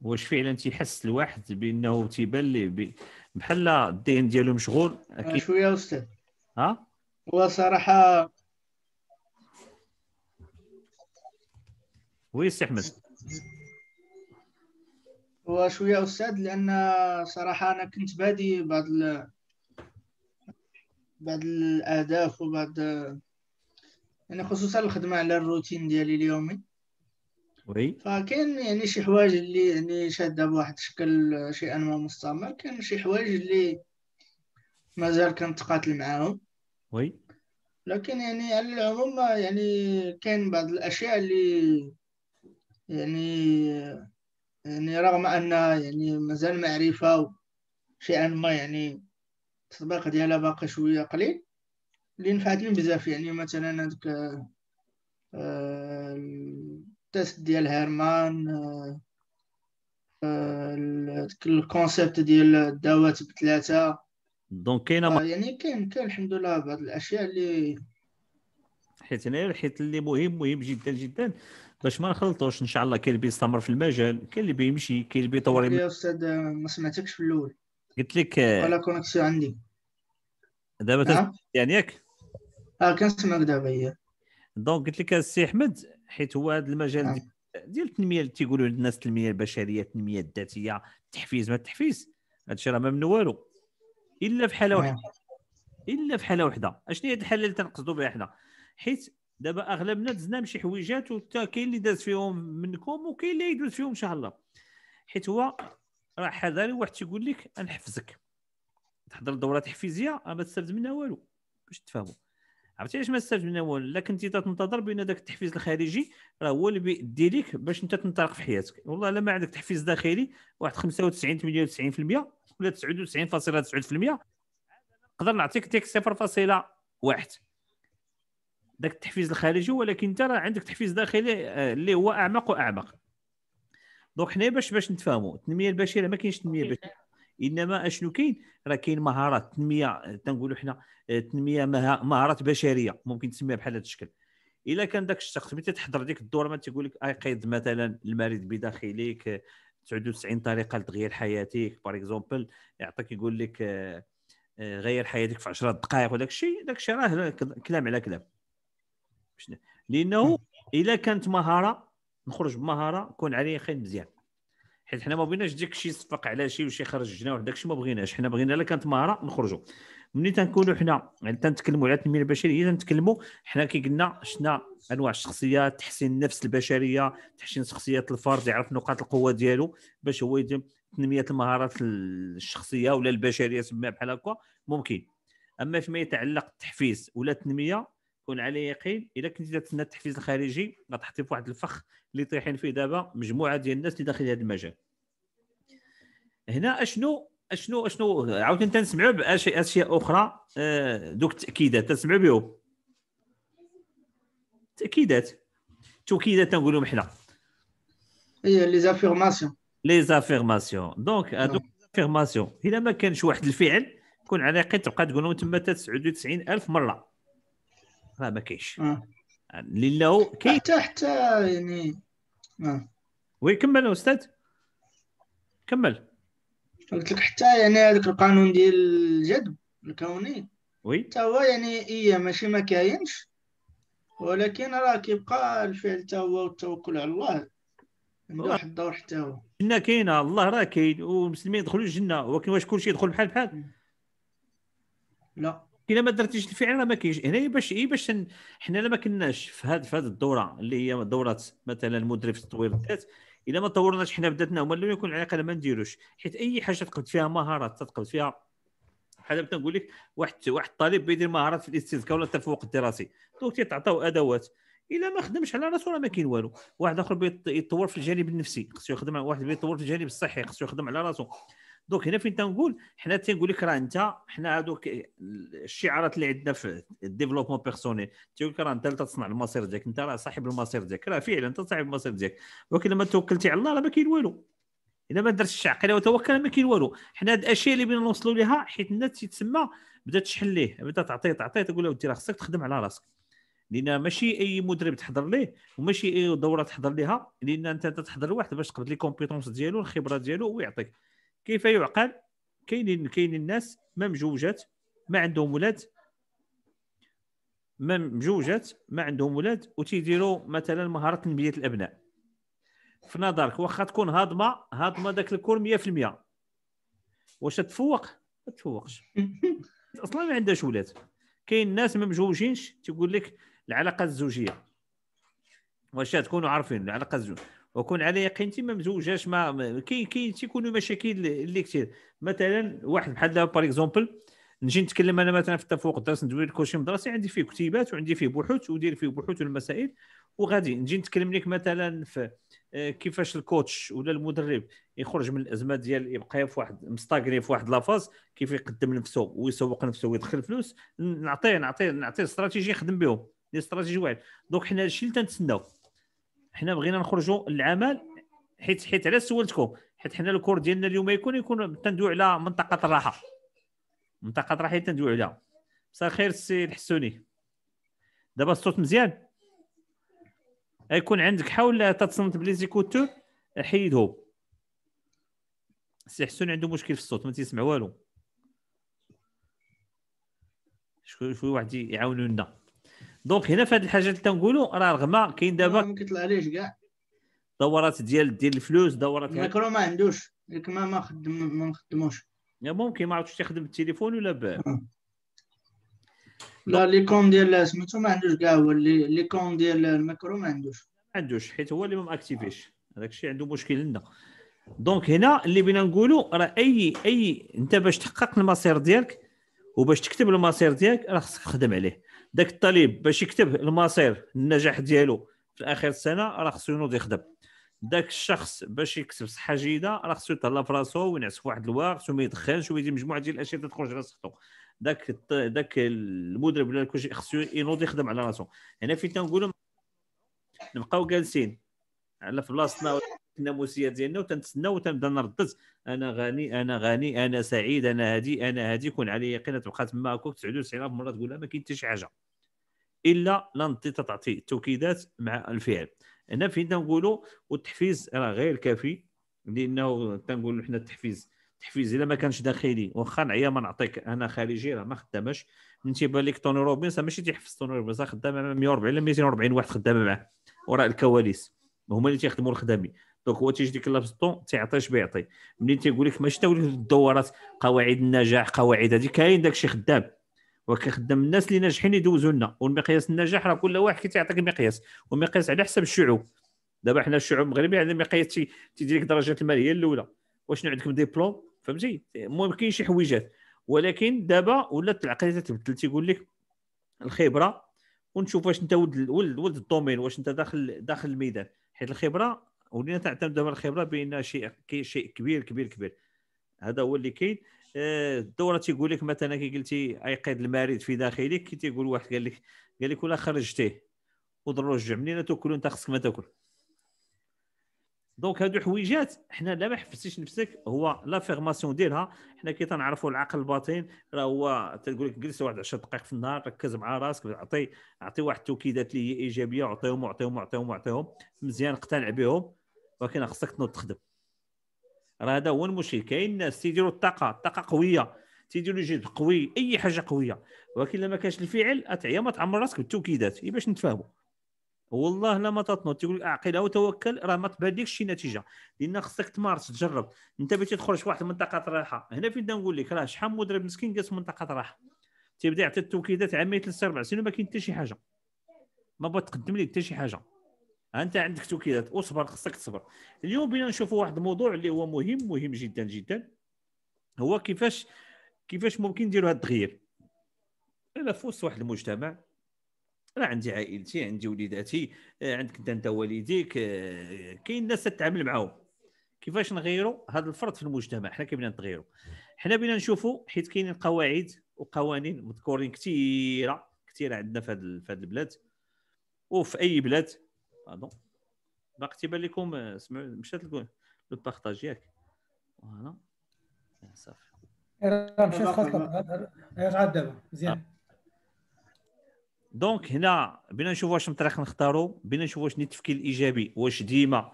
واش فعلا تيحس الواحد بانه تيبان ليه بحال الذهن ديالو مشغول اكيد شويه استاذ ها هو صراحه وي سي احمد هو شويه استاذ لان صراحه انا كنت بادي بعض ال... بعض الاهداف وبعض يعني خصوصا الخدمه على الروتين ديالي اليومي وي فكان يعني شي حوايج اللي يعني شاده بواحد الشكل شيئا ما مستمر كان شي حوايج اللي مازال كنتقاتل معاهم وي لكن يعني على العموم يعني كاين بعض الاشياء اللي يعني يعني رغم انها يعني مازال معرفه شيئا ما يعني التطبيق ديالها باقي شويه قليل اللي نفعتني بزاف يعني مثلا هذيك آه، التست ديال هيرمان آه، الكونسيبت ديال الدوات بثلاثه دونك كاين آه، يعني كاين كاين الحمد لله بعض الاشياء اللي حيت هنا الحيت اللي مهم مهم جدا جدا باش ما نخلطوش ان شاء الله كاين اللي بيستمر في المجال كاين اللي بيمشي كاين اللي بيطور يا استاذ آه، ما سمعتكش في الاول قلت لك ولا كونكسيون عندي دابا نعم. يعني ياك اه كنسمعك دابا هي دونك قلت لك السي احمد حيت هو هذا المجال نعم. ديال التنميه اللي تيقولوا للناس التنميه البشريه التنميه الذاتيه التحفيز ما التحفيز هادشي راه ما منه والو الا في حاله نعم. واحده الا في حاله واحده اشنو هي الحاله اللي تنقصدوا بها حنا حيت دابا اغلبنا دزنا بشي حويجات وتا كاين اللي داز فيهم منكم وكاين اللي يدوز فيهم ان شاء الله حيت هو راه حذاري واحد تيقول لك نحفزك تحضر دورة تحفيزيه ما تستافد منها والو باش تفهموا عرفتي علاش ما استفدنا والو لا كنتي تنتظر بان ذاك التحفيز الخارجي راه هو اللي بيدي لك باش انت تنطلق في حياتك والله الا ما عندك تحفيز داخلي واحد 95 98% ولا 99.9% نقدر نعطيك تيك 0.1 ذاك التحفيز الخارجي ولكن انت راه عندك تحفيز داخلي آه، اللي هو اعمق واعمق دونك حنا باش باش نتفاهموا التنميه البشريه ما كاينش التنميه البشريه انما اشنو كاين راه كاين مهارات تنميه تنقولوا حنا آه، تنميه مهارات بشريه ممكن تسميها بحال هذا الشكل الا كان داك الشخص ملي تحضر ديك الدور ما تيقول لك ايقظ مثلا المريض بداخلك 99 آه، طريقه لتغيير حياتك باغ اكزومبل يعطيك يقول لك آه، غير حياتك في 10 دقائق وداك الشيء داك الشيء راه كلام على كلام لانه الا كانت مهاره نخرج بمهاره كون عليه خير مزيان حيت حنا ما بغيناش ديك شي يصفق على شي وشي خرجنا وداك الشيء ما بغيناش حنا بغينا الا كانت مهاره نخرجوا ملي تنكونوا حنا يعني تنتكلموا على التنميه البشريه تنتكلموا حنا كي قلنا شنا انواع الشخصيات تحسين النفس البشريه تحسين شخصيه الفرد يعرف نقاط القوه ديالو باش هو يتم تنميه المهارات الشخصيه ولا البشريه سميها بحال هكا ممكن اما فيما يتعلق التحفيز ولا التنميه كون على يقين الا كنتي تتسنى التحفيز الخارجي غتحطي في واحد الفخ اللي طيحين فيه دابا مجموعه ديال الناس اللي داخلين هذا المجال هنا اشنو اشنو اشنو عاوتاني تنسمعوا باشياء اخرى آه، دوك التاكيدات تنسمعوا بهم تاكيدات توكيدات تنقولهم حنا هي لي زافيرماسيون لي زافيرماسيون دونك هادوك زافيرماسيون الا ما كانش واحد الفعل كون على يقين تبقى تقول لهم تما 99000 مره ما بكيش آه. لو كي تحت يعني آه. وي كمل استاذ كمل قلت لك حتى يعني هذاك القانون ديال الجذب الكوني وي حتى هو يعني ايه ماشي ما كاينش ولكن راه كيبقى الفعل حتى هو والتوكل على الله عنده واحد الدور حتى هو الجنه كاينه الله راه كاين والمسلمين يدخلوا الجنه ولكن واش كلشي يدخل بحال بحال لا الا ما درتيش الفعل راه ما كاينش هنا باش اي باش حنا الا ما كناش في هذه في هاد الدوره اللي هي دوره مثلا مدرب تطوير الذات الا ما طورناش حنا بداتنا هما اللي يكون على الاقل ما نديروش حيت اي حاجه تقبل فيها مهارات تقبل فيها بحال مثلا نقول لك واحد واحد الطالب بيدير مهارات في الاستذكاء ولا في الوقت الدراسي دونك تيتعطاو ادوات الا ما خدمش على راسو راه ما كاين والو واحد اخر بيتطور في الجانب النفسي خصو يخدم واحد بيتطور في الجانب الصحي خصو يخدم على راسو دونك هنا فين تنقول حنا تنقول لك راه انت حنا هادو الشعارات اللي عندنا في الديفلوبمون بيرسوني تيقول لك راه انت اللي تصنع المصير ديالك انت راه صاحب المصير ديالك راه فعلا انت صاحب المصير ديالك ولكن لما توكلتي على الله راه ما كاين والو الا ما درتش الشعقله وتوكل ما كاين والو حنا هاد الاشياء اللي بغينا نوصلوا ليها حيت الناس تيتسمى بدا تشحن ليه بدا تعطيه تعطيه تقول له ودي راه خصك تخدم على راسك لان ماشي اي مدرب تحضر ليه وماشي اي دوره تحضر ليها لان انت تحضر لواحد باش تقبل لي كومبيتونس ديالو الخبره ديالو ويعطيك كيف يعقل كاينين كاينين الناس ما مجوجات ما عندهم ولاد ما مجوجات ما عندهم ولاد وتيديروا مثلا مهاره تنبيه الابناء في نظرك واخا تكون هاضمه هاضمه داك الكور 100% واش تفوق ما تفوقش اصلا ما عندهاش ولاد كاين ناس ما مجوجينش تيقول لك العلاقه الزوجيه واش تكونوا عارفين العلاقه الزوجيه وكون على يقين تما مزوجاش ما كاين كاين تيكونوا مشاكل اللي كثير مثلا واحد بحال باغ اكزومبل نجي نتكلم انا مثلا في التفوق الدراسي ندوي الكوشي مدرسي عندي فيه كتيبات وعندي فيه بحوث ودير فيه بحوث والمسائل وغادي نجي نتكلم لك مثلا في آه، كيفاش الكوتش ولا المدرب يخرج من الازمه ديال يبقى في واحد مستاغري في واحد لافاز كيف يقدم نفسه ويسوق نفسه ويدخل فلوس نعطيه نعطيه نعطيه استراتيجي يخدم بهم استراتيجي واحد دونك حنا الشيء اللي تنتسناو حنا بغينا نخرجوا للعمل حيت حيت علاش سولتكم حيت حنا الكور ديالنا اليوم يكون يكون تندوي على منطقه الراحه منطقه الراحه تندوي عليها مساء الخير السي الحسوني دابا الصوت مزيان يكون عندك حاول تتصنت بليزيكوتور حيده حيدهم السي حسوني عنده مشكل في الصوت ما تيسمع والو شويه واحد يعاونونا دونك هنا في هذه الحاجات اللي تنقولوا راه رغم كاين دابا ما كيطلعليش كاع دورات ديال ديال الفلوس دورات الميكرو ما عندوش ياك ما ما خدم ما نخدموش ممكن ما عرفتش تخدم بالتليفون ولا باه لا لي كون ديال سميتو ما عندوش كاع هو لي كون ديال الميكرو ما عندوش ما عندوش حيت هو اللي ما اكتيفيش هذاك الشيء عنده مشكل لنا دونك هنا اللي بغينا نقولوا راه اي اي انت باش تحقق المصير ديالك وباش تكتب المصير ديالك راه خصك تخدم عليه ذاك الطالب باش يكتب المصير النجاح ديالو في اخر السنه راه خصو ينوض يخدم ذاك الشخص باش يكسب صحه جيده راه خصو يتهلا في راسو وينعس في واحد الوقت وما يدخنش ويدير مجموعه ديال الاشياء تخرج على صحته ذاك ذاك المدرب ولا كلشي خصو ينوض يخدم على راسو هنا يعني فين تنقولوا نبقاو جالسين على في بلاصتنا الناموسيه ديالنا وتنتسناو وتنبدا نردد انا غني انا غني انا سعيد انا هادي انا هادي كون علي يقين تبقى تما هكاك 99 مره تقولها ما كاين حتى شي حاجه الا لانتيتا تعطي التوكيدات مع الفعل هنا فين تنقولوا والتحفيز راه غير كافي لانه تنقولوا حنا التحفيز التحفيز الا ما كانش داخلي واخا نعيا ما نعطيك انا خارجي راه ما خدامش تيبان لك توني روبينز ماشي تيحفز توني روبينز خدام مع 140 ولا 240 واحد خدامه معاه وراء الكواليس هما اللي تيخدموا الخدامي دونك هو تيجي ديك لابس تيعطي تيعطيش بيعطي ملي تيقول لك ماشي تولي الدورات قواعد النجاح قواعد هذه كاين داكشي خدام ولكن خدام الناس اللي ناجحين يدوزوا لنا والمقياس النجاح راه كل واحد كيعطيك مقياس والمقياس على حسب الشعوب دابا حنا الشعوب المغربيه عندنا مقياس تيدير لك درجه الماليه الاولى واش عندكم ديبلوم فهمتي المهم كاين شي حويجات ولكن دابا ولات العقليه تبدل تيقول لك الخبره ونشوف واش انت ولد ولد ولد الدومين واش انت داخل داخل الميدان حيت الخبره ولينا تعتمد دابا الخبره بان شيء شيء كبير كبير كبير هذا هو اللي كاين آه، الدوره تيقول لك مثلا كي قلتي ايقظ المريض في داخلك كي تيقول واحد قال لك قال لك ولا خرجتيه وضروا رجع منين تاكل انت خصك ما تاكل دونك هادو حويجات حنا لا ما حفزتيش نفسك هو لا فيغماسيون ديالها حنا كي تنعرفوا العقل الباطن راه هو تقول لك جلس واحد 10 دقائق في النهار ركز مع راسك اعطي اعطي واحد التوكيدات اللي هي ايجابيه عطيهم وعطيهم وعطيهم وعطيهم مزيان اقتنع بهم ولكن خصك تنوض تخدم راه هذا هو المشكل كاين الناس تيديروا الطاقه الطاقه قويه تيديروا جهد قوي اي حاجه قويه ولكن لما كانش الفعل اتعيا ما تعمر راسك بالتوكيدات إيه باش نتفاهموا والله لا ما تطنط تقول او وتوكل راه ما تبادلكش شي نتيجه لان خصك تمارس تجرب انت باش تخرج في واحد منطقه راحه هنا فين نقول لك راه شحال مدرب مسكين جالس في منطقه راحه تيبدا يعطي التوكيدات عامين ثلاث اربع سنين وما كاين حتى شي حاجه ما بغا تقدم لك حتى شي حاجه انت عندك توكيلات اصبر خصك تصبر اليوم بينا نشوفوا واحد الموضوع اللي هو مهم مهم جدا جدا هو كيفاش كيفاش ممكن نديروا هذا التغيير انا في وسط واحد المجتمع انا عندي عائلتي عندي وليداتي آه، عندك انت انت والديك آه، كاين ناس تتعامل معاهم كيفاش نغيروا هذا الفرد في المجتمع حنا بدنا نتغيروا حنا بدنا نشوفوا حيت كاينين قواعد وقوانين مذكورين كثيره كثيره عندنا في هذه البلاد وفي اي بلاد بون باقي تيبان لكم سمعوا مشات لكم لو بارطاج ياك فوالا صافي راه مشات خاطر رجعت دابا مزيان دونك هنا بينا نشوف واش الطريق نختاروا بينا نشوف واش التفكير الايجابي واش ديما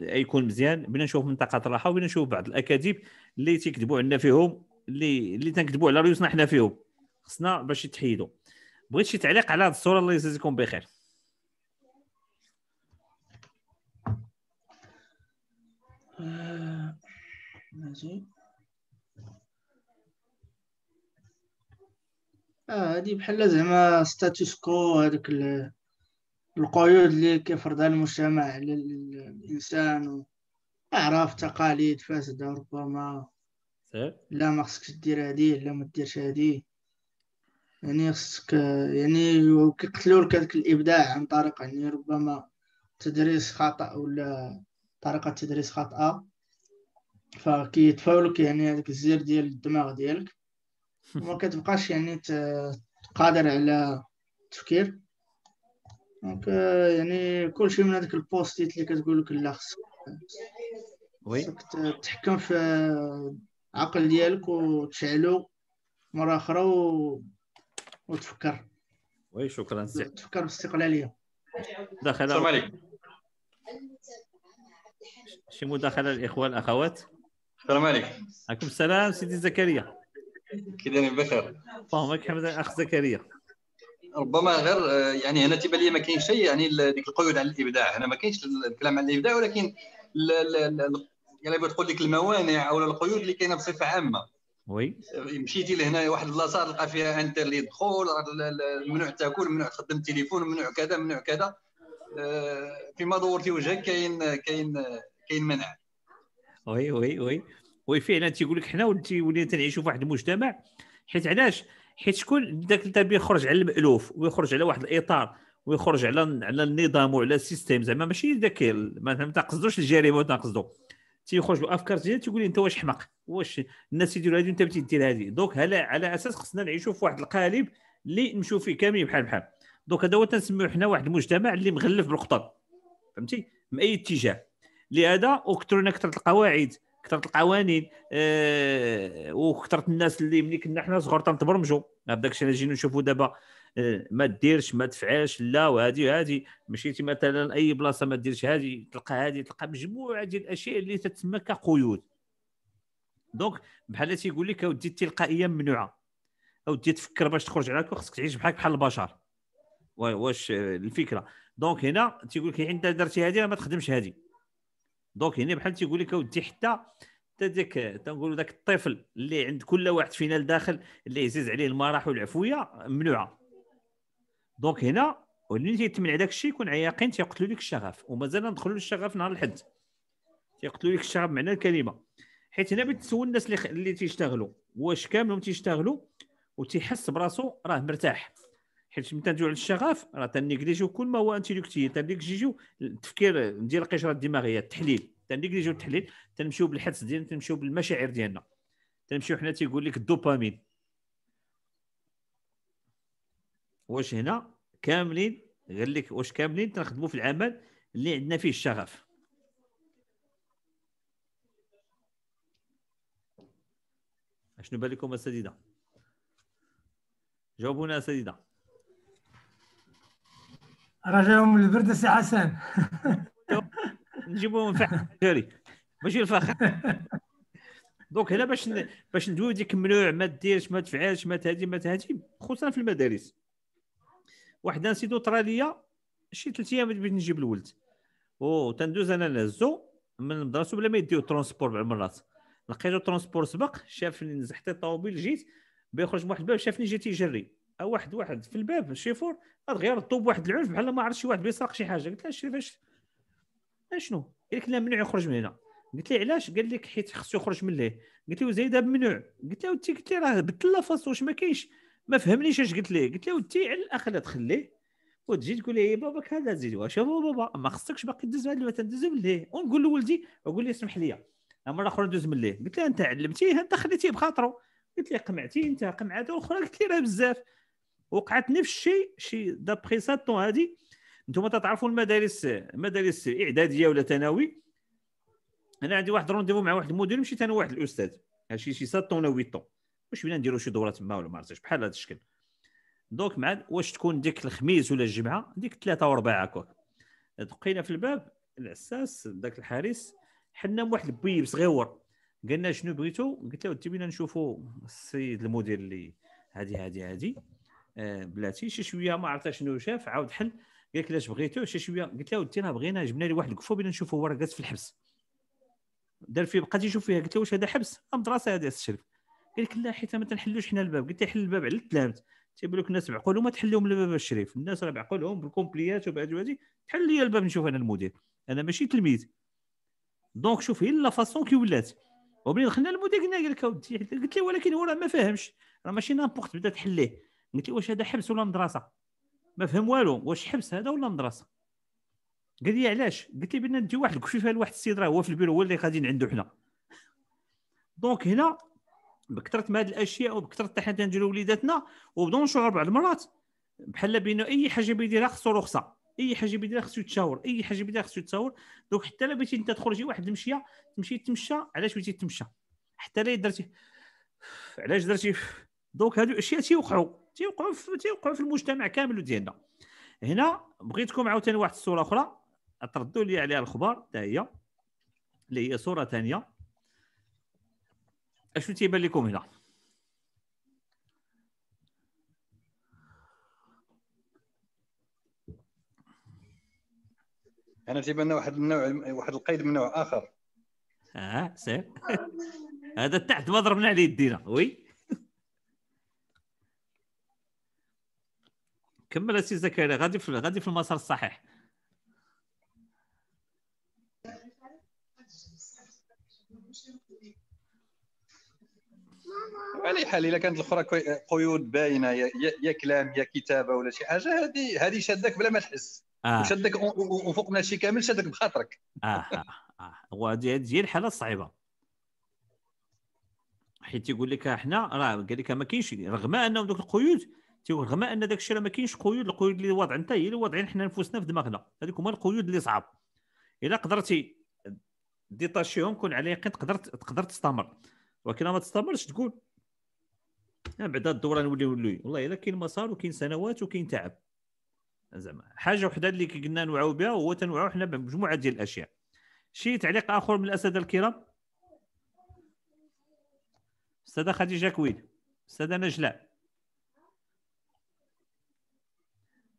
يكون مزيان بينا نشوف منطقه الراحه وبينا نشوف بعض الاكاذيب اللي تيكذبوا عندنا فيهم اللي اللي تنكذبوا على رؤوسنا حنا فيهم خصنا باش يتحيدوا بغيت شي تعليق على هذه الصوره الله يجازيكم بخير آه، ماشي اه هادي بحال زعما ستاتوس كو هذاك القيود اللي كيفرضها المجتمع على الانسان اعراف تقاليد فاسده ربما لا ما خصكش دير هادي لا ما ديرش هادي يعني خصك يعني كيقتلوا لك هذاك الابداع عن طريق يعني ربما تدريس خطا ولا طريقه تدريس خاطئه فكيطفيو لك يعني هذاك الزير ديال الدماغ ديالك وما كتبقاش يعني قادر على التفكير دونك آه، يعني كلشي من هذاك البوستيت اللي كتقول لك لا خصك وي تتحكم في العقل ديالك وتشعلو مره اخرى و... وتفكر وي شكرا تفكر باستقلاليه داخل السلام عليكم شي مداخله الاخوه الاخوات السلام عليكم عليكم السلام سيدي زكريا كي داير بخير لك الحمد اخ زكريا ربما غير آه، يعني هنا تيبان لي ما كاينش شيء يعني ديك القيود على الابداع هنا ما كاينش الكلام على الابداع ولكن يعني بغيت تقول لك الموانع او القيود اللي كاينه بصفه عامه وي مشيتي لهنا واحد البلاصه تلقى فيها انت اللي دخول ممنوع تاكل ممنوع تخدم التليفون ممنوع كذا ممنوع كذا آه، فيما دورتي وجهك كاين كاين آه، كاين منع وي وي وي وي فعلا تيقول لك حنا ولينا تنعيشوا في واحد المجتمع حيت علاش حيت شكون ذاك التربيه يخرج على المالوف ويخرج على واحد الاطار ويخرج على على النظام وعلى السيستيم زعما ماشي ذاك ما تنقصدوش الجريمه وتنقصدو تيخرج له افكار زياده تيقول لي انت واش حمق واش الناس يديروا هذه وانت تدير هذه دونك هلا على اساس خصنا نعيشوا في واحد القالب اللي نشوف فيه كاملين بحال بحال دونك هذا هو تنسميو حنا واحد المجتمع اللي مغلف بالقطط فهمتي من اي اتجاه لهذا وكثرنا كثرت القواعد كثرت القوانين آه وكثرت الناس اللي ملي كنا حنا صغار تنتبرمجوا هذاك الشيء اللي جينا نشوفوا دابا آه ما ديرش ما تفعلش لا وهذه وهذه مشيتي مثلا اي بلاصه ما ديرش هذه تلقى هذه تلقى مجموعه ديال الاشياء اللي تتسمى كقيود دونك بحال تيقول لك اودي التلقائيه ممنوعه اودي تفكر باش تخرج على خصك تعيش بحالك بحال البشر واش آه، الفكره دونك هنا تيقول لك انت إيه، درتي هذه ما تخدمش هذه دونك هنا بحال تيقول لك اودي حتى حتى ديك تنقولوا ذاك الطفل اللي عند كل واحد فينا لداخل اللي يزيد عليه المراح والعفويه ممنوعه دونك هنا واللي تيتمنع داك الشيء يكون عياقين تيقتلوا لك الشغف ومازال ندخلوا للشغف نهار الحد تيقتلوا لك الشغف معنى الكلمه حيت هنا بتسول الناس اللي اللي تيشتغلوا واش كاملهم تيشتغلوا وتيحس براسو راه مرتاح حيت ملي تندوي على الشغف راه تنيكليجيو كل ما هو انتيليكتيل تنيكليجيو التفكير ندير القشره الدماغيه التحليل تنيكليجيو التحليل تنمشيو بالحدس ديالنا تنمشيو بالمشاعر ديالنا تنمشيو حنا تيقول لك الدوبامين واش هنا كاملين قال لك واش كاملين تنخدموا في العمل اللي عندنا فيه الشغف اشنو بالكم اساتذه جاوبونا اساتذه رجعهم البرد سي حسن نجيبهم فحم جاري ماشي الفخ دونك هنا باش باش ندوي ديك ممنوع ما ديرش ما تفعلش ما تهدي ما تهدي خصوصا في المدارس واحد سيد ليا شي ثلاث ايام باش نجيب الولد او تندوز انا نهزو من المدرسه بلا ما يديو ترونسبور بعض المرات لقيتو ترونسبور سبق شافني نزحت الطوموبيل جيت بيخرج من واحد الباب شافني جيت يجري واحد واحد في الباب الشيفور غير طوب واحد العنف بحال ما عرفت شي واحد بيسرق شي حاجه قلت له الشريف اش شنو قال لك لا ممنوع يخرج من هنا قلت له علاش قال لك حيت خصو يخرج من ليه قلت له زايده ممنوع قلت له ودي قلت له راه بتلا لافاس واش ما كاينش ما فهمنيش اش قلت ليه قلت له ودي على الاقل تخليه وتجي تقول لي إيه، باباك هذا زيد وشوف بابا ما خصكش باقي تدوز هذا الوقت ندوز من ليه ونقول لولدي وقول لي سمح لي مره اخرى ندوز من ليه قلت له انت علمتيه انت خليتيه بخاطره قلت لي قمعتي انت قمعته اخرى قلت لي راه بزاف وقعت نفس الشيء شي دابخي سا طون هادي نتوما تعرفوا المدارس مدارس اعداديه ولا ثانوي انا عندي واحد رونديفو مع واحد المدير مشيت انا واحد الاستاذ هادشي شي سات طون ولا ويتون واش بينا نديرو شي دوره تما ولا ما عرفتش بحال هذا الشكل دونك مع واش تكون ديك الخميس ولا الجمعه ديك ثلاثه واربعه هكاك دقينا في الباب العساس ذاك الحارس حنا واحد البيب صغيور قالنا شنو بغيتو قلت له تبينا نشوفوا السيد المدير اللي هادي هادي هادي بلاتي شي شويه ما عرفت شنو شاف عاود حل قال لك لاش بغيتو شي شويه قلت له ودي راه بغينا جبنا لي واحد القفو بغينا نشوفوا هو راه جالس في الحبس دار فيه بقى تيشوف فيها قلت له واش هذا حبس دراسه هذا الشرف قال لك لا حيت ما تنحلوش حنا الباب قلت له حل الباب على التلامت تيقول لك الناس بعقولهم ما تحلهم الباب الشريف الناس راه بعقولهم بالكومبليات وبعد وهادي تحل لي الباب نشوف انا المدير انا ماشي تلميذ دونك شوف هي لا فاسون كي ولات وملي دخلنا المدير قلنا قال لك قلت له ولكن هو راه ما فاهمش راه ماشي نامبورت بدا تحليه قلت له واش هذا حبس ولا مدرسه ما فهم والو واش حبس هذا ولا مدرسه قال لي علاش قلت لي بان ندي واحد الكشوفه لواحد السيد راه هو في البيرو هو اللي غاديين عنده حنا دونك هنا بكثرت ما هاد الاشياء وبكثرت حنا تنديروا وليداتنا وبدون شعور بعض المرات بحال بين اي حاجه بيديرها خصو رخصه اي حاجه بيديرها خصو يتشاور اي حاجه بيديرها خصو يتشاور دونك حتى لا بغيتي انت تخرجي واحد المشيه تمشي تمشى علاش بغيتي تمشى حتى لا درتي علاش درتي دونك هادو الاشياء تيوقعوا تيوقعوا في تيوقعوا في المجتمع كامل ديالنا هنا بغيتكم عاوتاني واحد الصوره اخرى تردوا لي عليها الخبر حتى هي اللي هي صوره ثانيه اشنو تيبان لكم هنا انا تيبان واحد النوع واحد القيد من نوع اخر اه سير هذا تحت ما ضربنا عليه يدينا وي كمل السي زكريا غادي في غادي في المسار الصحيح على حال الا كانت الاخرى قيود باينه يا كلام يا كتابه ولا شي حاجه هذه هذه شادك بلا ما تحس آه. وشادك وفوق من هادشي كامل شادك بخاطرك اه اه, آه. وهذه هي الحاله الصعيبه حيت يقول لك احنا راه قال لك ما كاينش رغم انهم ذوك القيود تيقول رغم ان داك الشيء راه ما كاينش قيود القيود اللي واضع انت هي اللي واضعين حنا نفوسنا في دماغنا هذوك هما القيود اللي صعاب الا قدرتي ديتاشيهم كون على يقين تقدر تقدر تستمر ولكن ما تستمرش تقول يعني بعد الدوره نولي نولي والله الا كاين مسار وكاين سنوات وكاين تعب زعما حاجه وحده اللي قلنا نوعوا بها هو تنوعوا حنا بمجموعه ديال الاشياء شي تعليق اخر من الاساتذه الكرام استاذه خديجه كويد استاذه نجلاء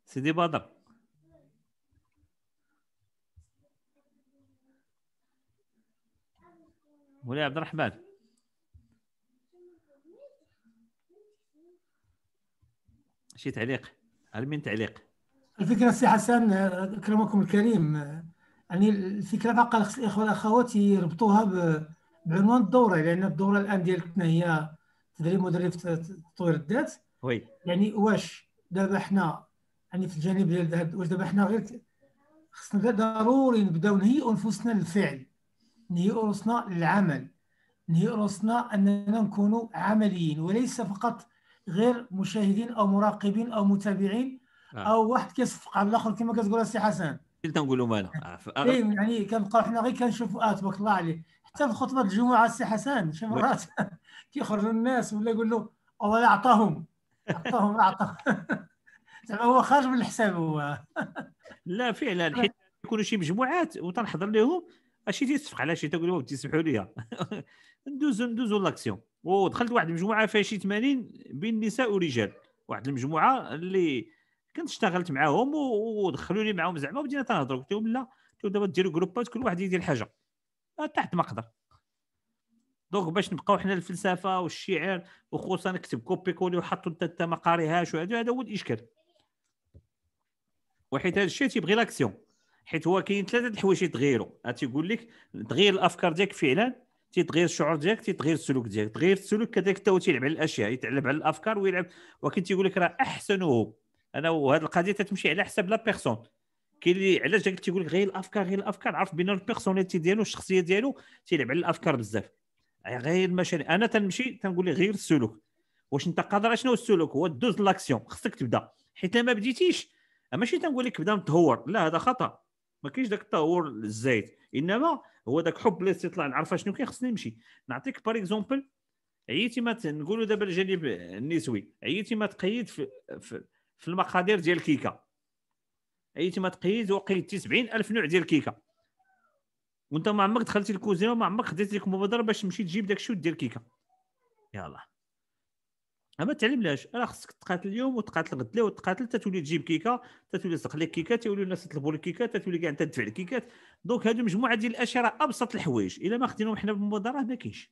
سيدي بدر مولاي عبد الرحمن شي تعليق على مين تعليق الفكره سي حسن اكرمكم الكريم يعني الفكره فقط خص الاخوه والاخوات يربطوها بعنوان الدوره لان الدوره الان ديالتنا هي تدريب مدرب تطوير الذات وي يعني واش دابا حنا يعني في الجانب ديال واش دابا حنا غير خصنا ضروري نبداو نهيئوا نفوسنا للفعل نهيئوا انفسنا للعمل نهيئوا انفسنا اننا نكونوا عمليين وليس فقط غير مشاهدين او مراقبين او متابعين آه. او واحد كيصفق على الاخر كما كتقول السي حسن اللي تنقولوا مالها آه، إيه، يعني كنبقاو حنا غير كنشوفوا اه تبارك الله عليه حتى في خطبه الجمعه السي حسن شي مرات كيخرجوا الناس ولا يقول له والله عطاهم عطاهم عطاهم زعما هو خارج من الحساب هو لا فعلا حيت يكونوا شي مجموعات وتنحضر لهم اش تيصفق على شي تقول لهم تسمحوا لي ندوزو ندوزو لاكسيون ودخلت واحد المجموعه فيها شي 80 بين النساء ورجال واحد المجموعه اللي كنت اشتغلت معاهم ودخلوني معاهم زعما وبدينا تنهضروا قلت لهم لا دابا ديروا جروبات كل واحد يدير حاجه آه، تحت ما قدر دونك باش نبقاو حنا الفلسفه والشعر وخصوصا نكتب كوبي كولي وحطوا انت ما قاريهاش وهذا هذا هو الاشكال وحيت هذا الشيء تيبغي لاكسيون حيت هو كاين ثلاثه الحوايج تغيروا تيقول لك تغير الافكار ديالك فعلا تيتغير الشعور ديالك تيتغير السلوك ديالك تغير السلوك كذلك حتى هو تيلعب على الاشياء يتعلب على الافكار ويلعب ولكن تيقول لك راه احسنه انا وهذه القضيه تتمشي على حساب لا بيرسون كاين اللي علاش داك تيقول لك غير الافكار غير الافكار عرف بان البيرسوناليتي ديالو الشخصيه ديالو تيلعب على الافكار بزاف غير المشاريع انا تنمشي تنقول لي غير السلوك واش انت قادر شنو السلوك هو دوز لاكسيون خصك تبدا حيت ما بديتيش ماشي تنقول لك بدا متهور لا هذا خطا ما كاينش ذاك التهور الزايد انما هو ذاك حب الاستطلاع نعرف شنو كاين خصني نمشي نعطيك بار اكزومبل عييتي ما نقولوا دابا الجانب النسوي عييتي ما تقيد في, في, في المقادير ديال الكيكه عييتي ما تقيد وقيدتي الف نوع ديال الكيكه وانت ما عمرك دخلتي الكوزينه وما عمرك خديت ديك المبادره باش تمشي تجيب داك الشيء ودير كيكه يلاه ما تعلمناش انا خصك تقاتل اليوم وتقاتل غدا وتقاتل تتولي تجيب كيكه تتولي تسقلي لك كيكات تولي الناس تطلبوا لك كيكات تولي كاع انت تدفع الكيكات دونك هادو مجموعه ديال الاشياء راه ابسط الحوايج الا ما خديناهم حنا بالمبادره ما كاينش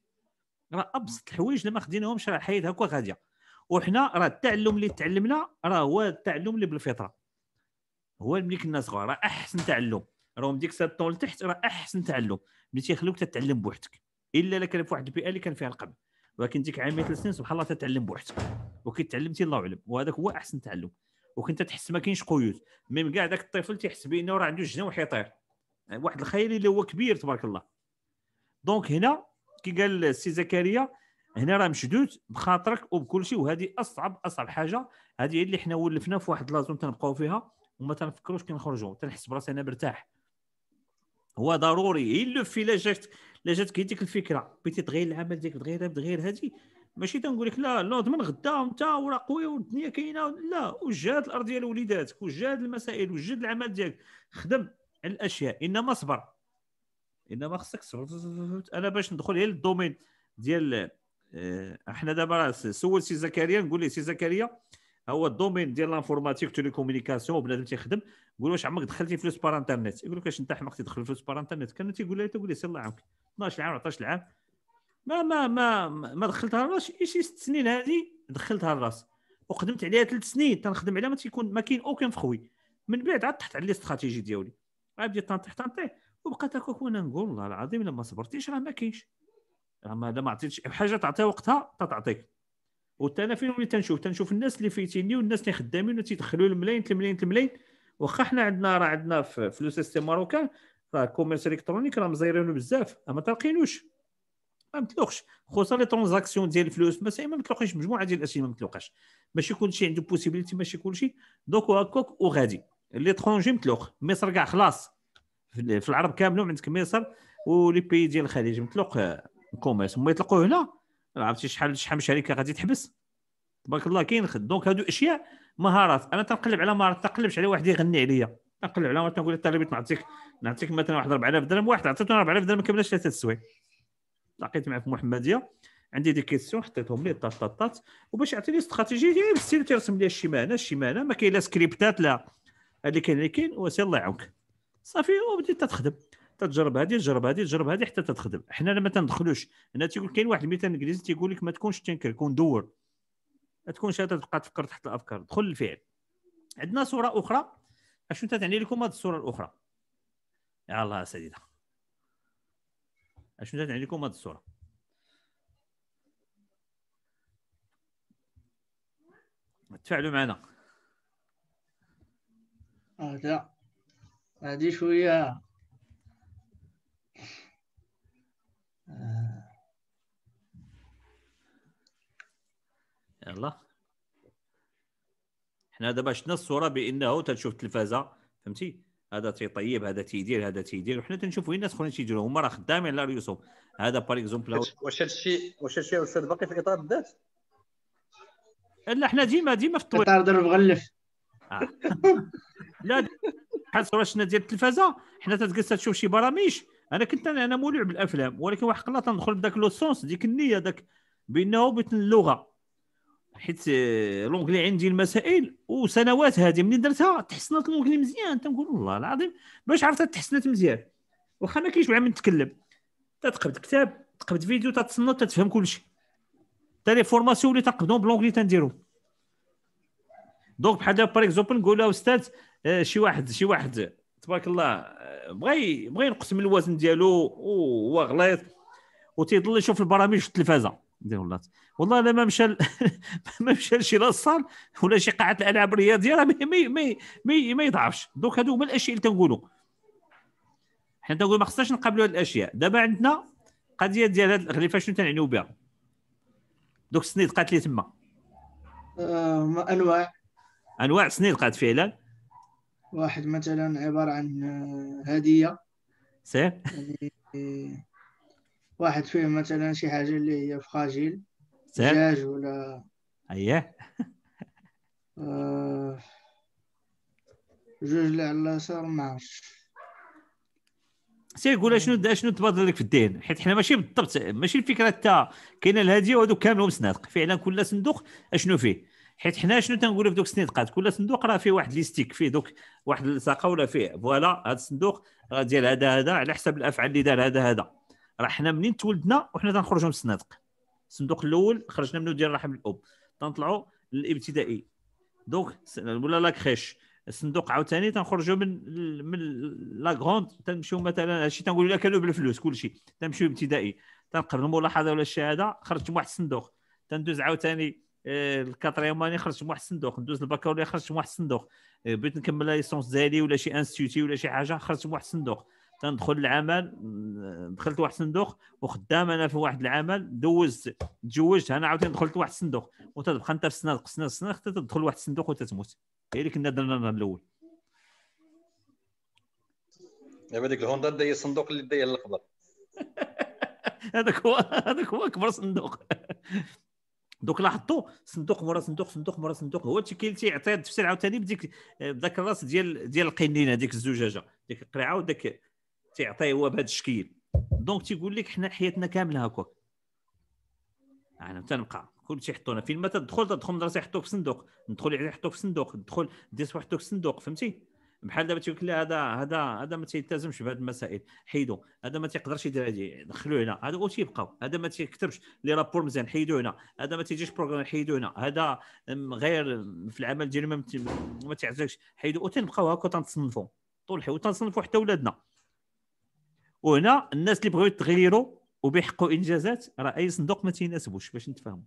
راه ابسط الحوايج الا ما خديناهمش راه الحياه هكا غاديه وحنا راه التعلم اللي تعلمنا راه هو التعلم اللي بالفطره هو ملي كنا صغار راه احسن تعلم راه من ديك طول تحت راه احسن تعلم ملي تيخلوك تتعلم بوحدك الا لكان في واحد البيئه اللي كان فيها القبل ولكن ديك عامين ثلاث سنين سبحان الله تتعلم بوحدك تعلمتي الله اعلم وهذاك هو احسن تعلم وكنت تحس ما كاينش قيود ميم كاع ذاك الطفل تيحس بانه راه عنده جناح وحيطير يعني واحد الخيال اللي هو كبير تبارك الله دونك هنا كي قال السي زكريا هنا راه مشدود بخاطرك وبكل شيء وهذه اصعب اصعب حاجه هذه اللي حنا ولفنا في واحد لازم تنبقاو فيها وما تنفكروش كي نخرجوا تنحس براسي انا مرتاح هو ضروري الا في لا جات الا جاتك هذيك الفكره بغيتي تغير العمل ديالك تغير تغير هذه ماشي تنقول لك لا نوض من غدا انت وراه قوي والدنيا كاينه لا وجهد الارض ديال وليداتك وجهات المسائل وجهد العمل ديالك خدم على الاشياء انما صبر انما خصك صبر انا باش ندخل غير الدومين ديال احنا آه، دابا سول سي زكريا نقول له سي زكريا هو الدومين ديال لانفورماتيك تيليكومونيكاسيون بنادم تيخدم نقول واش عمرك دخلتي فلوس بار انترنت يقول لك واش انت حماق تدخل فلوس بار انترنت كان تيقول لها تقول لي سير الله يعاونك 12 عام 14 عام ما ما ما ما دخلتها لراسي اي شي ست سنين هذه دخلتها لراسي وخدمت عليها ثلاث سنين تنخدم عليها ما تيكون ما كاين او كان فخوي من بعد عاد طحت على استراتيجي ديالي عاد بديت تنطيح تنطيح وبقيت هكاك وانا نقول والله العظيم الا ما صبرتيش راه ما كاينش راه ما ما عطيتش حاجه تعطيها وقتها تتعطيك وانت انا فين وليت تنشوف تنشوف الناس اللي فايتيني والناس اللي خدامين وتيدخلوا الملايين الملايين الملايين واخا حنا عندنا راه عندنا في لو سيستيم ماروكان كوميرس الكترونيك راه مزيرينو بزاف ما تلقينوش ما متلوقش خصوصا لي ترونزاكسيون ديال الفلوس مثلا ما متلوقش مجموعه ديال الاشياء ما متلوقاش ماشي كلشي عنده بوسيبيليتي ماشي كلشي دونك هكاك وغادي ترونجي متلوق مصر كاع خلاص في العرب كاملهم عندك مصر ولي بي ديال الخليج متلوق الكوميرس هما يطلقوه هنا عرفتي شحال شحال من شركه غادي تحبس تبارك الله كاين دونك هادو اشياء مهارات انا تنقلب على مهارات تنقلبش على واحد يغني عليا نقلب على نقول للطالبات نعطيك نعطيك مثلا واحد 4000 درهم واحد عطيته 4000 درهم ما كملش ثلاثه السوايع لقيت معاه في محمديه عندي دي كيسيون حطيتهم لي طاط وباش يعطيني استراتيجيه ديالي بالستيل تيرسم لي شي معنى شي معنى ما كاين لا سكريبتات لا اللي كاين اللي كاين وسي الله يعاونك صافي وبديت تخدم تجرب هذه تجرب هذه تجرب هذه حتى تتخدم حنا لما تندخلوش هنا تيقول كاين واحد المثال الانجليزي تيقول لك ما تكونش تنكر كون دور ما تكونش تبقى تفكر تحت الافكار دخل للفعل عندنا صوره اخرى اشنو تعني لكم هذه الصوره الاخرى يا الله اساتذه اشنو تعني لكم هذه الصوره تفاعلوا معنا هذا آه، هذه شويه آه. يلا حنا دابا شفنا الصوره بانه تنشوف التلفازه فهمتي هذا تيطيب هذا تيدير هذا تيدير وحنا تنشوفوا الناس اخرين تيديروا هما راه خدامين على ريوسهم هذا باغ اكزومبل واش هادشي واش هادشي استاذ باقي في اطار الذات لا حنا ديما ديما في الطويل اطار درب غلف آه. لا بحال صوره شفنا ديال التلفازه حنا تتجلس تشوف شي برامج انا كنت انا مولع بالافلام ولكن واحد القناه تندخل بداك لو سونس ديك النيه داك بانه بيت اللغه حيت لونجلي عندي المسائل وسنوات هذه منين درتها تحسنت لونجلي مزيان تنقول والله العظيم باش عرفت تحسنت مزيان واخا ما كاينش من نتكلم تتقبض كتاب تقبض فيديو تتصنت تتفهم كلشي حتى لي فورماسيون اللي تنقبضهم بلونجلي تنديرهم دونك بحال دابا باغ اكزومبل نقول استاذ آه، شي واحد شي واحد تبارك الله آه، بغى بغى ينقص من الوزن ديالو وهو غليظ وتيضل يشوف البرامج في التلفازه دولات والله الا ما مشى ما مشى لشي لاصال ولا شي قاعه الالعاب الرياضيه راه ما ما ما يضعفش دوك هادو هما الاشياء اللي تنقولوا حنا تنقولوا ما خصناش نقابلوا هاد الاشياء دابا عندنا قضيه ديال هاد الغليفه شنو تنعنيو بها دوك السنيد قالت لي تما آه، انواع انواع سنيد قالت فعلا واحد مثلا عباره عن آه، هديه سير يعني واحد فيه مثلا شي حاجه اللي هي فراجيل دجاج ولا اييه آه، جوج اللي على اليسار ما سير يقول شنو شنو تبادل لك في الدين حيت حنا ماشي بالضبط ماشي الفكره تاع كاينه الهديه وهذوك كاملهم سنادق فعلا كل صندوق اشنو فيه حيت حنا شنو تنقولوا في دوك السندقات كل صندوق راه فيه واحد ليستيك فيه دوك واحد اللصاقه ولا فيه فوالا هذا الصندوق راه ديال هذا هذا على حسب الافعال اللي دار هذا هذا راه حنا منين تولدنا وحنا تنخرجوا من الصندوق الصندوق الاول خرجنا منه ديال رحم الاب تنطلعوا للابتدائي دونك ولا لا كريش الصندوق عاوتاني تنخرجوا من من لا غروند تنمشيو مثلا هادشي تنقولوا لك كانوا بالفلوس كلشي تنمشيو ابتدائي تنقرا الملاحظه ولا الشهاده خرجت من واحد الصندوق تندوز عاوتاني آه، الكاتريماني خرجت من واحد الصندوق ندوز البكالوريا خرجت من واحد الصندوق آه، بغيت نكمل لا ليسونس ديالي ولا شي انستيتي ولا شي حاجه خرجت من واحد الصندوق تندخل العمل دخلت واحد الصندوق وخدام انا في واحد العمل دوزت تزوجت انا عاوتاني دخلت واحد الصندوق وتبقى انت في سنه سنه سنه حتى تدخل واحد الصندوق وتتموت هي اللي كنا درنا النهار الاول دابا ديك الهوندا داير الصندوق اللي داير الاخضر هذاك هو هذاك هو اكبر صندوق دوك لاحظتوا صندوق مورا صندوق صندوق مورا صندوق هو الشيء اللي تيعطي التفسير عاوتاني بديك بداك الراس ديال ديال القنينه ديك الزجاجه ديك القريعه وداك تيعطيه هو بهذا الشكل دونك تيقول لك حنا حياتنا كامله هكاك انا يعني تنبقى كل شيء يحطونا فين ما تدخل تدخل مدرسه يحطوك في صندوق ندخل يحطوك في صندوق ندخل ديس يحطوك في صندوق فهمتي بحال دابا تيقول لا هذا هذا هذا ما تيلتزمش بهذه المسائل حيدو هذا ما تيقدرش يدير هذه دخلوه هنا هذا هو تيبقاو هذا ما تيكتبش لي رابور مزيان حيدو هنا هذا ما تيجيش بروغرام حيدو هنا هذا غير في العمل ديالو ما ما تيعجبكش وتنبقاو هكا تنصنفوا طول الحياه وتنصنفوا حتى ولادنا وهنا الناس اللي بغاو يتغيروا وبيحققوا انجازات راه اي صندوق ما تيناسبوش باش نتفاهموا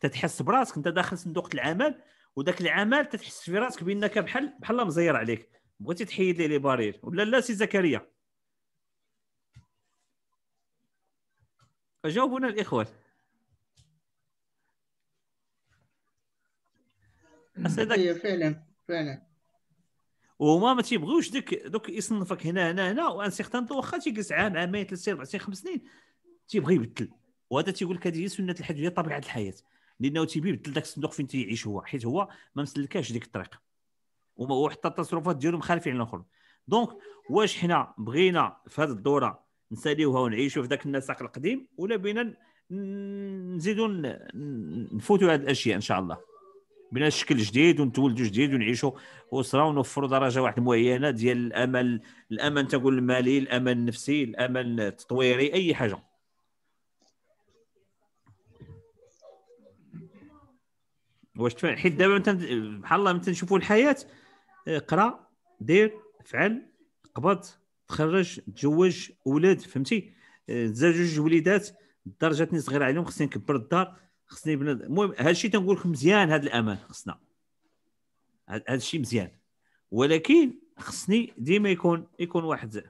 تتحس براسك انت داخل صندوق العمل وذاك العمل تتحس في راسك بانك بحال بحال مزير عليك بغيتي تحيد لي لي بارير ولا لا سي زكريا جاوبونا الاخوان هي أيوة، فعلا فعلا وما ما تيبغيوش دوك دوك يصنفك هنا هنا هنا وان سيغتان طو واخا تيجلس عام عامين ثلاث سنين اربع سنين خمس سنين تيبغي يبدل وهذا تيقول لك هذه هي سنه الحياه هي طبيعه الحياه لانه تيبي يبدل ذاك الصندوق فين تيعيش هو حيت هو ما مسلكاش ديك الطريق وحتى التصرفات ديالو مخالفين على الاخر دونك واش حنا بغينا في هذه الدوره نساليوها ونعيشوا في ذاك النسق القديم ولا بينا نزيدوا نفوتوا هذه الاشياء ان شاء الله بنا شكل جديد ونتولدوا جديد ونعيشوا اسره ونوفروا درجه واحد معينه ديال الامل الامل تقول المالي الامل النفسي الامل التطويري اي حاجه واش تفهم حيت دابا بحال الله تنشوفوا الحياه اقرا دير فعل قبض تخرج تزوج ولاد فهمتي آه، تزوج جوج وليدات الدار جاتني صغيره عليهم خصني نكبر الدار خصني بنادم المهم هذا الشيء تنقول لك مزيان هذا الامان خصنا هذا الشيء مزيان ولكن خصني ديما يكون يكون واحد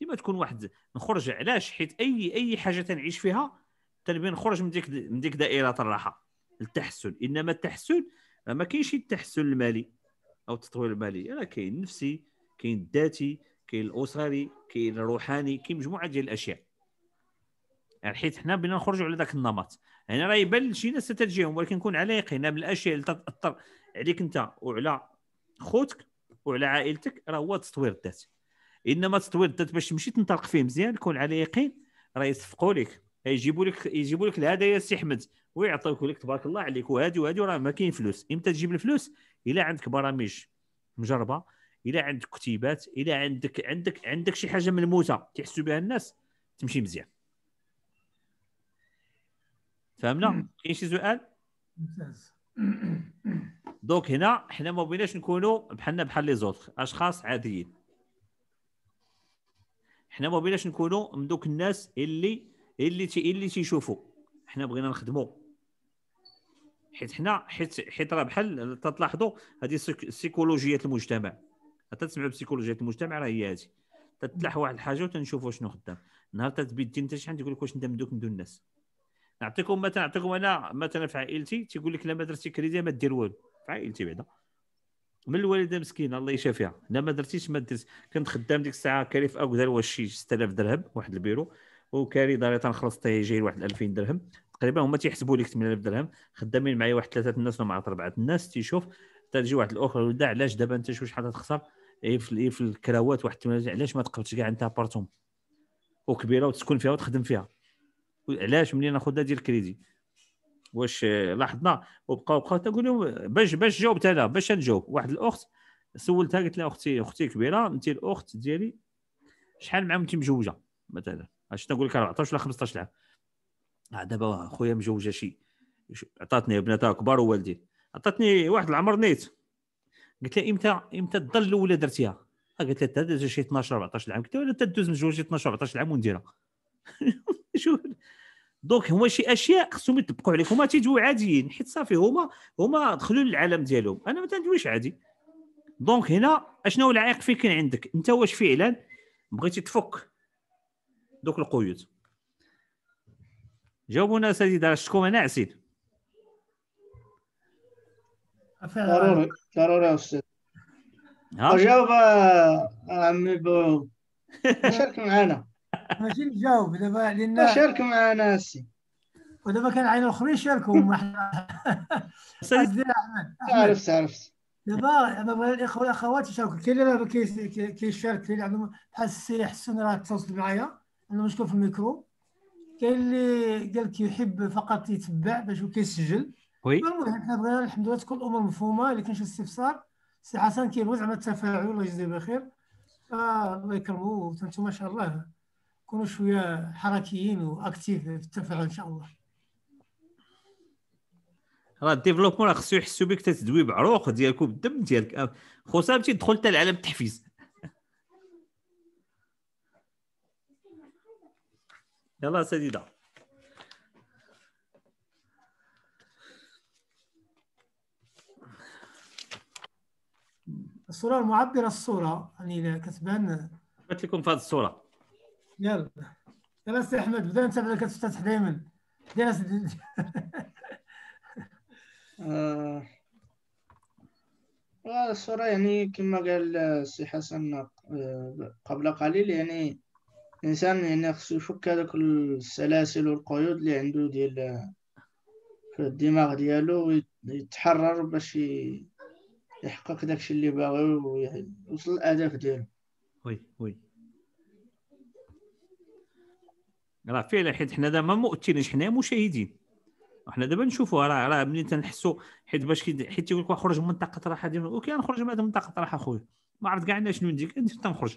ديما تكون واحد نخرج علاش حيت اي اي حاجه تنعيش فيها تنبغي نخرج من ديك من ديك دائره الراحه التحسن انما التحسن ما كاينش التحسن المالي او التطوير المالي راه كاين النفسي كاين الذاتي كاين الاسري كاين الروحاني كاين مجموعه ديال الاشياء يعني حيت حنا بغينا نخرجوا على ذاك النمط هنا يعني راه يبان شي ناس ستجيهم ولكن كون على يقين بالاشياء الاشياء اللي تاثر عليك انت وعلى خوتك وعلى عائلتك راه هو تطوير الذات انما تطوير الذات باش تمشي تنطلق فيه مزيان كون على يقين راه يصفقوا لك يجيبوا لك يجيبوا لك الهدايا السي احمد ويعطيوك لك تبارك الله عليك وهذه وهذه راه ما كاين فلوس امتى تجيب الفلوس الا عندك برامج مجربه الا عندك كتيبات الا عندك عندك عندك شي حاجه ملموسه تحسوا بها الناس تمشي مزيان فهمنا كاين شي سؤال ممتاز دونك هنا حنا ما بغيناش نكونوا بحالنا بحال لي زوطخ اشخاص عاديين حنا ما بغيناش نكونوا من دوك الناس اللي اللي تي اللي تيشوفوا حنا بغينا نخدموا حيت حنا حيت حيت راه بحال تلاحظوا هذه سيكولوجيه المجتمع تسمعوا بسيكولوجيه المجتمع راه هي هذه تتلاح واحد الحاجه وتنشوفوا شنو خدام نهار تتبدل انت شحال تقول لك واش انت من دوك من دون الناس نعطيكم مثلا نعطيكم انا مثلا في عائلتي تيقول لك لا ما درتي كريدي ما دير والو في عائلتي بعدا من الوالده مسكينه الله يشافيها لا ما درتيش ما درت كنت خدام ديك الساعه كاري في اكدا واش شي 6000 درهم واحد البيرو وكاري داري تنخلص تيجي جاي لواحد 2000 درهم تقريبا هما تيحسبوا لك 8000 درهم خدامين معايا واحد ثلاثه الناس ومع اربعه الناس تيشوف تجي واحد الاخر ولدا علاش دابا انت شو شحال تخسر اي في اي في الكراوات واحد علاش ما تقبلش كاع انت ابارتوم وكبيره وتسكن فيها وتخدم فيها علاش ملي ناخذها ديال الكريدي واش لاحظنا وبقاو بقاو تنقول لهم باش باش جاوبت انا باش نجاوب واحد الاخت سولتها قلت لها اختي اختي كبيره انت الاخت ديالي شحال من عام انت مجوجه مثلا اش تنقول لك 14 ولا 15 عام آه، دابا خويا مجوجه شي عطاتني بناتها كبار ووالدي عطاتني واحد العمر نيت قلت لها امتى امتى الضل الاولى درتيها آه، قالت لها تدوز شي 12 14 عام قلت لها تدوز مجوجه 12 14 عام ونديرها شوف دونك هما شي اشياء خصهم يطبقوا عليك هما تيجيو عاديين حيت صافي هما هما دخلوا للعالم ديالهم انا ما تندويش عادي دونك هنا اشنو العائق فين كان عندك انت واش فعلا بغيتي تفك دوك القيود جاوبونا دار شكون انا عسيد ضروري ضروري استاذ جاوب آه، عمي بو شارك معنا ماشي نجاوب دابا لان شارك معنا السي ودابا كان عين الاخرين شاركوا مع عرفت عرفت دابا انا بغيت الاخوه والاخوات يشاركوا كاين اللي كيشارك كاين اللي عندهم بحال السي حسن راه تواصل معايا عنده مشكل في الميكرو كاين اللي قال كيحب فقط يتبع باش كيسجل وي المهم حنا بغينا الحمد لله تكون الامور مفهومه اللي كان شي استفسار سي حسن كيبغي زعما التفاعل الله يجزيه بخير آه، الله يكرمه وانتم ما شاء الله كونوا شويه حركيين واكتيف في التفاعل ان شاء الله راه الديفلوبمون راه خصو يحسوا بك تتدوي بعروق ديالك وبالدم ديالك خصوصا ملي تدخل حتى لعالم التحفيز يلا سديده الصوره المعبره الصوره يعني كتبان قلت لكم في هذه الصوره يلا يلا سي احمد بدا انت بعدا كتفتتح دائما دير آه، الصورة يعني كما قال السي حسن آه، قبل قليل يعني الإنسان يعني خصو يفك هذوك السلاسل والقيود اللي عنده ديال في الدماغ ديالو ويتحرر باش يحقق داكشي اللي باغي ويوصل الأهداف ديالو وي وي راه فعلا حيت حنا دابا مؤثرين حنا مشاهدين حنا دابا نشوفوها راه راه ملي تنحسوا حيت باش حيت تيقول لك خرج من منطقه راحه ديال اوكي نخرج من منطقه راحه خويا ما عرفت كاع شنو ندير كنت تنخرج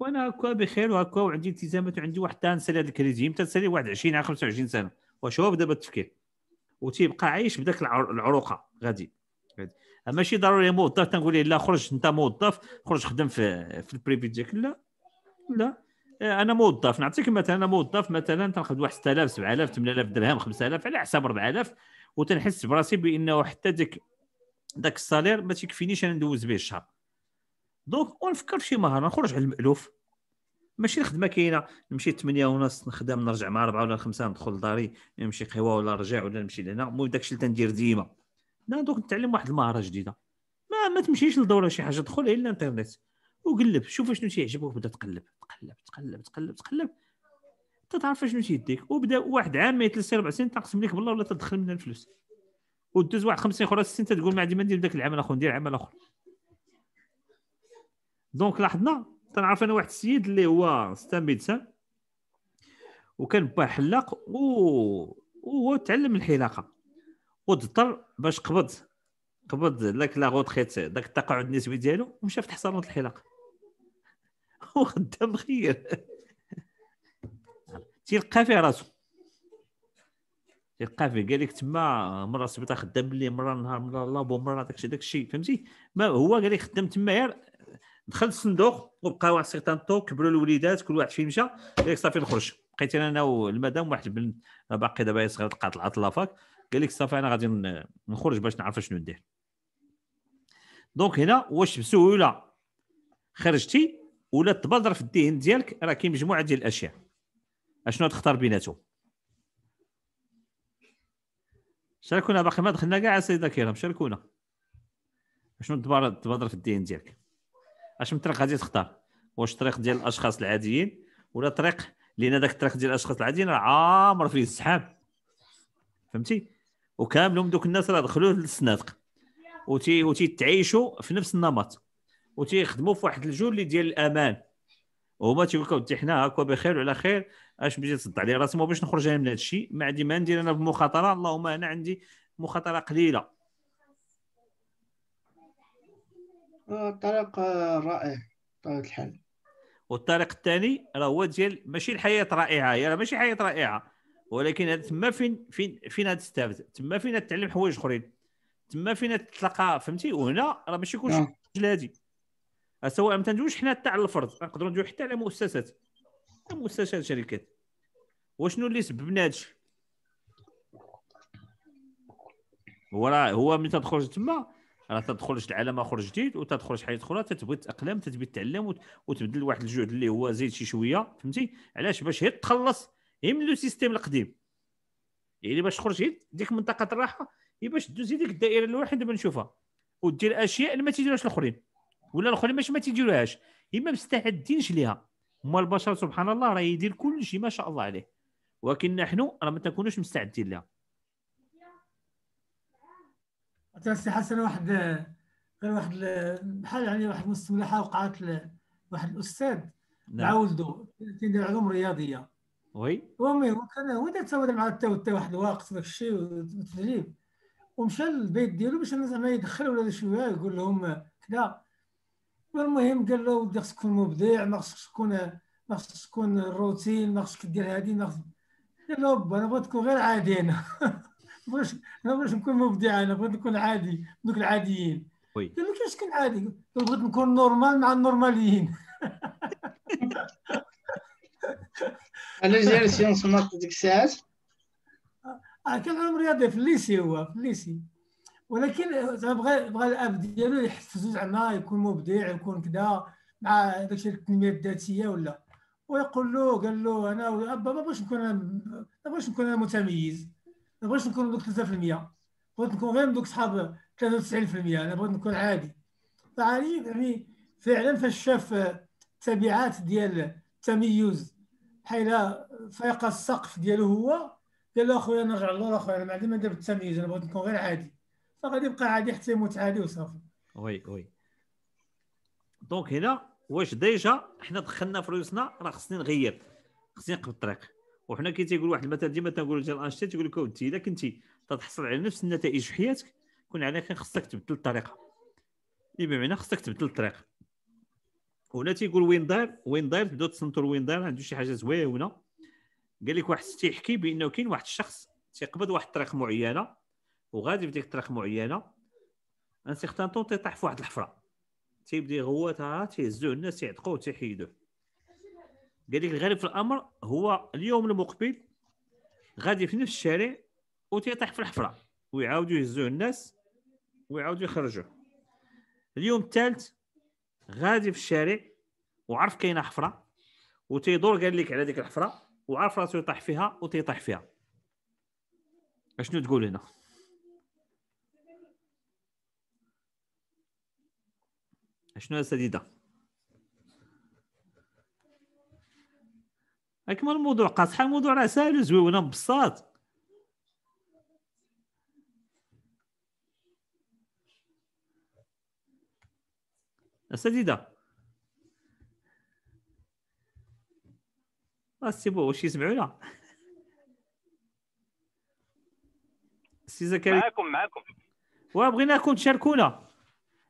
وانا هكا بخير وهكا وعندي التزامات وعندي واحد تنسالي هذا الكريديم تنسالي واحد 20 على 25 سنه وشوف دابا التفكير وتيبقى عايش بداك العروقه غادي ماشي ضروري موظف تنقول لا خرج انت موظف خرج خدم في في البريفي ديالك لا لا إيه، انا موظف نعطيك مثلا انا موظف مثلا تناخذ واحد 6000 7000 8000 درهم 5000 على حساب 4000 وتنحس براسي بانه حتى ديك ذاك السالير ما تيكفينيش انا ندوز به الشهر دونك ونفكر في شي مهاره نخرج على المالوف ماشي الخدمه كاينه نمشي 8 ونص نخدم نرجع مع 4 ولا 5 ندخل لداري نمشي قهوه ولا نرجع ولا نمشي لهنا المهم داك الشيء اللي تندير ديما لا دوك نتعلم واحد المهاره جديده ما ما تمشيش لدوره شي حاجه دخل الا الانترنت وقلب شوف شنو تيعجبك وبدا تقلب تقلب تقلب تقلب تقلب تتعرف شنو تيديك وبدا واحد عام ما ثلاث ربع سنين تنقسم لك بالله ولا تدخل منها الفلوس ودوز واحد خمس سنين اخرى ست تقول ما عندي ما ندير ذاك العمل اخر ندير عمل اخر دونك لاحظنا تنعرف انا واحد السيد اللي هو ستا ميدسان وكان باه حلاق و وهو تعلم الحلاقه وضطر باش قبض قبض داك لا روتريت داك التقاعد النسبي ديالو ومشى فتح صالون الحلاقه هو خدام خير تيلقى فيه راسو تيلقى فيه قال لك تما مره السبيطار خدام بالليل مره نهار مره لابو مره داكشي داكشي فهمتي ما هو قال لك خدام تما غير دخل الصندوق وبقى واحد سيغتان طو كبروا الوليدات كل واحد فين مشى قال لك صافي نخرج بقيت انا والمدام واحد البنت باقي دابا هي صغيره تقاطع لافاك قال لك صافي انا غادي نخرج باش نعرف شنو ندير دونك هنا واش بسهوله خرجتي ولا تبادر في الذهن ديالك راه كاين مجموعه ديال الاشياء اشنو تختار بيناتهم شاركونا باقي ما دخلنا كاع السيده كريم شاركونا شنو تبادر في الذهن ديالك اش من طريق غادي تختار واش الطريق ديال الاشخاص العاديين ولا طريق لان داك الطريق ديال الاشخاص العاديين راه عامر فيه السحاب فهمتي وكاملهم دوك الناس راه دخلوا للسنادق وتي تعيشوا في نفس النمط وتيخدموا في واحد الجولي ديال الامان وهما تيقول لك حنا هكا بخير وعلى خير اش بغيتي تصد لي راسي ما باش نخرج انا من هذا الشيء ما عندي ما ندير انا بمخاطره اللهم انا عندي مخاطره قليله آه، طريق آه، رائع بطبيعه الحال والطريق الثاني راه هو ديال ماشي الحياه رائعه هي راه ماشي حياه رائعه ولكن تما فين فين فين تستافد تما فين تتعلم حوايج اخرين تما فين تتلقى فهمتي وهنا راه ماشي كلشي هادي آه. سواء ما تندويوش حنا حتى على الفرد نقدروا ندويو حتى على مؤسسات مؤسسات شركات وشنو اللي سببنا هادشي هو راه هو ملي تدخل تما راه تدخل لعالم اخر جديد وتدخل شي حاجه اخرى تتبغي تتاقلم تتبغي تتعلم وتبدل واحد الجهد اللي هو زيد شي شويه فهمتي علاش باش هي تخلص هي من لو سيستيم القديم يعني باش تخرج غير ديك منطقه الراحه هي باش دوز ديك الدائره الواحده دابا نشوفها ودير اشياء اللي ما تيديروهاش الاخرين ولا الاخرين ماشي ما تيديروهاش ما مستعدينش ليها هما البشر سبحان الله راه يدير كل شيء ما شاء الله عليه ولكن نحن راه ما تكونوش مستعدين لها سي حسن واحد غير واحد بحال يعني واحد المستملحه وقعت لواحد الاستاذ مع نعم. ولده تيدير علوم رياضيه وي المهم كان هو تتساود مع حتى واحد الوقت داك الشيء ومشى للبيت ديالو باش زعما يدخل ولا شويه يقول لهم كذا المهم قال له ودي خصك تكون مبدع ما خصكش تكون ما خصكش تكون روتين ما خصكش دير هادي ما خصك قال له با انا بغيت تكون غير عادي انا بغيت انا بغيتش نكون مبدع انا بغيت نكون عادي دوك العاديين قال له كيفاش تكون عادي بغيت نكون نورمال مع النورماليين انا جالس سيونس ديك الساعات آه، كان عمري رياضي في الليسي هو في الليسي ولكن زعما بغى بغى الاب ديالو يحفزو زعما يكون مبدع يكون كذا مع داكشي التنميه الذاتيه ولا ويقول له قال له انا ابا ما بغيتش نكون ما بغيتش نكون انا متميز ما بغيتش نكون دوك 3% بغيت نكون غير من دوك صحاب 93% انا بغيت نكون عادي فعلي يعني فعلا فاش شاف التبعات ديال التميز بحال فايق السقف ديالو هو قال له اخويا نرجع للور اخويا انا ما عندي ما ندير بالتميز انا بغيت نكون غير عادي فغادي يبقى عادي حتى يموت عادي وصافي وي وي دونك هنا واش ديجا حنا دخلنا فلوسنا راه خصني نغير خصني نقب الطريق وحنا كي تيقول واحد المثل ديما تنقول ديال انشتي تيقول لك انت اذا كنتي تتحصل على نفس النتائج في حياتك كون عليك كان خصك تبدل الطريقه اي بمعنى خصك تبدل الطريقه وهنا تيقول وين داير وين داير تبداو تسنتر وين داير عنده شي حاجه زوينه قال لك واحد تيحكي بانه كاين واحد الشخص تيقبض واحد الطريق معينه وغادي بديك الطريق معينه ان سيغتان طون تيطيح في واحد الحفره تيبدا هو تيهزو تيهزوه الناس تيعتقوه تيحيدوه قال لك الغريب في الامر هو اليوم المقبل غادي في نفس الشارع وتيطيح في الحفره ويعاودوا يهزوه الناس ويعاودوا يخرجوه اليوم الثالث غادي في الشارع وعرف كاينه حفره وتيدور قال لك على ديك الحفره وعرف راسو يطيح فيها وتيطيح فيها اشنو تقول هنا شنو السديده اكمل الموضوع قاصح الموضوع راه ساهل وزويونه السديدة اساتذه بو واش يسمعونا سي زكريا معاكم معاكم وبغيناكم تشاركونا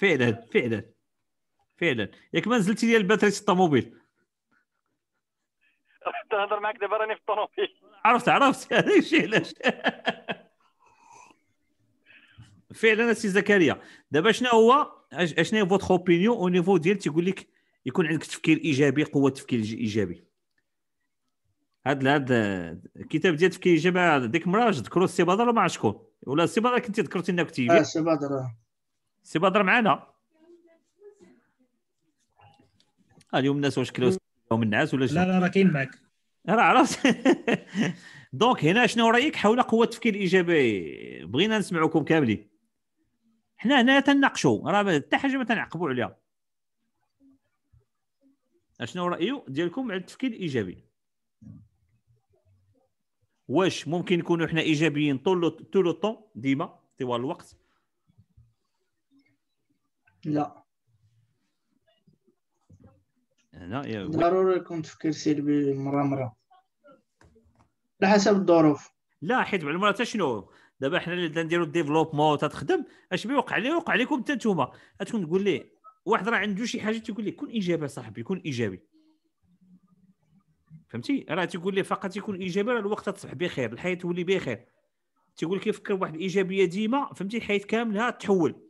فعلا فعلا فعلا ياك ما نزلتي ديال في الطوموبيل تهضر معك دابا راني في الطوموبيل عرفت عرفت هذا الشيء علاش فعلا سي زكريا دابا شنو هو اشنو هي فوتر اوبينيون او نيفو ديال تيقول لك يكون عندك تفكير ايجابي قوه تفكير ايجابي هاد هاد الكتاب ديال التفكير الايجابي ديك المراه ذكروا السي بدر ما شكون ولا السي بدر كنتي ذكرتي انك كنتي اه السي بدر سي بدر معانا اليوم الناس واش كلاو من الناس ولا لا لا راه كاين معك راه عرفت دونك هنا شنو رايك حول قوه التفكير الايجابي بغينا نسمعوكم كاملين حنا هنا تناقشوا راه حتى حاجه ما تنعقبوا عليها شنو رايو ديالكم على التفكير الايجابي واش ممكن نكونوا حنا ايجابيين طول طول الطون ديما طوال الوقت لا هنا ضروري يكون تفكير سلبي مره مره على حسب الظروف لا حيت بعض المرات شنو دابا حنا اللي نديرو ديفلوبمون تتخدم اش بي وقع لي وقع لكم حتى نتوما تكون تقول ليه واحد راه عنده شي حاجه تقول ليه كون ايجابي صاحبي كون ايجابي فهمتي راه تيقول ليه فقط يكون ايجابي راه الوقت تصبح بخير الحياه تولي بخير تيقول كيفكر بواحد الايجابيه ديما فهمتي الحياه كامله تحول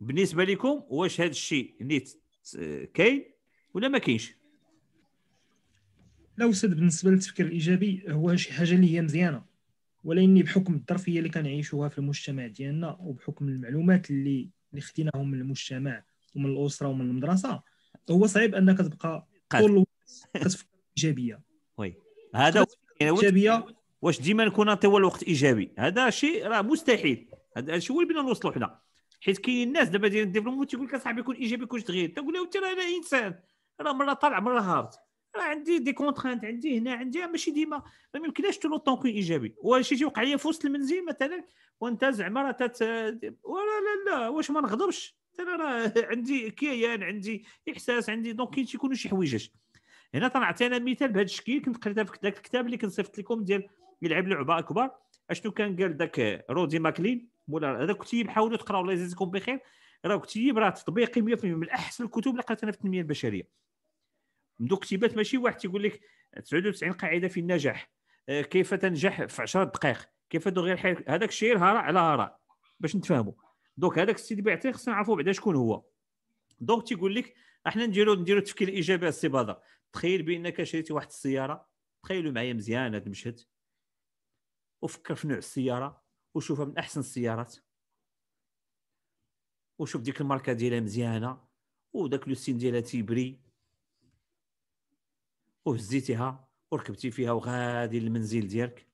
بالنسبه لكم واش هذا الشيء اللي كاين ولا ما كاينش لا استاذ بالنسبه للتفكير الايجابي هو شي حاجه اللي هي مزيانه ولاني بحكم الظرفيه اللي كنعيشوها في المجتمع ديالنا وبحكم المعلومات اللي اللي خديناهم من المجتمع ومن الاسره ومن المدرسه هو صعيب انك تبقى طول الوقت كتفكر ايجابيه وي هذا ايجابيه واش ديما نكون نعطيو الوقت ايجابي هذا شيء راه مستحيل هذا الشيء هو اللي بغينا نوصلوا حنا حيت كاينين الناس دابا ديال الديفلوبمون تيقول لك اصاحبي كون ايجابي كون تغيير تقول له انت انا انسان راه مره طالع مره هابط راه عندي دي كونترانت عندي هنا عندي ماشي ديما ما يمكنش تو لوطون كون ايجابي وشي تيوقع لي في وسط المنزل مثلا وانت زعما راه تت ولا لا لا واش ما نغضبش انا راه عندي كيان عندي احساس عندي دونك كاين تيكونوا شي حويجات هنا تنعطي انا مثال بهذا الشكل كنت قريتها في ذاك الكتاب اللي كنصيفط لكم ديال يلعب لعبه اكبر اشنو كان قال ذاك رودي ماكلين مولا هذا الكتيب حاولوا تقراو الله يجزيكم بخير راه كتيب راه تطبيقي 100% من احسن الكتب اللي قرات انا في التنميه البشريه من دوك كتيبات ماشي واحد تيقول لك 99 قاعده في النجاح آه، كيف تنجح في 10 دقائق كيف دغير حيل هذاك الشيء هراء على هراء باش نتفاهموا دوك هذاك السيد بيعطي خصنا نعرفوا بعدا شكون هو دوك تيقول لك احنا نديرو نديرو التفكير الايجابي السي هذا تخيل بانك شريتي واحد السياره تخيلوا معايا مزيان هذا المشهد وفكر في نوع السياره وشوفها من احسن السيارات وشوف ديك الماركه ديالها مزيانه وداك لو سين ديالها تيبري وهزيتيها وركبتي فيها وغادي للمنزل ديالك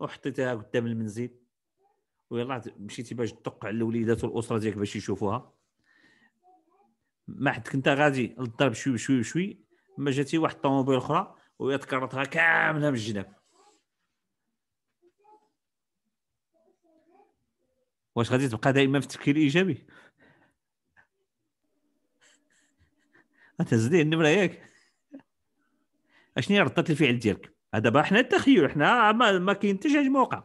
وحطيتيها قدام المنزل ويلا مشيتي باش تدق على الوليدات والاسره ديالك باش يشوفوها ما حدك انت غادي للضرب شوي بشوي بشوي ما جاتي واحد الطوموبيل اخرى وهي تكرتها كامله من الجناب واش غادي تبقى دائما في التفكير الايجابي غتهز ليه النمره ياك اشني ردة الفعل ديالك دابا حنا التخيل حنا ما, ما كاين حتى شي حاجه موقع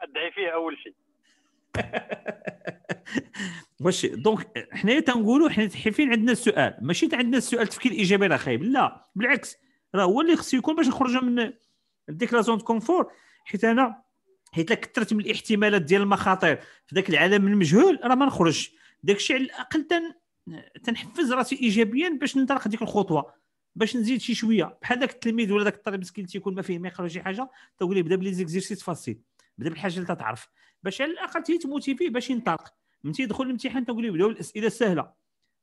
ادعي فيه اول شيء واش دونك حنايا تنقولوا حنا فين عندنا السؤال ماشي عندنا السؤال التفكير الايجابي راه خايب لا بالعكس راه هو اللي خصو يكون باش نخرجوا من ديك لا زون كونفور حيت انا حيت الا كثرت من الاحتمالات ديال المخاطر في ذاك العالم المجهول راه ما نخرجش داك الشيء على الاقل تن... تنحفز راسي ايجابيا باش نطرق ديك الخطوه باش نزيد شي شويه بحال ذاك التلميذ ولا ذاك الطالب مسكين تيكون ما فيه ما يقرا شي حاجه تقول له بدا بلي زيكزيرسيس فاسيل بدا بالحاجه اللي تتعرف باش على الاقل تيتموتيفي باش ينطلق من تيدخل الامتحان تقول له بداو الاسئله السهله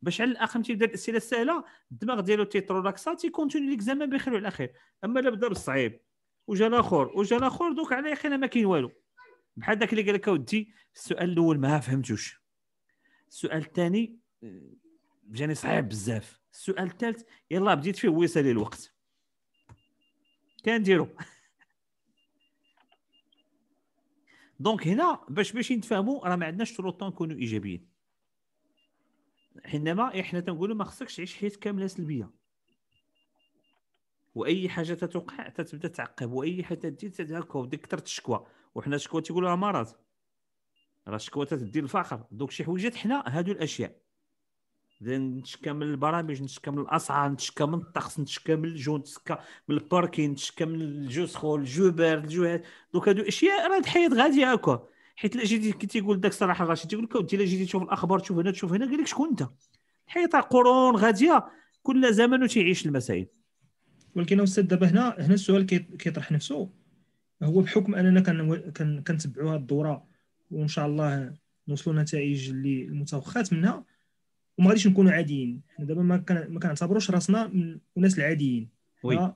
باش على الاقل تيبدا الاسئله السهله الدماغ ديالو تيترولاكسا تيكونتوني ليكزامان بخير وعلى خير اما الا بدا بالصعيب وجا الاخر وجا الاخر دوك على يقين ما كاين والو بحال داك اللي قال لك اودي السؤال الاول ما فهمتوش السؤال الثاني آه، جاني صعيب بزاف السؤال الثالث يلا بديت فيه ويسالي الوقت كنديرو دونك هنا باش باش نتفاهموا راه ما عندناش شروط نكونوا ايجابيين حينما احنا تنقولوا ما خصكش تعيش حياه كامله سلبيه واي حاجه تتوقع تتبدا تعقب واي حاجه تدي تدير وديك ديك كثرت الشكوى وحنا الشكوى تيقولوها مرض راه الشكوى تدي الفقر دوك شي حويجات حنا هادو الاشياء نتشكى من البرامج نتشكى من الاسعار نتشكى من الطقس نتشكى من الجو نتشكى من الباركين نتشكى من الجو سخون الجو بارد الجو هاد دوك هادو اشياء راه الحياه غاديه هكا حيت الا جيتي كي تيقول داك الصراحه الرشيد تيقول لك ودي الا جيتي تشوف الاخبار تشوف هنا تشوف هنا قال لك شكون انت الحياه قرون غاديه كل زمن تيعيش المسائل ولكن استاذ دابا هنا هنا السؤال كيطرح نفسه هو بحكم اننا كنتبعوا هذه الدوره وان شاء الله نوصلوا نتائج اللي المتوخات منها وما غاديش نكونوا عاديين حنا دابا ما كنعتبروش راسنا من الناس العاديين وي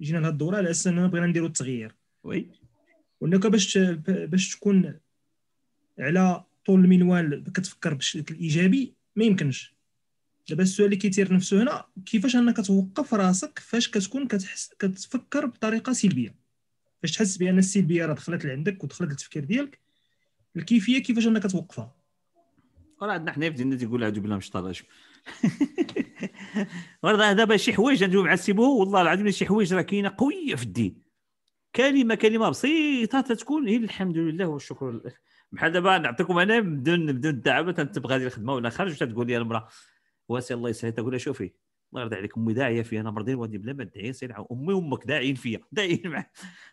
جينا لهاد الدوره على اساس اننا بغينا نديروا التغيير وي وانك باش باش تكون على طول المنوال كتفكر بشكل ايجابي ما يمكنش دابا السؤال اللي كيتير نفسه هنا كيفاش انك توقف راسك فاش كتكون كتحس كتفكر بطريقه سلبيه فاش تحس بان السلبيه راه دخلت لعندك ودخلت للتفكير ديالك الكيفيه كيفاش انك توقفها راه عندنا حنايا في ديالنا تيقول هادو بلا مشطرش راه دابا شي حوايج ندوي مع السيبو والله العظيم شي حوايج راه كاينه قويه في الدين كلمه كلمه بسيطه تتكون هي الحمد لله والشكر لله بحال دابا نعطيكم انا بدون بدون الدعابه تنتبغى هذه الخدمه ولا خرجت تقول لي المراه واسي الله يسهل تقول لها شوفي الله يرضي عليك امي داعيه فيا انا مرضي الوالدين بلا ما تدعي سير امي وامك داعيين فيا داعيين معاه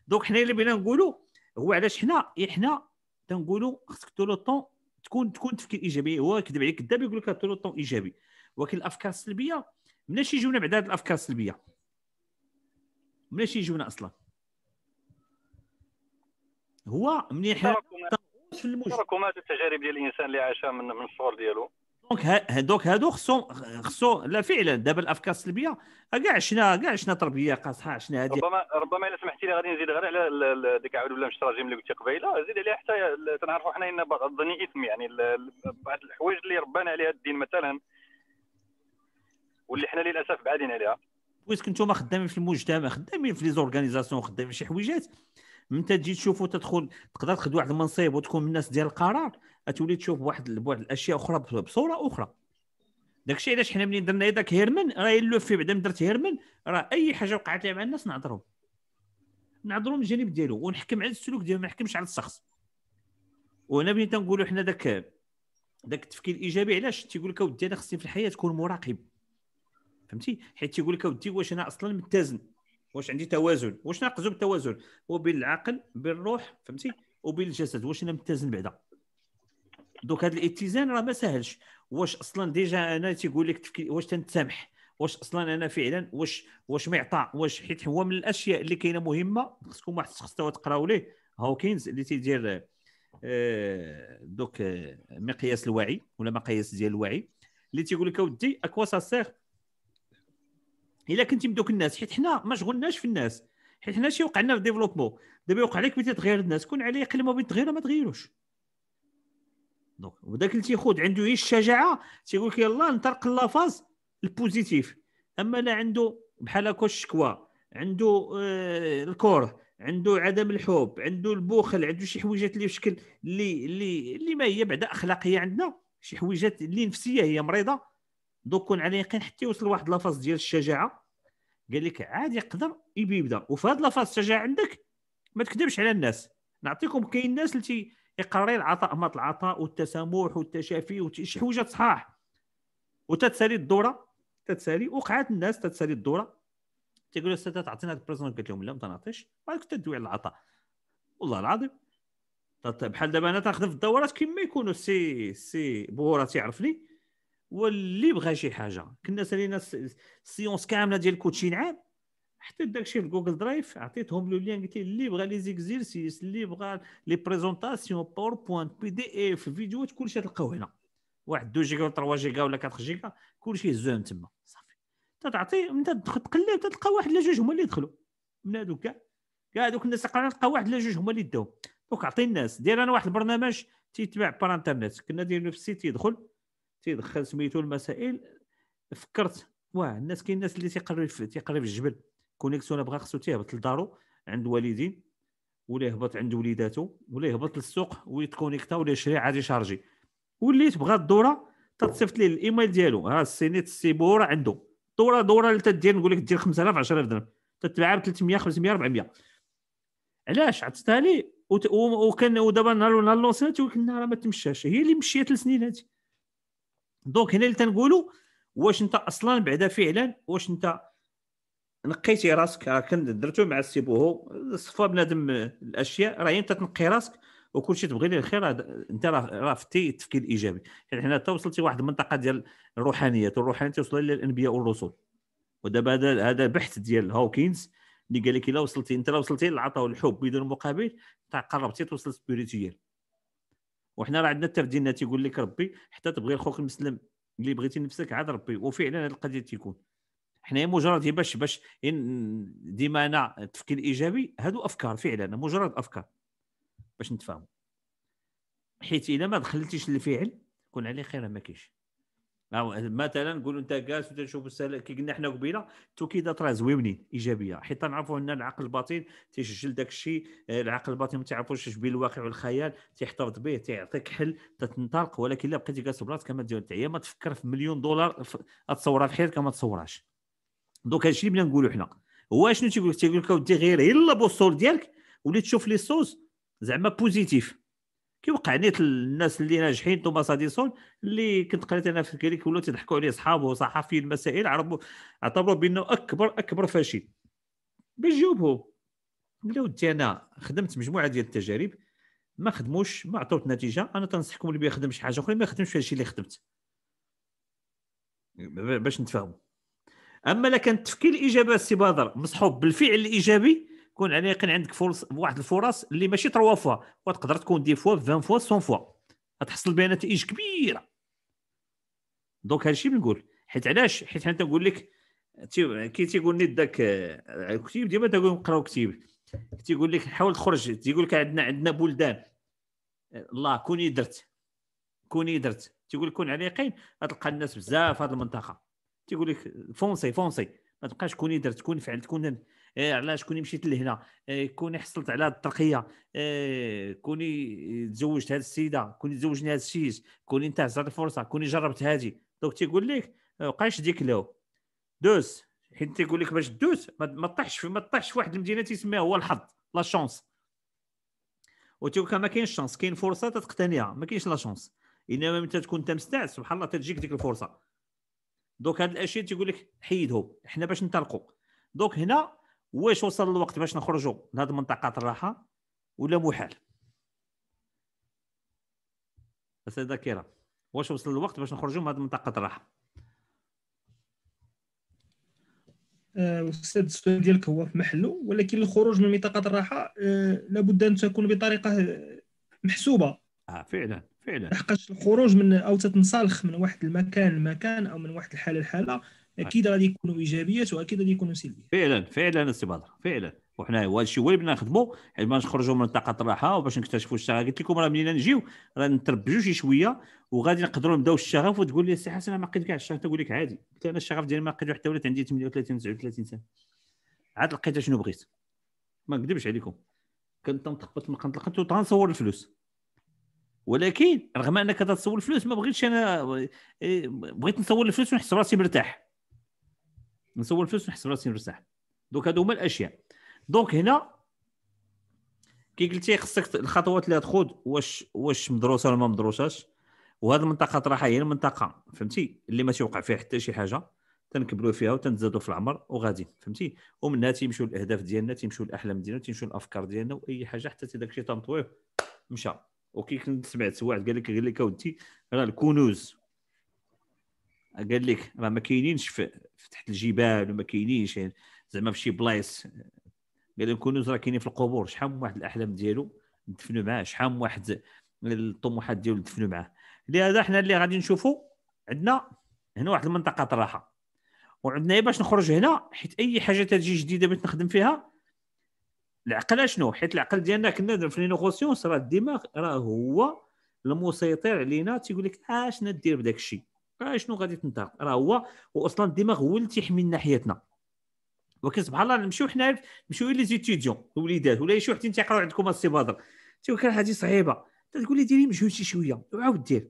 دونك حنا اللي بغينا نقولوا هو علاش حنا حنا تنقولوا خصك طول الطون تكون تكون تفكير ايجابي هو كذب عليك كذاب يقول لك طول الطون ايجابي ولكن الافكار السلبيه مناش يجونا بعد هذه الافكار السلبيه مناش يجونا اصلا هو منيح في المجتمع التجارب ديال الانسان اللي عاشها من من الصغر ديالو دونك دونك هادو خصو خصو لا فعلا دابا الافكار السلبيه كاع عشنا كاع عشنا تربيه قاصحه عشنا هذه ربما ربما الا سمحتي لي غادي نزيد غير على ديك عاود ولا مشتراجم اللي قلتي قبيله زيد عليها حتى تنعرفوا حنا ان ظني اثم يعني بعض الحوايج اللي ربانا عليها الدين مثلا واللي حنا للاسف بعادين عليها ويس كنتوما خدامين في المجتمع خدامين في لي زورغانيزاسيون خدامين شي حويجات من تجي تشوفوا تدخل تقدر تاخذ واحد المنصب وتكون من الناس ديال القرار تولي تشوف واحد البعد الاشياء اخرى بصوره اخرى داكشي علاش حنا ملي درنا داك هيرمن راه يلوف في بعدا درت هيرمن راه اي حاجه وقعت مع الناس نعذرهم نعذرهم الجانب ديالو ونحكم على السلوك ديالو ما نحكمش على الشخص وهنا بني تنقولوا حنا داك داك التفكير الايجابي علاش تيقول لك اودي انا خصني في الحياه تكون مراقب فهمتي حيت تيقول لك اودي واش انا اصلا متزن واش عندي توازن واش ناقصو بالتوازن وبين العقل بالروح فهمتي وبين الجسد واش انا متزن بعدا دوك هذا الاتزان راه ما ساهلش واش اصلا ديجا انا تيقول لك واش تنتسامح واش اصلا انا فعلا واش واش معطى واش حيت هو من الاشياء اللي كاينه مهمه خصكم واحد الشخص تقراو ليه هوكينز اللي تيدير آه، دوك آه، مقياس الوعي ولا مقياس ديال الوعي اللي تيقول لك اودي اكوا سا سيغ الا كنتي بدوك الناس حيت حنا ما شغلناش في الناس حيت حنا شي وقعنا في ديفلوبمون دابا يوقع لك بيتي تغير الناس كون عليه قل ما ما تغيروش دونك وداك اللي تيخوض عنده هي الشجاعه تيقول لك يلاه نطرق لافاز البوزيتيف اما لا عنده بحال هكا الشكوى عنده آه الكره عنده عدم الحب عنده البخل عنده شي حويجات اللي بشكل اللي اللي اللي ما هي بعدا اخلاقيه عندنا شي حويجات اللي نفسيه هي مريضه دوك كون على يقين حتى يوصل لواحد لافاز ديال الشجاعه قال لك عادي يقدر يبدا وفي هاد لافاز الشجاعه عندك ما تكذبش على الناس نعطيكم كاين الناس اللي اقراري العطاء مات العطاء والتسامح والتشافي وشي حوجه صحاح وتتسالي الدوره تتسالي وقعات الناس تتسالي الدوره تيقول لها استاذ تعطينا هذا البريزون قالت لهم لا ما تنعطيش كنت تدوي على العطاء والله العظيم بحال دابا انا تنخدم في الدورات كيما يكونوا سي سي بورا تيعرفني واللي بغى شي حاجه كنا سالينا السيونس كامله ديال الكوتشين عام حتى داكشي في جوجل درايف عطيتهم لو لين قلت اللي بغى لي زيكزيرسيس اللي بغى لي بريزونطاسيون باوربوينت بي دي اف فيديوهات كلشي تلقاو هنا واحد 2 جيجا ولا 3 جيجا ولا 4 جيجا كلشي زوم تما صافي تتعطي من تقلب تلقى واحد لا جوج هما اللي دخلوا من هذوك كاع كاع دوك الناس تلقى تلقى واحد لا جوج هما اللي داو دوك عطي الناس دير انا واحد البرنامج تيتباع بار انترنت كنا دايرين في السيت يدخل تيدخل سميتو المسائل فكرت واه الناس كاين الناس اللي تيقري تيقري في الجبل كونيكسيون بغا خصو تيهبط لدارو عند والدين ولا يهبط عند وليداتو ولا يهبط للسوق ويتكونيكتا ولا يشري عادي شارجي واللي تبغى الدوره تتصيفط ليه الايميل ديالو ها السينيت السيبور عنده دوره دوره اللي تدير نقول لك دير 5000 10000 درهم تتباع ب 300 500 400 علاش عطيتها لي وت... و... وكان ودابا نهار نهار لونسينا تيقول لك راه ما تمشاش هي اللي مشيت لسنين هذه دونك هنا اللي تنقولوا واش انت اصلا بعدا فعلا واش انت نقيتي راسك راه كنت درتو مع هو صفا بنادم آه، الاشياء راهي انت تنقي راسك وكل شيء تبغي ليه الخير انت راه فتي التفكير الايجابي حيت يعني حنا حتى وصلتي واحد المنطقه ديال الروحانيات والروحانيات الى الانبياء والرسل ودابا هذا هذا بحث ديال هوكينز اللي قال لك الا وصلتي انت وصلتي للعطاء والحب بدون مقابل انت قربتي توصل سبيريتيال وحنا راه عندنا التفدينات تيقول لك ربي حتى تبغي لخوك المسلم اللي بغيتي نفسك عاد ربي وفعلا هذه القضيه تيكون حنا مجرد باش باش ديما انا التفكير الايجابي هادو افكار فعلا مجرد افكار باش نتفاهموا حيت الى ما دخلتيش للفعل كون عليه خير ما كاينش مثلا نقولوا انت جالس تشوف السلام كي قلنا حنا قبيله التوكيده ترى زويونين ايجابيه حيت نعرفوا ان العقل الباطن تيسجل داك الشيء آه، العقل الباطن ما تعرفوش اش بين الواقع والخيال تيحتفظ به تيعطيك حل تتنطلق ولكن الا بقيتي جالس براسك كما تعيا ما تفكر في مليون دولار تصورها في حياتك ما دونك هادشي اللي بنا نقولوا حنا هو شنو تيقول لك تيقول لك اودي غير غير بوصول ديالك ولي تشوف لي سوز زعما بوزيتيف وقع نيت الناس اللي ناجحين توماس اديسون اللي كنت قريت انا في كريك ولاو تضحكوا عليه صحابه وصحفي المسائل عرفوا اعتبروه بانه اكبر اكبر فاشل باش جاوبهم قال ودي انا خدمت مجموعه ديال التجارب ما خدموش ما عطوت نتيجه انا تنصحكم اللي ما يخدمش حاجه اخرى ما يخدمش في هادشي اللي خدمت باش نتفاهموا اما الا كان تفكير الاجابات سي بدر مصحوب بالفعل الايجابي كون على يقين عندك فرص واحد الفرص اللي ماشي تروا فوا وتقدر تكون دي فوا 20 فوا 100 فوا غتحصل بها نتائج كبيره دونك هادشي اللي نقول حيت علاش حيت حنا تنقول لك كي تيقول لي داك الكتيب آه، ديما تقول نقراو كتيب تيقول لك حاول تخرج تيقول لك عندنا عندنا بلدان آه، الله كوني درت كوني درت تيقول كون على يقين غتلقى الناس بزاف في هذه المنطقه تيقول لك فونسي فونسي ما تبقاش كوني درت كوني فعلت كوني إيه علاش كوني مشيت لهنا إيه كوني حصلت على الترقيه إيه كوني تزوجت هذه السيده كوني تزوجني هذا الشيش كوني انتهزت الفرصه كوني جربت هذه دونك تيقول لك ما بقاش ديك لو دوس حيت تيقول لك باش دوس ما طيحش ما طيحش في واحد المدينه تيسميها هو الحظ لا شونس وتيقول لك ما كاينش شونس كاين فرصه تتقتنيها ما كاينش لا شونس انما ملي تكون انت مستعد سبحان الله تجيك ديك الفرصه دوك هاد الاشياء تيقول لك حيدهم حنا باش ننطلقوا دوك هنا واش وصل الوقت باش نخرجوا من هاد منطقه الراحه ولا محال بس ذاكرة واش وصل الوقت باش نخرجوا من هاد منطقه الراحه آه، استاذ السؤال ديالك هو في محله ولكن الخروج من منطقه الراحه آه، لابد ان تكون بطريقه محسوبه اه فعلا فعلا لحقاش الخروج من او تتنسلخ من واحد المكان لمكان او من واحد الحاله لحاله اكيد غادي يكونوا ايجابيات واكيد غادي يكونوا سلبيات فعلا فعلا السي بدر فعلا وحنا هو هادشي هو اللي بدنا نخدموا حيت ما نخرجوا من طاقه الراحه وباش نكتشفوا الشغف قلت لكم راه ملينا نجيو راه نتربجوا شي شويه وغادي نقدروا نبداو الشغف وتقول لي السي حسن ما لقيت كاع الشغف تقول لك عادي قلت انا الشغف ديالي ما لقيت حتى ولات عندي 38 39 سنه عاد لقيت شنو بغيت ما نكذبش عليكم كنت تنخبط من قنت لقيت وتنصور الفلوس ولكن رغم انك تصور الفلوس ما بغيتش انا إيه، بغيت نصور الفلوس ونحس براسي مرتاح نصور الفلوس ونحس براسي مرتاح دونك هادو هما الاشياء دونك هنا كي قلتي خصك الخطوات اللي تخوض واش واش مدروسه ولا ما مدروساش وهذه المنطقه طرحه هي المنطقه فهمتي اللي ما تيوقع فيها حتى شي حاجه تنكبروا فيها وتنزادوا في العمر وغادي فهمتي ومنها تيمشيو الاهداف ديالنا تيمشيو الاحلام ديالنا تيمشيو الافكار ديالنا واي حاجه حتى داك الشيء تنطويه مشى وكي كنت سمعت واحد قال لك قال لك اودي راه الكنوز قال لك راه ما كاينينش في تحت الجبال وما كاينينش يعني زعما في شي بلايص قال لك الكنوز راه كاينين في القبور شحال من واحد الاحلام ديالو ندفنوا معاه شحال من واحد الطموحات ديالو ندفنوا معاه لهذا حنا اللي غادي نشوفوا عندنا هنا واحد المنطقه طراحه وعندنا إيه باش نخرج هنا حيت اي حاجه تجي جديده باش نخدم فيها العقل اشنو حيت العقل ديالنا كنا في لي نيغوسيونس راه الدماغ راه هو المسيطر علينا تيقول لك اش آه، دير بداك الشيء اشنو آه، غادي تنطق راه هو واصلا الدماغ هو اللي تيحمي لنا حياتنا ولكن سبحان الله نمشيو حنا نمشيو لي زيتيديون الوليدات ولا شي واحد تيقراو عندكم بدر تيقول لك هذه صعيبه تقول لي ديري مجهود شي شويه وعاود دير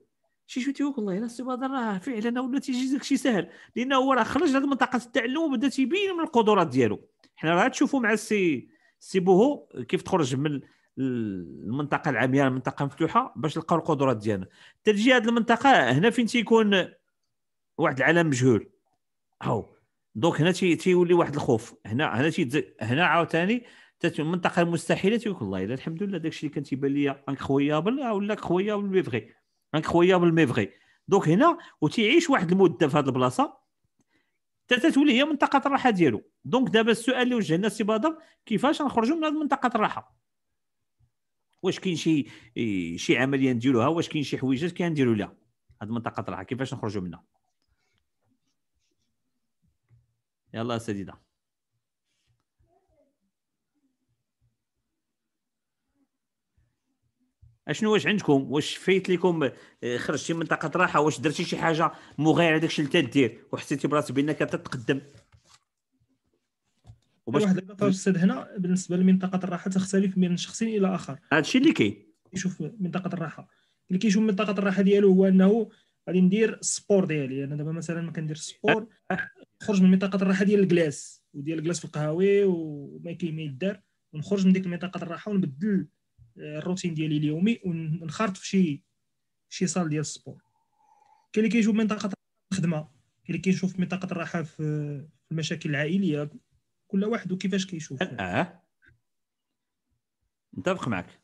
شي شويه تيقول والله الا بدر راه فعلا ولا تيجي داك شي سهل لانه هو راه خرج من منطقه التعلم وبدا تيبين من القدرات ديالو حنا راه تشوفوا مع السي سيبوه كيف تخرج من المنطقه العاميه المنطقه مفتوحه باش تلقاو القدرات ديالنا تجي هذه المنطقه هنا فين تيكون واحد العالم مجهول هاو دونك هنا تيولي واحد الخوف هنا هنا تي هنا عاوتاني المنطقه المستحيله تيقول والله الا الحمد لله داك الشيء اللي كان تيبان ليا انكرويابل ولا كرويابل مي فغي انكرويابل مي فغي دونك هنا وتيعيش واحد المده في هذه البلاصه تتولي هي منطقه الراحه ديالو دونك دابا السؤال اللي لنا السي بدر كيفاش نخرجوا من هذه منطقه الراحه واش كاين شي شي عمليه نديروها واش كاين شي حويجات كنديروا لها هذه منطقه الراحه كيفاش نخرجوا منها يلا سديده اشنو واش عندكم واش فايت لكم آه، خرجتي من منطقه راحه واش درتي شي حاجه مغايره داكشي اللي تدير وحسيتي براسك بانك تتقدم وباش واحد النقطه الاستاذ هنا بالنسبه لمنطقه الراحه تختلف من شخص الى اخر هادشي اللي كاين يشوف منطقه الراحه اللي كيشوف منطقه الراحه ديالو هو انه غادي ندير السبور ديالي انا دابا مثلا ما كندير السبور نخرج من منطقه الراحه ديال الكلاس وديال الكلاس في القهاوي وما كاين ما يدار ونخرج من ديك منطقه الراحه ونبدل الروتين ديالي اليومي ونخرط في شي شي صال ديال السبور كاين اللي كيشوف منطقه الخدمه كاين اللي كيشوف منطقه الراحه في المشاكل العائليه كل واحد وكيفاش كيشوف اه نتفق معك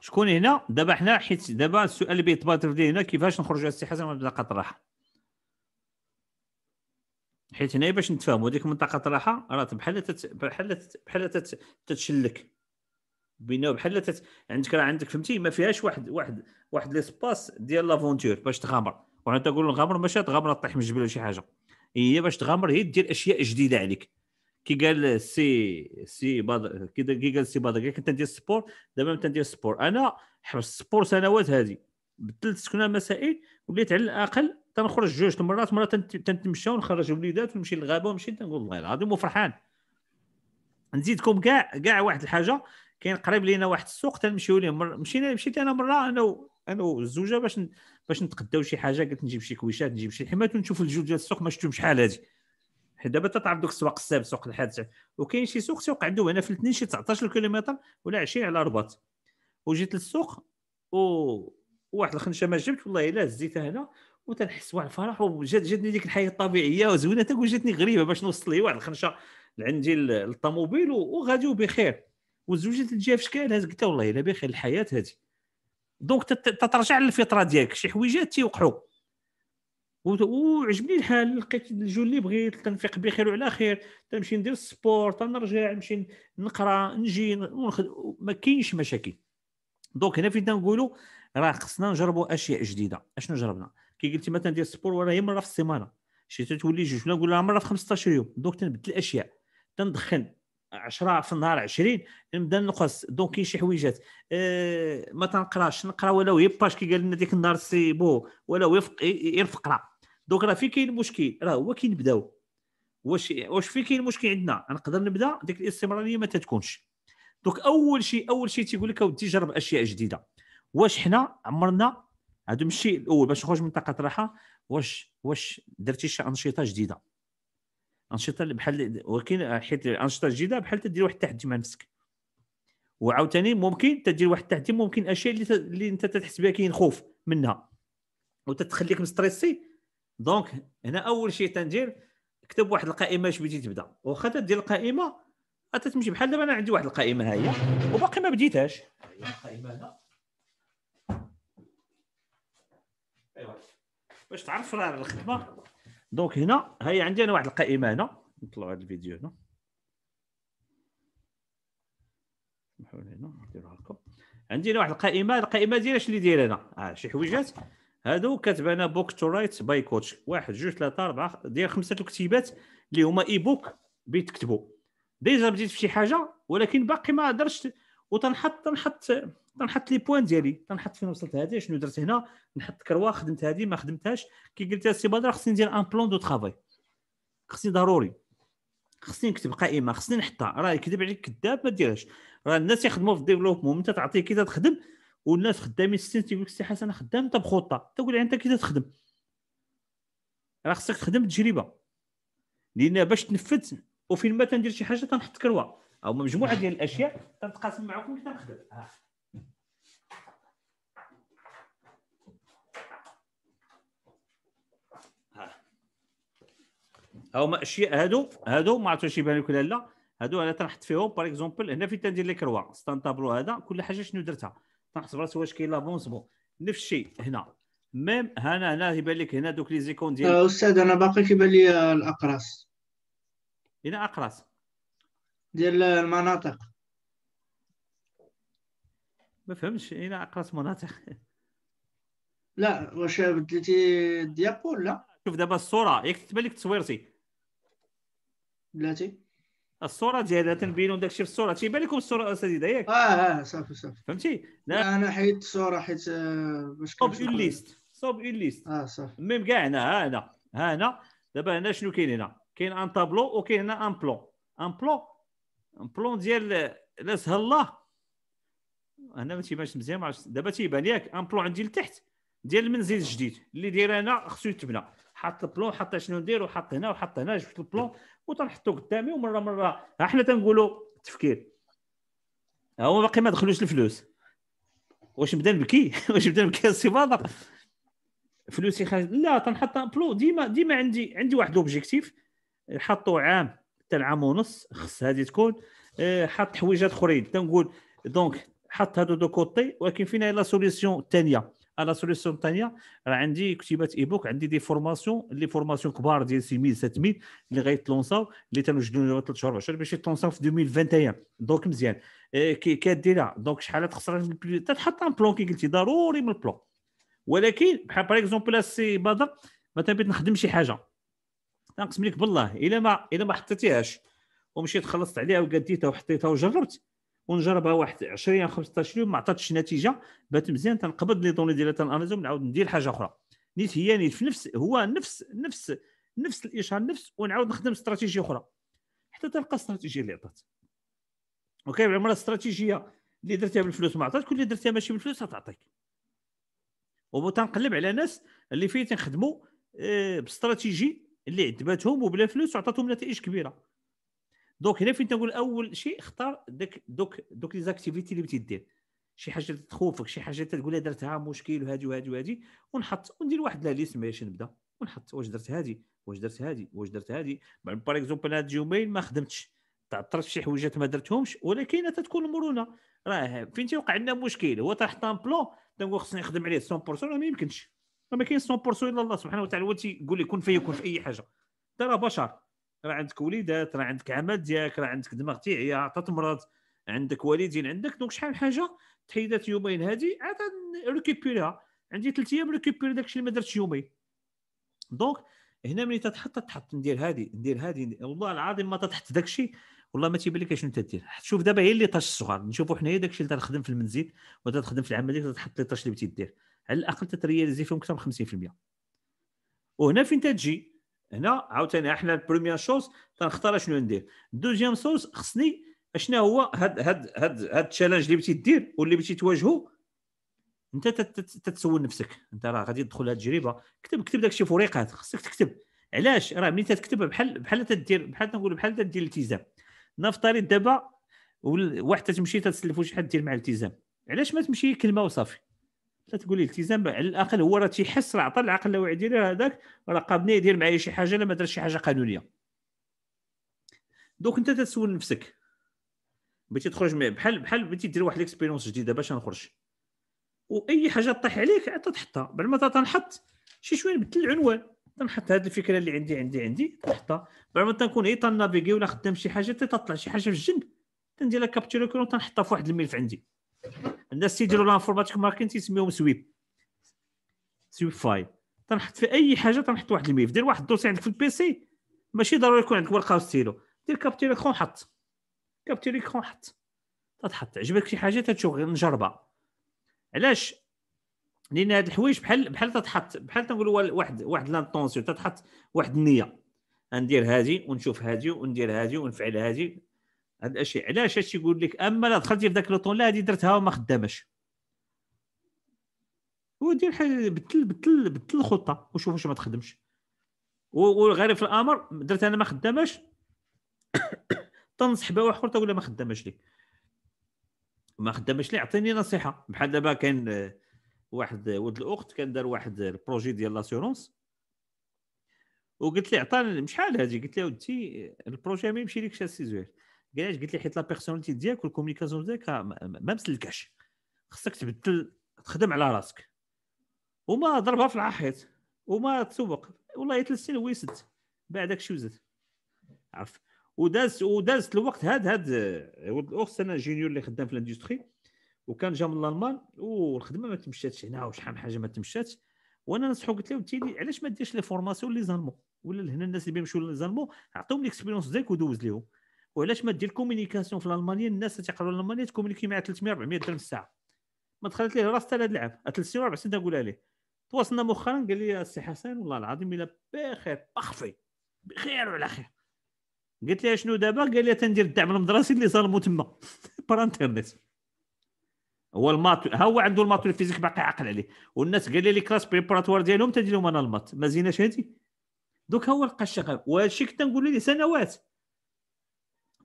شكون هنا دابا حنا حيت دابا السؤال اللي بيتبادر في هنا كيفاش نخرجوا على حسن من منطقه الراحه حيت هنا باش نتفاهموا ديك منطقه الراحه راه بحال بحال بحال تتشلك بينو بحال عندك راه عندك فهمتي ما فيهاش واحد واحد واحد ليسباس ديال لافونتور باش تغامر وانا تقول نغامر ماشي تغامر طيح من الجبل ولا شي حاجه هي باش تغامر هي دير اشياء جديده عليك كي قال سي سي بدر كي قال سي بدر كنت ندير سبور دابا ندير سبور انا حبست سبور سنوات هذه بدلت سكنه مسائل وليت على الاقل تنخرج جوج مرات مره تنتمشى ونخرج وليدات ونمشي للغابه ونمشي تنقول والله العظيم وفرحان نزيدكم كاع كاع واحد الحاجه كاين قريب لينا واحد السوق تنمشيو ليه مر... مشينا مشيت انا مره انا و... انا والزوجه باش ن... باش نتقداو شي حاجه قلت نجيب شي كويشات نجيب شي حمات ونشوف الجو ديال السوق ما شفتو شحال هادي حيت دابا تتعرف دوك السواق السابع سوق الحادث وكاين شي سوق تيوقع عندهم هنا في الاثنين شي 19 كيلومتر ولا 20 على رباط وجيت للسوق و واحد الخنشه ما جبت والله الا هزيتها هنا وتنحس واحد الفرح وجات جاتني ديك الحياه الطبيعيه وزوينه تقول جاتني غريبه باش نوصل لي واحد الخنشه عندي للطوموبيل وغادي وبخير وزوجة الجهه في شكل هذا قلت والله الا بخير الحياه هذه دونك تترجع للفطره ديالك شي حويجات تيوقعوا وعجبني الحال لقيت الجو اللي بغيت تنفيق بخير وعلى خير تنمشي ندير السبور تنرجع نمشي نقرا نجي ونخد... ما كاينش مشاكل دونك هنا فين تنقولوا راه خصنا نجربوا اشياء جديده اشنو جربنا كي قلتي مثلا ندير السبور وراه هي مره في السيمانه شي تولي جوج نقول لها مره في 15 يوم دونك تنبدل الاشياء تندخل 10 في النهار 20 نبدا نقص دونك كاين شي حويجات أه ما تنقراش نقرا ولا هي باش كي قال لنا ديك النهار سي بو ولا غير فقره دونك راه فين كاين المشكل راه هو كي نبداو واش واش فين كاين المشكل عندنا نقدر نبدا ديك الاستمراريه ما تتكونش دونك اول شيء اول شيء تيقول لك اودي جرب اشياء جديده واش حنا عمرنا هذا ماشي الاول باش نخرج من منطقه الراحه واش واش درتي شي انشطه جديده انشطه بحال ولكن حيت الانشطه الجديده بحال تدير واحد التحدي مع نفسك وعاوتاني ممكن تدير واحد التحدي ممكن اشياء اللي, ت... اللي انت تحس بها كاين خوف منها وتتخليك مستريسي دونك هنا اول شيء تندير كتب واحد القائمه اش بديت تبدا واخا تدير القائمه تتمشي بحال دابا انا عندي واحد القائمه ها هي وباقي ما بديتهاش القائمه هنا ايوا باش تعرف راه الخدمه دونك هنا هي عندي انا واحد القائمه هنا نطلعوا هذا الفيديو هنا سمحوا لي هنا نديروها لكم عندي هنا واحد القائمه القائمه ديال اش اللي داير انا آه شي حويجات هادو كاتب انا بوك تو رايت باي كوتش واحد جوج ثلاثه اربعه ديال خمسه الكتيبات اللي هما اي بوك بغيت ديجا بديت في شي حاجه ولكن باقي ما درتش وتنحط تنحط تنحط لي بوان ديالي تنحط فين وصلت هادي شنو درت هنا نحط كروا خدمت هادي ما خدمتهاش كي قلت السي بدر خصني ندير ان بلون دو ترافاي خصني ضروري خصني نكتب قائمه خصني نحطها راه يكذب عليك كذاب ما ديرهاش راه الناس يخدموا في الديفلوبمون انت تعطيه كي تخدم والناس خدامين ستين تيقول لك سي حسن خدام انت بخطه تقول يعني انت كي تخدم راه خصك تخدم تجربه لان باش تنفذ وفين ما تندير شي حاجه تنحط كروه او مجموعه ديال الاشياء تنتقاسم معكم كي تنخدم آه. هما اشياء هادو هادو ما عرفتش يبان لك ولا لا هادو انا تنحط فيهم باغ اكزومبل هنا فين تندير لي كروا ستان تابلو هذا كل حاجه شنو درتها تنحط براسي واش كاين لافونس بون نفس الشيء هنا ميم هنا هنا يبان لك هنا دوك لي زيكون ديال آه، استاذ انا باقي كيبان لي آه، الاقراص هنا اقراص ديال المناطق ما فهمتش هنا اقراص مناطق لا واش بدلتي الديابو لا شوف دابا الصوره ياك تبان لك تصويرتي بلاتي الصوره زياده تنبين نعم. داك الشيء في الصوره تيبان لكم الصوره اساتذه ياك اه اه صافي صافي فهمتي لا انا حيت الصوره حيت آه، باش صوب اون ليست صوب اون ليست اه صافي المهم كاع هنا ها هنا ها هنا دابا هنا شنو كاين هنا كاين ان طابلو وكاين هنا ان بلون ان بلون ان بلون ديال لا سهل الله هنا ما تيبانش مزيان ما دابا تيبان ياك ان بلون عندي لتحت ديال المنزل الجديد اللي داير انا خصو يتبنى حط البلون حط شنو ندير وحط هنا وحط هنا جبت البلون وتنحطو قدامي ومره مره احنا تنقولوا ها هو باقي ما دخلوش الفلوس واش نبدا نبكي واش نبدا نبكي السباطه فلوسي خارج لا تنحط بلو ديما ديما عندي عندي واحد لوبجيكتيف حطو عام حتى العام ونص خص هذه تكون آه، حط حويجات اخرين تنقول دونك حط هادو دو كوتي ولكن فينا لا سوليسيون الثانيه انا سوليسيون الثانيه راه عندي كتيبات اي بوك عندي دي فورماسيون لي فورماسيون كبار ديال 6000 7000 اللي غيتلونساو اللي تنوجدوا لهم 3 شهور 10 باش يتلونساو في 2021 دونك مزيان آه، كديرها دونك شحال تخسر تتحط ان بلون كي قلتي ضروري من البلون ولكن بحال باغ اكزومبل سي بدر مثلا بغيت نخدم شي حاجه تنقسم لك بالله الا ما الا ما حطيتيهاش ومشيت خلصت عليها وقديتها وحطيتها وجربت ونجربها واحد 20 15 يوم ما عطاتش نتيجه بات مزيان تنقبض لي دوني ديالها تناناليزهم نعاود ندير حاجه اخرى نيت هي نيت في نفس هو نفس نفس نفس الاشهار نفس ونعاود نخدم استراتيجيه اخرى حتى تلقى الاستراتيجيه اللي عطات اوكي المره الاستراتيجيه اللي درتها بالفلوس ما عطاتك واللي درتها ماشي بالفلوس غتعطيك وتنقلب على ناس اللي فيه تنخدموا آه، باستراتيجي اللي عذباتهم وبلا فلوس وعطاتهم نتائج كبيره دونك هنا فين تنقول اول شيء اختار داك دوك دوك لي زاكتيفيتي اللي دير شي حاجه تخوفك شي حاجه تقول درتها مشكل وهادي وهادي وهادي ونحط وندير واحد لا ليست باش نبدا ونحط واش درت هادي واش درت هادي واش درت هادي باغ اكزومبل هاد يومين ما خدمتش تعطرت شي حويجات ما درتهمش ولكن تتكون المرونه راه فين تيوقع لنا مشكل هو تحط ان بلون تنقول خصني نخدم عليه 100% ما يمكنش ما كاين 100% الا الله سبحانه وتعالى هو تيقول لك كن فيا كن في اي حاجه ترى راه بشر راه عندك وليدات راه عندك عمل ديالك راه عندك دماغ تيعيا تتمرض عندك والدين عندك دونك شحال حاجه تحيدات يومين هذه عاد ريكيبيريها عندي ثلاث ايام ريكوبيري داكشي اللي ما درتش يومين دونك هنا ملي تتحط تحط ندير هذه ندير هذه والله العظيم ما تتحط داكشي والله ما تيبان لك شنو تدير شوف دابا هي اللي طاش الصغار نشوفوا حنايا داكشي اللي تخدم في المنزل وتخدم في العمل ديالك تحط لي طاش اللي بتدير على الاقل تترياليزي فيهم اكثر من 50% وهنا فين تجي هنا عاوتاني احنا البروميير شوز تنختار شنو ندير دوزيام سوز خصني اشنا هو هاد هاد هاد هاد التشالنج اللي بغيتي دير واللي بغيتي تواجهه انت تتسول نفسك انت راه غادي تدخل هاد التجربه كتب كتب داكشي فريقات خصك تكتب علاش راه ملي تتكتب بحال بحال تدير بحال تنقول بحال تدير الالتزام نفترض دابا واحد تتمشي تتسلف شي حد دير مع الالتزام علاش ما تمشي كلمه وصافي لا تقول لي التزام على الاقل هو راه تيحس راه عطى العقل اللاواعي ديالو هذاك راه قابلني يدير معايا شي حاجه لما دارش شي حاجه قانونيه دوك انت تسول نفسك بغيتي تخرج بحال بحال بغيتي دير واحد ليكسبيرونس جديده باش نخرج واي حاجه طيح عليك عاد تحطها بعد ما تنحط شي شويه نبدل العنوان تنحط هذه الفكره اللي عندي عندي عندي تنحطها بعد ما تنكون اي تنافيغي ولا خدام شي حاجه تطلع شي حاجه في الجنب تندير لها كابتشر تنحطها في واحد الملف عندي الناس تيديروا لانفورماتيك ماركتين تيسميهم سويب سويب فايل تنحط في اي حاجه تنحط واحد الميف دير واحد الدوسي عندك في البيسي ماشي ضروري يكون عندك ورقه وستيلو دير كابتير اكرون حط كابتير اكرون حط تتحط عجبك شي حاجه تتشوف غير نجربها علاش لان هاد الحوايج بحال بحال تتحط بحال تنقولوا واحد واحد لانطونسيون تتحط واحد النيه ندير هذه ونشوف هذه وندير هذه ونفعل هذه هاد الاشياء علاش هادشي يقول لك اما لا دخلتي في ذاك لوطون لا هذه درتها وما خدامش ودير حاجه بدل بدل بدل الخطه وشوف واش ما تخدمش وغير في الامر درت انا ما خدامش تنصح واحد اخر تقول ما خدامش لي ما خدامش لي عطيني نصيحه بحال دابا كاين آه، واحد آه، ولد الاخت كان دار واحد آه، البروجي ديال لاسيورونس وقلت لي عطاني شحال هذه قلت لها ودي البروجي ما يمشي لكش 6 علاش قلت لي حيت لا بيرسوناليتي ديالك والكوميونيكاسيون ديالك ما مسلكاش خصك تبدل تخدم على راسك وما ضربها في العحيط وما تسوق والله ثلاث سنين ويست بعدك شو زد عرفت وداز وداز الوقت هاد هاد ولد الاخ انا جونيور اللي خدام في الاندستري وكان جا من الالمان والخدمه ما تمشاتش هنا وشحال من حاجه ما تمشاتش وانا نصحو قلت له تيدي علاش ما ديرش لي فورماسيون لي زالمون ولا لهنا الناس اللي بيمشيو لي زالمون عطيهم ليكسبيرونس ديالك ودوز ليهم وعلاش ما دير كومونيكاسيون في المانيا الناس تيقراو المانيا تكومينيكي مع 300 400 درهم الساعه ما دخلت ليه راس حتى لهاد العام ثلاث سنين وربع سنين نقولها ليه تواصلنا مؤخرا قال لي السي حسين والله العظيم الا بخير بخفي بخير وعلى خير قلت لها شنو دابا قال لي تندير الدعم المدرسي اللي ظلموا تما بار هو المات ها هو عنده المات الفيزيك باقي عاقل عليه والناس قال لي كلاس بريباراتوار ديالهم تندير لهم انا المات ما زيناش هادي دوك هو لقى الشغل وهادشي كنت نقول ليه سنوات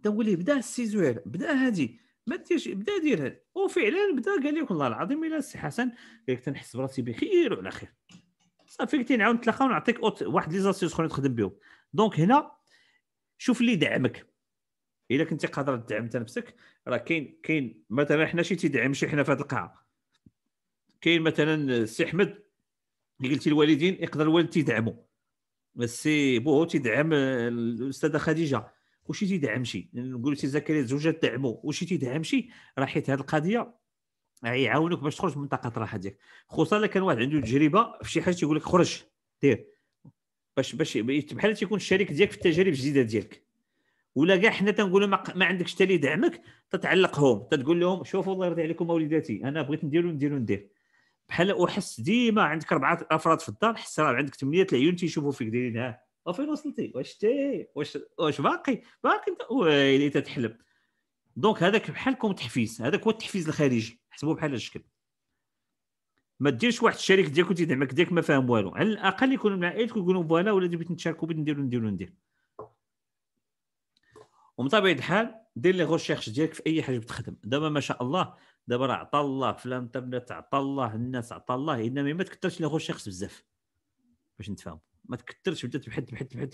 تنقول ليه بدا السيزوير بدا هادي ما ديرش بدا دير هادي وفعلا بدا قال لك والله العظيم الا السي حسن قال لك تنحس براسي بخير وعلى خير صافي قلت نعاود نتلاقى ونعطيك واحد لي زاسيوس اخرين تخدم بهم دونك هنا شوف اللي دعمك الا كنتي قادر تدعم نفسك راه كاين كاين مثلا حنا شي تيدعم شي حنا في هذه القاعه كاين مثلا السي احمد اللي قلتي الوالدين يقدر الوالد تيدعمو السي بوهو تيدعم آه، الاستاذه خديجه واش تيدعم شي نقول سي زكريا الزوجه تدعمو واش تيدعم شي راه حيت هذه القضيه غيعاونوك باش تخرج من منطقه الراحه ديالك خصوصا الا كان واحد عنده تجربه في شي حاجه تيقول لك خرج دير باش باش بحال تيكون الشريك ديالك في التجارب الجديده ديالك ولا كاع حنا تنقول ما, ما عندكش حتى اللي يدعمك تتعلقهم تتقول لهم شوفوا الله يرضي عليكم اوليداتي انا بغيت ندير نديرو ندير بحال احس ديما عندك اربعه افراد في الدار حس راه عندك ثمانيه العيون تيشوفوا فيك دايرين ها وفين وصلتي واش تي واش واش باقي باقي ويلي تتحلب دونك هذاك بحالكم تحفيز هذاك هو التحفيز الخارجي حسبوه بحال هذا الشكل ما ديرش واحد الشريك ديالك وتيدعمك ديالك ما فاهم والو على الاقل يكونوا مع عائلتك يقولوا فوالا ولادي بغيت نتشاركوا بغيت نديروا نديروا ندير ومن طبيعه الحال دير لي غوشيرش ديالك في اي حاجه بتخدم دابا ما شاء الله دابا راه عطى الله في الانترنت عطى الله الناس عطى الله انما ما تكثرش لي غوشيرش بزاف باش نتفاهموا ما تكثرش بدا تبحث تبحث تبحث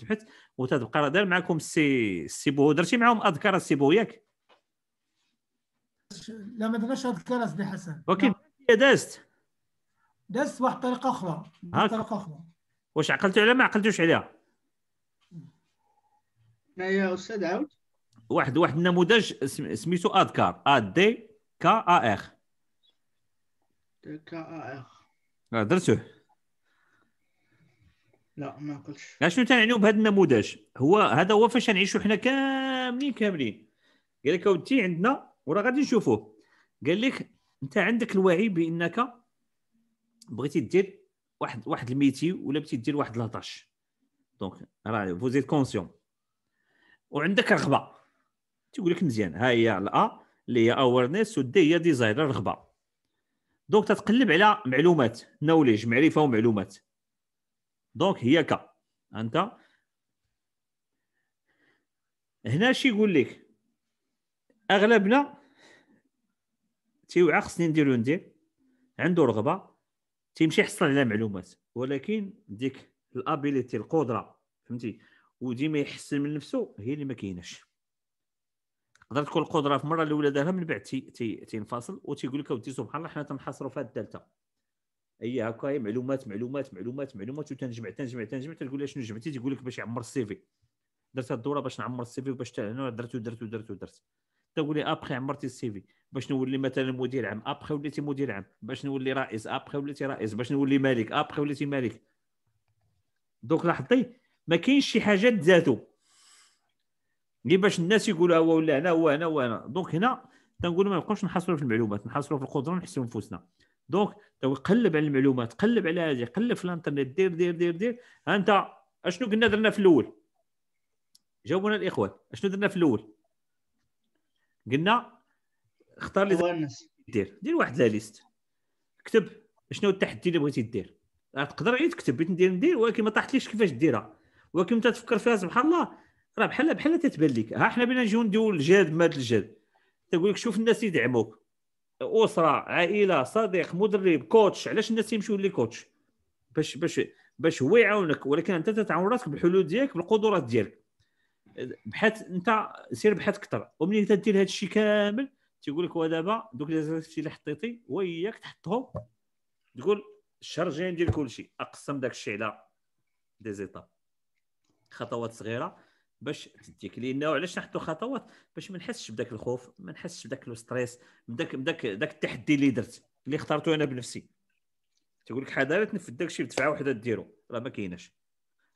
تبحث راه داير معكم السي السي بو درتي معاهم اذكار سي بو ياك لا ما درناش اذكار سي حسن ولكن دازت دازت واحد الطريقه اخرى طريقه اخرى واش عقلتوا عليها ما عقلتوش عليها يا استاذ عاود واحد واحد النموذج سميتو اذكار ا دي كا ا اخ كا ا اخ آه، درتوه لا ما قلتش يعني شنو تنعنيو بهذا النموذج هو هذا هو فاش نعيشوا حنا كاملين كاملين قال لك اودي عندنا وراه غادي نشوفوه قال لك انت عندك الوعي بانك بغيتي دير واحد واحد الميتي ولا بغيتي دير واحد لاطاش دونك راه فوزيت كونسيون وعندك رغبه تيقول لك مزيان ها هي الا اللي هي اويرنس ودي هي ديزاير رغبه دونك تتقلب على معلومات نوليج معرفه ومعلومات دونك هي كا انت هنا شي يقول لك اغلبنا تيوعى خصني ندير وندير عنده رغبه تيمشي يحصل على معلومات ولكن ديك الابيليتي القدره فهمتي وديما يحسن من نفسه هي اللي ما كايناش تقدر تكون القدره في المره الاولى دارها من بعد تي تي تينفصل وتيقول لك اودي سبحان الله حنا تنحصروا في الدلتا هي هكا معلومات معلومات معلومات معلومات وتنجمع تنجمع تنجمع تقول لها شنو جمعتي تقول لك باش يعمر السي في درت الدوره باش نعمر السي في وباش درت ودرت ودرت ودرت تقول لي ابخي عمرتي السي في باش نولي مثلا مدير عام ابخي وليتي مدير عام باش نولي رئيس ابخي وليتي رئيس باش نولي مالك ابخي وليتي مالك دوك لاحظتي ما كاينش شي حاجه ذاتو اللي باش الناس يقولوا هو ولا هنا هو هنا هو هنا دونك هنا تنقولوا ما نبقاوش نحصلوا في المعلومات نحصلوا في القدره ونحسوا نفوسنا دونك تو قلب على المعلومات قلب على هذه قلب في الانترنت دير دير دير دير انت اشنو قلنا درنا في الاول جاوبونا الاخوان اشنو درنا في الاول قلنا اختار لي دير دير واحد لا ليست كتب شنو التحدي اللي بغيتي دير تقدر غير تكتب بغيت ندير ندير ولكن ما طاحتليش كيفاش ديرها ولكن انت تفكر فيها سبحان الله راه بحال بحال تتبان لك ها حنا بينا نجيو نديو الجاد ماد الجاد تقول لك شوف الناس يدعموك اسره عائله صديق مدرب كوتش علاش الناس تيمشيو كوتش باش باش باش هو يعاونك ولكن انت تتعاون راسك بالحلول ديالك بالقدرات ديالك بحيث انت سير بحث اكثر ومن انت دير هذا الشيء كامل تيقول لك ودابا دوك الشيء اللي حطيتي وياك تحطهم تقول الشهر الجاي ندير كل شيء اقسم داك الشيء على دي زيتاب خطوات صغيره باش تديك لينا وعلاش نحطوا خطوات باش ما نحسش بداك الخوف ما نحسش بداك الستريس بداك بداك داك التحدي اللي درت اللي اخترته انا بنفسي تقول لك حضرت تنفذ داك الشيء بدفعه وحده ديرو راه ما كايناش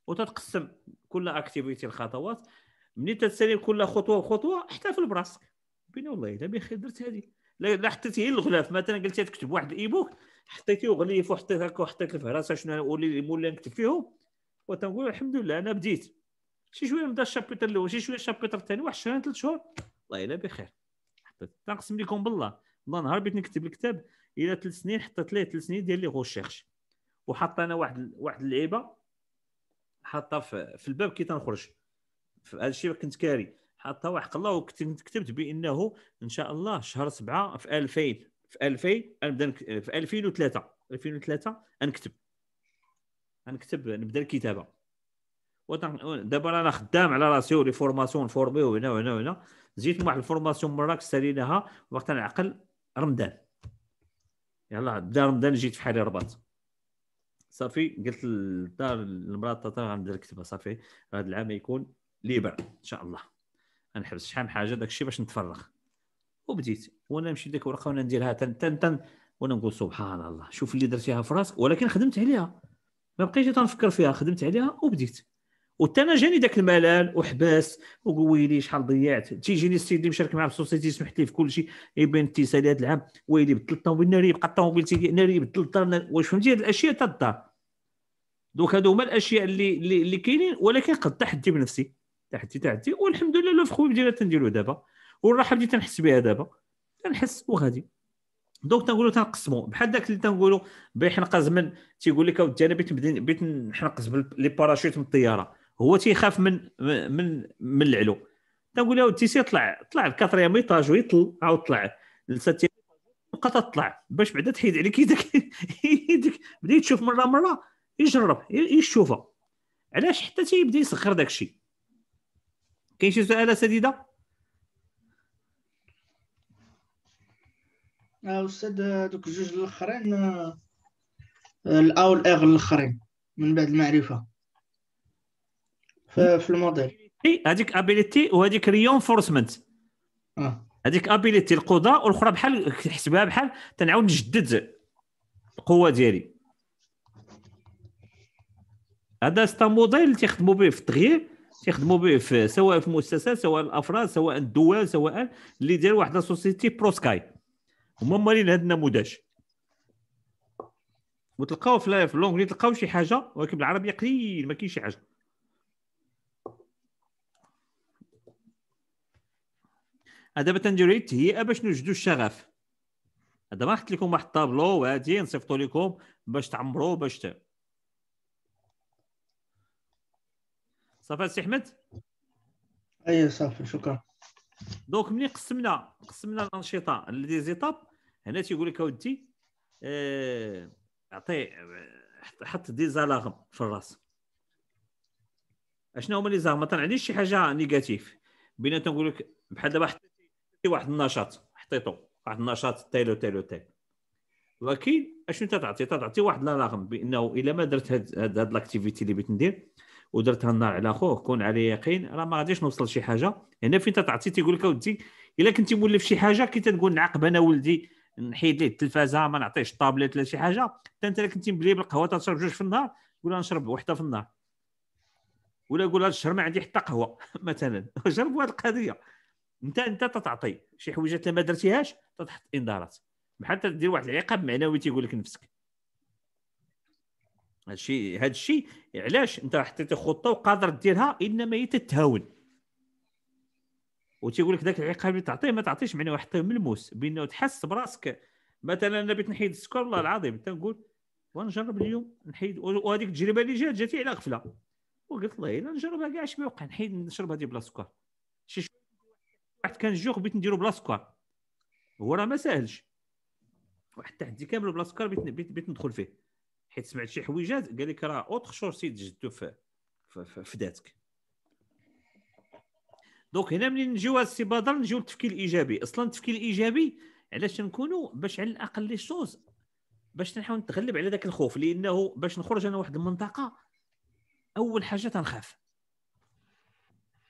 وتتقسم كل اكتيفيتي الخطوات ملي تتسالي كل خطوه بخطوه احتفل براسك بين والله الا بخير درت هذه لا حطيت غير الغلاف مثلا قلت تكتب واحد الايبوك حطيتي غليف وحطيت هكا وحطيت الفهرسه شنو ولي نكتب فيهم وتنقول الحمد لله انا بديت شي شويه نبدا الشابتر الاول شي شويه الشابتر الثاني واحد الشهرين ثلاث شهور الله يلا بخير حطيت نقسم لكم بالله والله نهار بغيت نكتب الكتاب الى ثلاث سنين حطيت ليه ثلاث سنين ديال لي غوشيرش وحط انا واحد واحد اللعيبه حاطها في, في الباب كي تنخرج هذا الشيء كنت كاري حاطها وحق الله وكنت كتبت بانه ان شاء الله شهر سبعه في 2000 في 2000 نبدا في 2003 2003 نكتب نكتب نبدا الكتابه دابا رانا خدام على راسي ولي فورماسيون فورمي وهنا وهنا وهنا جيت واحد الفورماسيون مراك ساليناها وقت نعقل رمضان يلا بدا رمضان جيت في حالي رباط صافي قلت للدار المراه تاتا غندير الكتبه صافي هذا العام يكون ليبر ان شاء الله غنحبس شحال من حاجه داكشي باش نتفرغ وبديت وانا نمشي ديك الورقه وانا نديرها تن تن تن وانا نقول سبحان الله شوف اللي درتيها في راسك ولكن خدمت عليها ما بقيتش تنفكر فيها خدمت عليها وبديت وتا انا جاني ذاك الملل وحباس وويلي شحال ضيعت تيجيني السيد اللي مشارك معاه في السوسيتي سمحت لي في كل شيء يبين التيسالي هذا العام ويلي بدل الطوموبيل ناري يبقى الطوموبيل تيدي ناري بدل الدار واش فهمتي هذه الاشياء الدار دوك هادو هما الاشياء اللي اللي, اللي كاينين ولكن قد تحدي بنفسي تحدي تحدي والحمد لله لو فخوي بدينا تنديرو دابا والراحه بديت تنحس بها دابا تنحس وغادي دونك تنقولوا تنقسموا بحال داك اللي تنقولوا بحنقز من تيقول لك اودي انا بيت بيت نحنقز لي باراشوت من الطياره هو تيخاف من من من العلو تنقول له تيسي طلع طلع الكاتريام ميطاج ويطل عاود طلع لساتي بقى تطلع باش بعدا تحيد عليك يدك يدك بدا تشوف مره مره يجرب يشوفها علاش حتى تيبدا يسخر داك الشيء كاين شي سؤال سديده آه، استاذ دوك الجوج الاخرين آه، الاو والاغ الاخرين من بعد المعرفه في الموديل هذيك ابيليتي وهذيك ريونفورسمنت آه. هذيك ابيليتي القدره والاخرى بحال حسبها بحال تنعاود نجدد القوه ديالي هذا ستا موديل اللي تيخدموا به في التغيير تيخدموا به في سواء في المؤسسات سواء الافراد سواء الدول سواء اللي داير واحد برو بروسكاي هما مالين هذا النموذج وتلقاو في لونجلي تلقاو شي حاجه ولكن بالعربيه قليل ما كاينش شي حاجه هذا تنديروا التهيئه باش نوجدوا الشغف هذا ما حط لكم واحد الطابلو وهادي نصيفطو لكم باش تعمروا باش ت... صافي سي احمد اي صافي شكرا دونك ملي قسمنا قسمنا الانشطه لدي زيتاب هنا تيقول لك اودي اه... اعطي حط دي زالاغم في الراس اشنو هما لي زالاغم ما عنديش شي حاجه نيجاتيف بينا تنقول لك بحال دابا حطيت واحد النشاط حطيتو واحد النشاط تيلو تيلو تايلو ولكن اشنو تعطي تعطي واحد لا رغم بانه الا ما درت هاد هاد, هاد لاكتيفيتي اللي بغيت ندير ودرتها النهار على خوه كون على يقين راه ما غاديش نوصل شي حاجه هنا فين تتعطي تيقول لك اودي الا كنتي مولف شي حاجه كي تنقول نعاقب انا ولدي نحيد ليه التلفازه ما نعطيهش الطابليت ولا شي حاجه حتى انت كنتي مبلي بالقهوه تشرب جوج في النهار ولا نشرب وحده في النهار ولا يقول هذا الشهر ما عندي حتى قهوه مثلا جربوا هذه القضيه انت انت تتعطي شي حويجات ما درتيهاش تتحط انذارات بحال تدير واحد العقاب معنوي تيقول لك نفسك هادشي هادشي علاش انت حطيتي خطه وقادر ديرها انما هي تتهاون وتيقول لك ذاك العقاب اللي تعطيه ما تعطيش معنى واحد ملموس بانه تحس براسك مثلا انا بغيت نحيد السكر والله العظيم تنقول ونجرب اليوم نحيد وهذيك التجربه اللي جات جاتي على غفله وقلت الله الا نجربها كاع شنو وقع نحيد نشرب هذه بلا سكر شي واحد كان جوغ بغيت نديرو بلا سكوار هو راه ما ساهلش واحد التحدي كامل بلا سكوار بغيت بغيت ندخل فيه حيت سمعت شي حويجات قال لك راه اوتر شور تجدو في في, في, ذاتك دونك هنا ملي نجيو هاد بدر نجيو للتفكير الايجابي اصلا التفكير الايجابي علاش نكونوا باش على الاقل لي شوز باش نحاول نتغلب على ذاك الخوف لانه باش نخرج انا واحد المنطقه اول حاجه تنخاف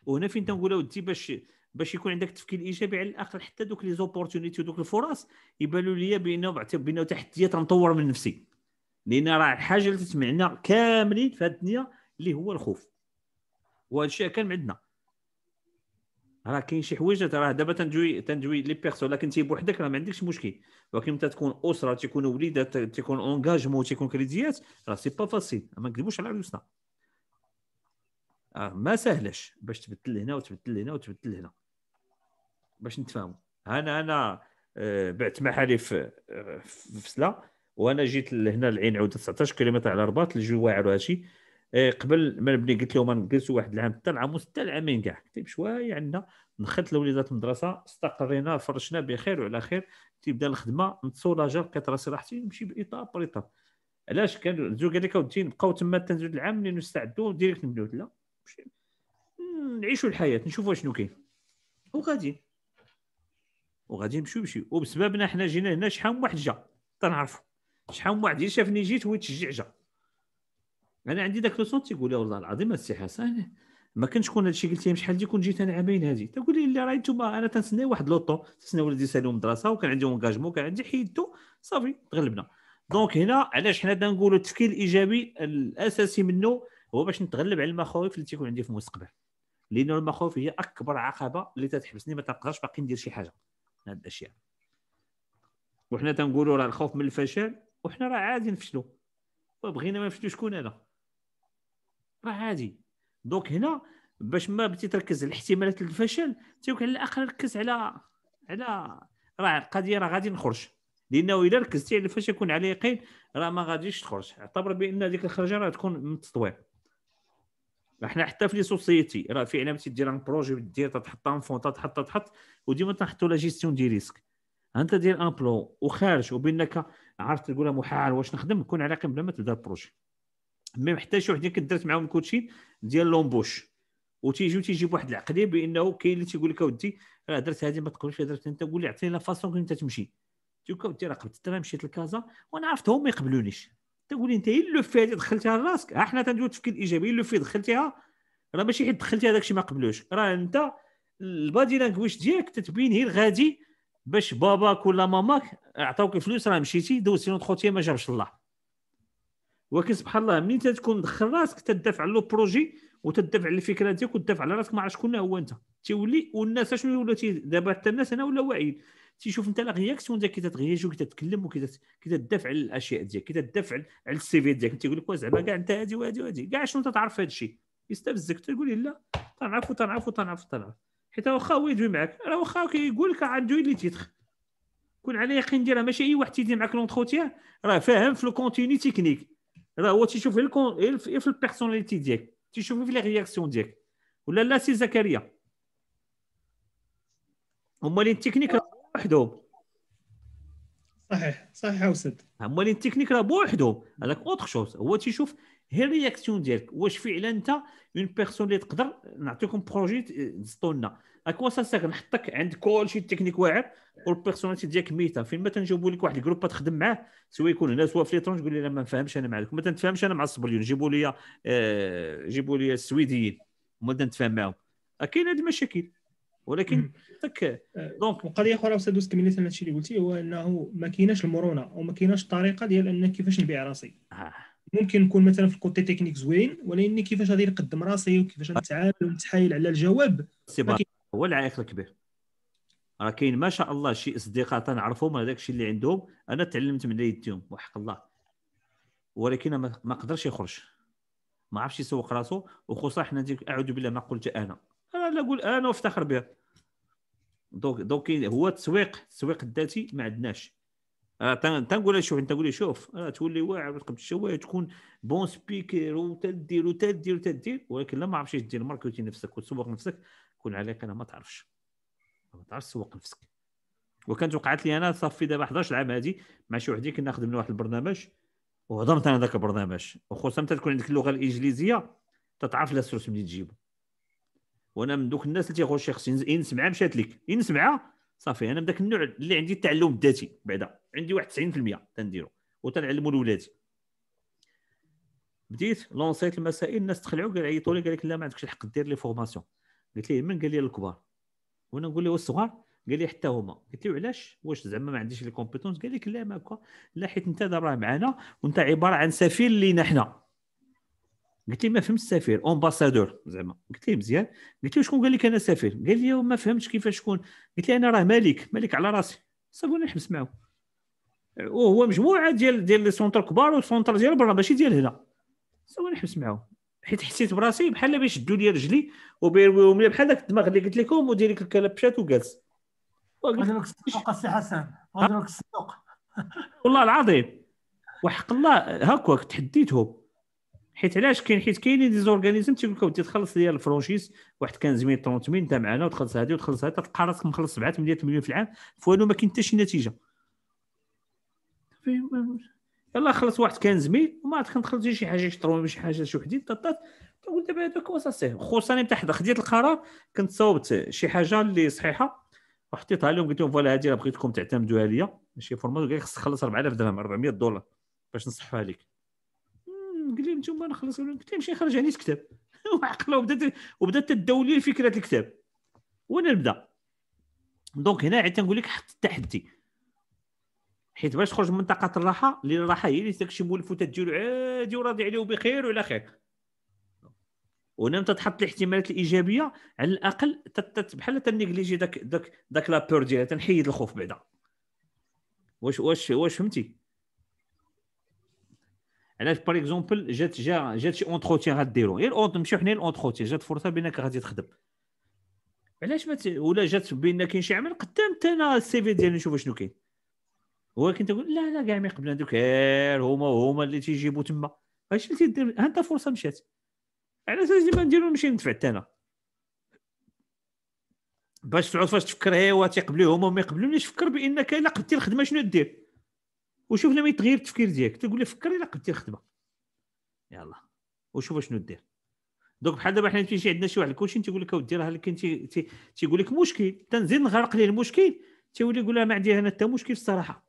وهنا فين تنقول اودي باش باش يكون عندك تفكير ايجابي على الاقل حتى دوك لي زوبورتونيتي ودوك الفرص يبانوا لي بانه بانه تحديات نطور من نفسي لان راه الحاجه اللي تسمعنا كاملين في الدنيا اللي هو الخوف وهذا الشيء كان عندنا راه كاين شي حوايج راه دابا تندوي تندوي لي بيرسون لكن تي بوحدك راه ما عندكش مشكل ولكن انت تكون اسره تيكون وليدات تيكون اونجاجمون تيكون كريديات راه سي با فاسيل ما نكذبوش على راسنا آه، ما سهلش باش تبدل هنا وتبدل هنا وتبدل هنا باش نتفاهموا انا انا آه، بعت محلي آه، في سلا وانا جيت لهنا العين عود 19 كيلومتر على الرباط الجواعر وهذا الشيء آه، قبل ما نبني قلت لهم نجلسوا واحد العام حتى العام حتى العامين كاع كتب بشويه عندنا نخلت الوليدات المدرسه استقرينا فرشنا بخير وعلى خير تيبدا الخدمه جا لقيت راسي راحتي نمشي بايطاب بار علاش كان زو قال لك اودي نبقاو تما حتى نزيد العام اللي نستعدوا ديريكت نبداو لا نعيشوا الحياه نشوفوا شنو كاين وغادي وغادي نمشيو نمشيو وبسببنا حنا جينا هنا شحال من واحد جا تنعرفو شحال من واحد شافني جيت ويتشجع جا انا عندي ذاك لو سون تيقول لي والله العظيم السي حسن ما كنتش كون هادشي قلت لي شحال كون جيت انا عامين هادي تقول لي لا راه انتم انا تنسنى واحد لوطو تنسنى ولدي سالو مدرسه وكان عندي اونكاجمون كان عندي حيدتو صافي تغلبنا دونك هنا علاش حنا تنقولوا التفكير الايجابي الاساسي منه هو باش نتغلب على المخاوف اللي تيكون عندي في المستقبل لان المخاوف هي اكبر عقبه اللي تتحبسني ما تنقدرش باقي ندير شي حاجه من هاد الاشياء وحنا تنقولوا راه الخوف من الفشل وحنا راه عادي نفشلوا وبغينا ما نفشلوا شكون انا راه عادي دونك هنا باش ما بديتي تركز على احتمالات الفشل تيوك على الاقل ركز على على راه القضيه راه غادي نخرج لانه الا ركزتي على الفشل كون على يقين راه ما غاديش تخرج اعتبر بان هذيك الخرجه راه تكون من التطوير احنا حتى في لي سوسيتي راه في علامه تدير ان بروجي دير تحطها فون تحط تحط وديما تنحطوا لا جيستيون دي ريسك انت دير ان بلو وخارج وبانك عرفت تقولها محال واش نخدم كون على قيم بلا ما تبدا البروجي ميم حتى شي وحدين كنت درت معاهم الكوتشين ديال لومبوش وتيجيو تيجيب واحد العقليه بانه كاين اللي تيقول لك اودي راه درت هذه ما تقولش درت انت قول لي عطيني لا فاسون كنت تمشي تيقول لك اودي راه قبلت راه مشيت لكازا وانا عرفت هما ما يقبلونيش تقول انت هي ايه اللفه هذه دخلتها لراسك احنا تنديروا تفكير لو اللفه دخلتها راه ماشي حيت دخلتي هذاك الشيء ما قبلوش راه انت البادي لانجويج ديالك تتبين هي غادي باش باباك ولا ماماك عطاوك الفلوس راه مشيتي دوزتي لونتروتيان ما جابش الله ولكن سبحان الله منين تتكون دخل راسك تدافع على لو بروجي وتدافع على الفكره ديالك وتدافع على راسك ما عرفتش شكون هو انت تيولي والناس شنو ولا دابا حتى الناس انا ولا واعيين تيشوف انت لا رياكسيون ديالك كي تتغياج وكي تتكلم وكي تدافع على الاشياء ديالك كي تدافع على السيفي ديالك تيقول لك زعما كاع انت هادي وهادي وهادي كاع شنو تتعرف هذا الشيء يستفزك تقول لا تنعرف وتنعرف وتنعرف تنعرف حيت واخا هو يدوي معاك راه واخا كيقول لك عنده لي تيتخ كون على يقين ديالها ماشي اي واحد تيدير معاك لونتروتيان راه فاهم في لو كونتيني تكنيك راه هو تيشوف غير الكون في البيرسوناليتي ديالك تيشوف في لي رياكسيون ديالك ولا لا سي زكريا هما لي تكنيك وحدهم صحيح صحيح اوسد امال التكنيك راه بوحدو هذاك اوتر شوز هو تيشوف هي الرياكسيون ديالك واش فعلا انت اون بيرسون اللي تقدر نعطيكم بروجي تزطو لنا اكوا ساك نحطك عند كلشي تكنيك واعر والبيرسوناليتي ديالك ميته فين ما تنجيبوا لك واحد الجروب تخدم معاه سواء يكون هنا سواء في ليترون تقول لي لا ما نفهمش انا معاك ما تنفهمش انا مع الصبريون جيبوا لي آه، جيبوا لي السويديين وما تنتفاهم معاهم كاين هاد المشاكل ولكن تك آه، دونك وقضيه اخرى استاذ كملت هذا الشيء اللي قلتي هو انه ما كايناش المرونه او ما كايناش الطريقه ديال ان كيفاش نبيع راسي آه. ممكن نكون مثلا في الكوتي تكنيك زوين ولكن كيفاش غادي نقدم راسي وكيفاش نتعامل ونتحايل على الجواب هو العائق الكبير راه كاين ما شاء الله شي اصدقاء تنعرفهم هذاك الشيء اللي عندهم انا تعلمت من يديهم وحق الله ولكن ما قدرش يخرج ما عرفش يسوق راسو وخصوصا حنا اعوذ بالله ما قلت انا لا قول انا وافتخر بها دونك دونك هو التسويق التسويق الذاتي ما عندناش آه، تنقول شوف انت تقول شوف راه تولي واعر وتقبل الشوايع تكون بون سبيكر وتدير وتدير وتدير ولكن لما عرفتش دير ماركتي نفسك وتسوق نفسك كون عليك انا ما تعرفش ما تعرفش تسوق نفسك وكانت وقعت لي انا صافي دابا 11 عام هادي مع شي وحدي كنا خدمنا واحد البرنامج وهضمت انا ذاك البرنامج وخصوصا تكون عندك اللغه الانجليزيه تتعرف لا سورس منين تجيبو وانا من دوك الناس اللي تيغوشيغ ان سمعه مشات لك ان سمعه صافي انا من ذاك النوع اللي عندي التعلم الذاتي بعدا عندي واحد 90% تنديرو وتنعلمو لولادي بديت لونسيت المسائل الناس تخلعوا قال عيطوا لي قال لك لا ما عندكش الحق دير لي فورماسيون قلت ليه من قال لي الكبار وانا نقول له الصغار قال لي حتى هما قلت له علاش واش زعما ما عنديش لي كومبيتونس قال لك لا ما كو لا حيت انت دابا معانا وانت عباره عن سفير لينا حنا قلت لي ما فهمتش السفير امباسادور زعما قلت لي مزيان قلت لي شكون قال لك انا سفير قال لي ما فهمتش كيفاش شكون قلت لي انا راه مالك مالك على راسي صافي نحبس معاه وهو مجموعه ديال ديال لي سونتر كبار والسونتر ديال برا ماشي ديال هنا صافي نحبس معاه حيت حسيت براسي بحال باش شدوا لي رجلي وبيرويهم لي بحال داك الدماغ اللي قلت لكم ودير لك الكلبشات وجالس لك السوق السي حسن لك السوق والله العظيم وحق الله هكاك تحديتهم حيت علاش كاين حيت كاينين دي زورغانيزم تيقول لك ودي تخلص ديال الفرونشيز واحد كان زميل 30 انت معنا وتخلص هذه وتخلص هذه تلقى راسك مخلص 7 8 مليون في العام في والو ما كاين حتى شي نتيجه يلا خلص واحد كان زميل وما عاد كندخل شي حاجه شي شي حاجه شي وحدين طاطات تقول دابا هذاك هو ساسيه خصوصا انت حدا خديت القرار كنت صوبت شي حاجه اللي صحيحه وحطيتها لهم قلت لهم فوالا هذه بغيتكم تعتمدوا عليا ماشي فورمات قال لك خصك تخلص 4000 درهم 400 دولار باش نصحها لك قال لهم نتوما نخلص قلت لهم شي خرج عليه كتاب وعقله وبدات وبدات تدولي فكره الكتاب وانا نبدا دونك هنا عاد تنقول لك حط التحدي حيت باش تخرج من منطقه الراحه اللي الراحه هي اللي داك الشيء مولف وتديرو عادي وراضي عليه وبخير وعلى خير وهنا انت تحط الاحتمالات الايجابيه على الاقل بحال تنيجليجي داك داك داك لابور ديالها تنحيد الخوف بعدا واش واش واش فهمتي علاش باغ اكزومبل جات جا جات شي اونتروتيان غاديرو غير اونت نمشيو حنا الاونتروتيان جات فرصه بانك غادي تخدم علاش ما ولا جات بان كاين شي عمل قدام حتى انا السي في ديالي نشوف شنو كاين ولكن تقول لا لا كاع ما يقبل دوك غير إيه، هما هما اللي تيجيبوا تما هادشي اللي تيدير ها انت فرصه مشات على اساس ما نديرو نمشي ندفع حتى انا باش تعرف فاش تفكر ايوا تيقبلوهم وما يقبلونيش فكر بانك الا قبلتي الخدمه شنو دير وشوف لما يتغير التفكير ديالك تقول له فكر الا قبلتي الخدمه يلا وشوف شنو دير دوك بحال دابا حنا تيجي عندنا شي واحد الكوتشين تيقول لك اودي راه كنت تيقول لك مشكل تنزيد نغرق ليه المشكل تيولي يقول لها ما عندي انا حتى مشكل الصراحه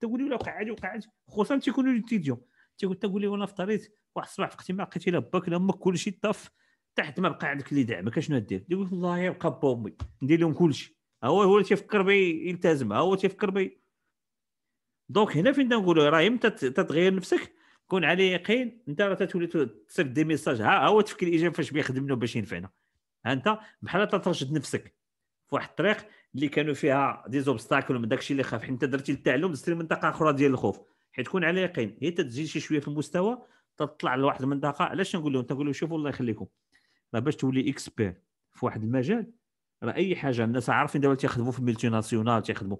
تقول له وقع عادي خصوصا تيكونوا تيديو تيقول تقول لي وانا فطريت واحد الصباح فقتي ما لقيت لا باك لا امك كلشي طاف تحت ما بقى عندك اللي دعمك شنو دير تقول والله يبقى با امي ندير لهم كلشي ها هو هو تيفكر بي يلتزم ها هو تيفكر بي دونك هنا فين تنقولوا راه امتى تتغير نفسك كون على يقين انت راه تولي تصيفط دي ميساج ها هو التفكير الايجابي فاش بيخدمنا باش ينفعنا ها انت بحال تترشد نفسك في واحد الطريق اللي كانوا فيها دي زوبستاكل من داكشي اللي خاف حيت انت درتي التعلم درتي لمنطقه اخرى ديال الخوف حيت تكون على يقين هي تزيد شي شويه في المستوى تطلع لواحد المنطقه علاش نقول لهم تنقول لهم شوفوا الله يخليكم راه باش تولي اكسبير في واحد المجال راه اي حاجه الناس عارفين دابا تيخدموا في ملتي ناسيونال تيخدموا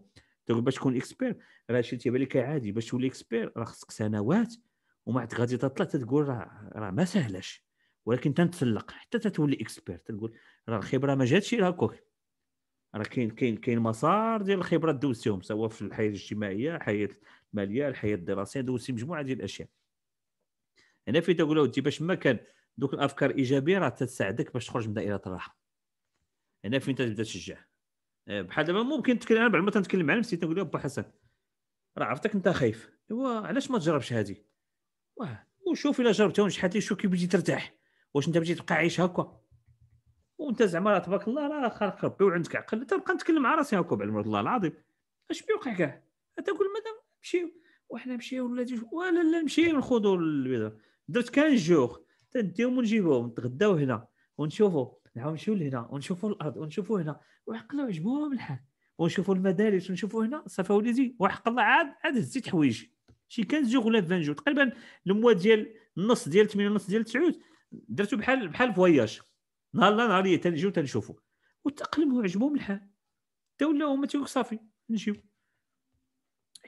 تقول باش تكون اكسبير راه شي تيبان لك عادي باش تولي اكسبير راه خصك سنوات وما عاد غادي تطلع تقول راه راه ما سهلاش ولكن تنتسلق حتى تتولي اكسبير تقول راه الخبره ما جاتش هكاك راه كاين كاين كاين مسار ديال الخبره دوزتيهم سواء في الحياه الاجتماعيه الحياه الماليه الحياه الدراسيه دوزتي مجموعه ديال الاشياء هنا في تقول ودي باش ما كان دوك الافكار الايجابيه راه تساعدك باش تخرج من دائره الراحه هنا فين تبدا تشجع إيه، بحال دابا ممكن تكلم انا بعد ما تنتكلم مع نسيت نقول له با حسن راه عرفتك انت خايف ايوا علاش ما تجربش هادي واه وشوف الا جربتها ونجحت لي شوف كيف بغيتي ترتاح واش انت بغيتي تبقى عايش هكا وانت زعما راه تبارك الله راه خالق ربي وعندك عقل تبقى نتكلم مع راسي هكا بعد الله العظيم اش بيوقع كاع تنقول مادام نمشيو وحنا نمشيو ولادي ولا لا نمشيو نخوضوا البيضه درت كان جوغ تنديهم ونجيبوهم نتغداو هنا ونشوفوا دعوا نمشيو لهنا ونشوفوا الارض ونشوفوا هنا وحق الله عجبوهم الحال ونشوفوا المدارس ونشوفوا هنا صافي وليدي وحق الله عاد عاد هزيت حوايج شي 15 جوغ ولا 20 جوغ تقريبا الموا ديال النص ديال 8 ونص ديال 9 درتو بحال بحال فواياج نهار لا نهار تنجيو تنشوفوا وتاقلموا عجبهم الحال حتى ولاو هما تيقول صافي نجيو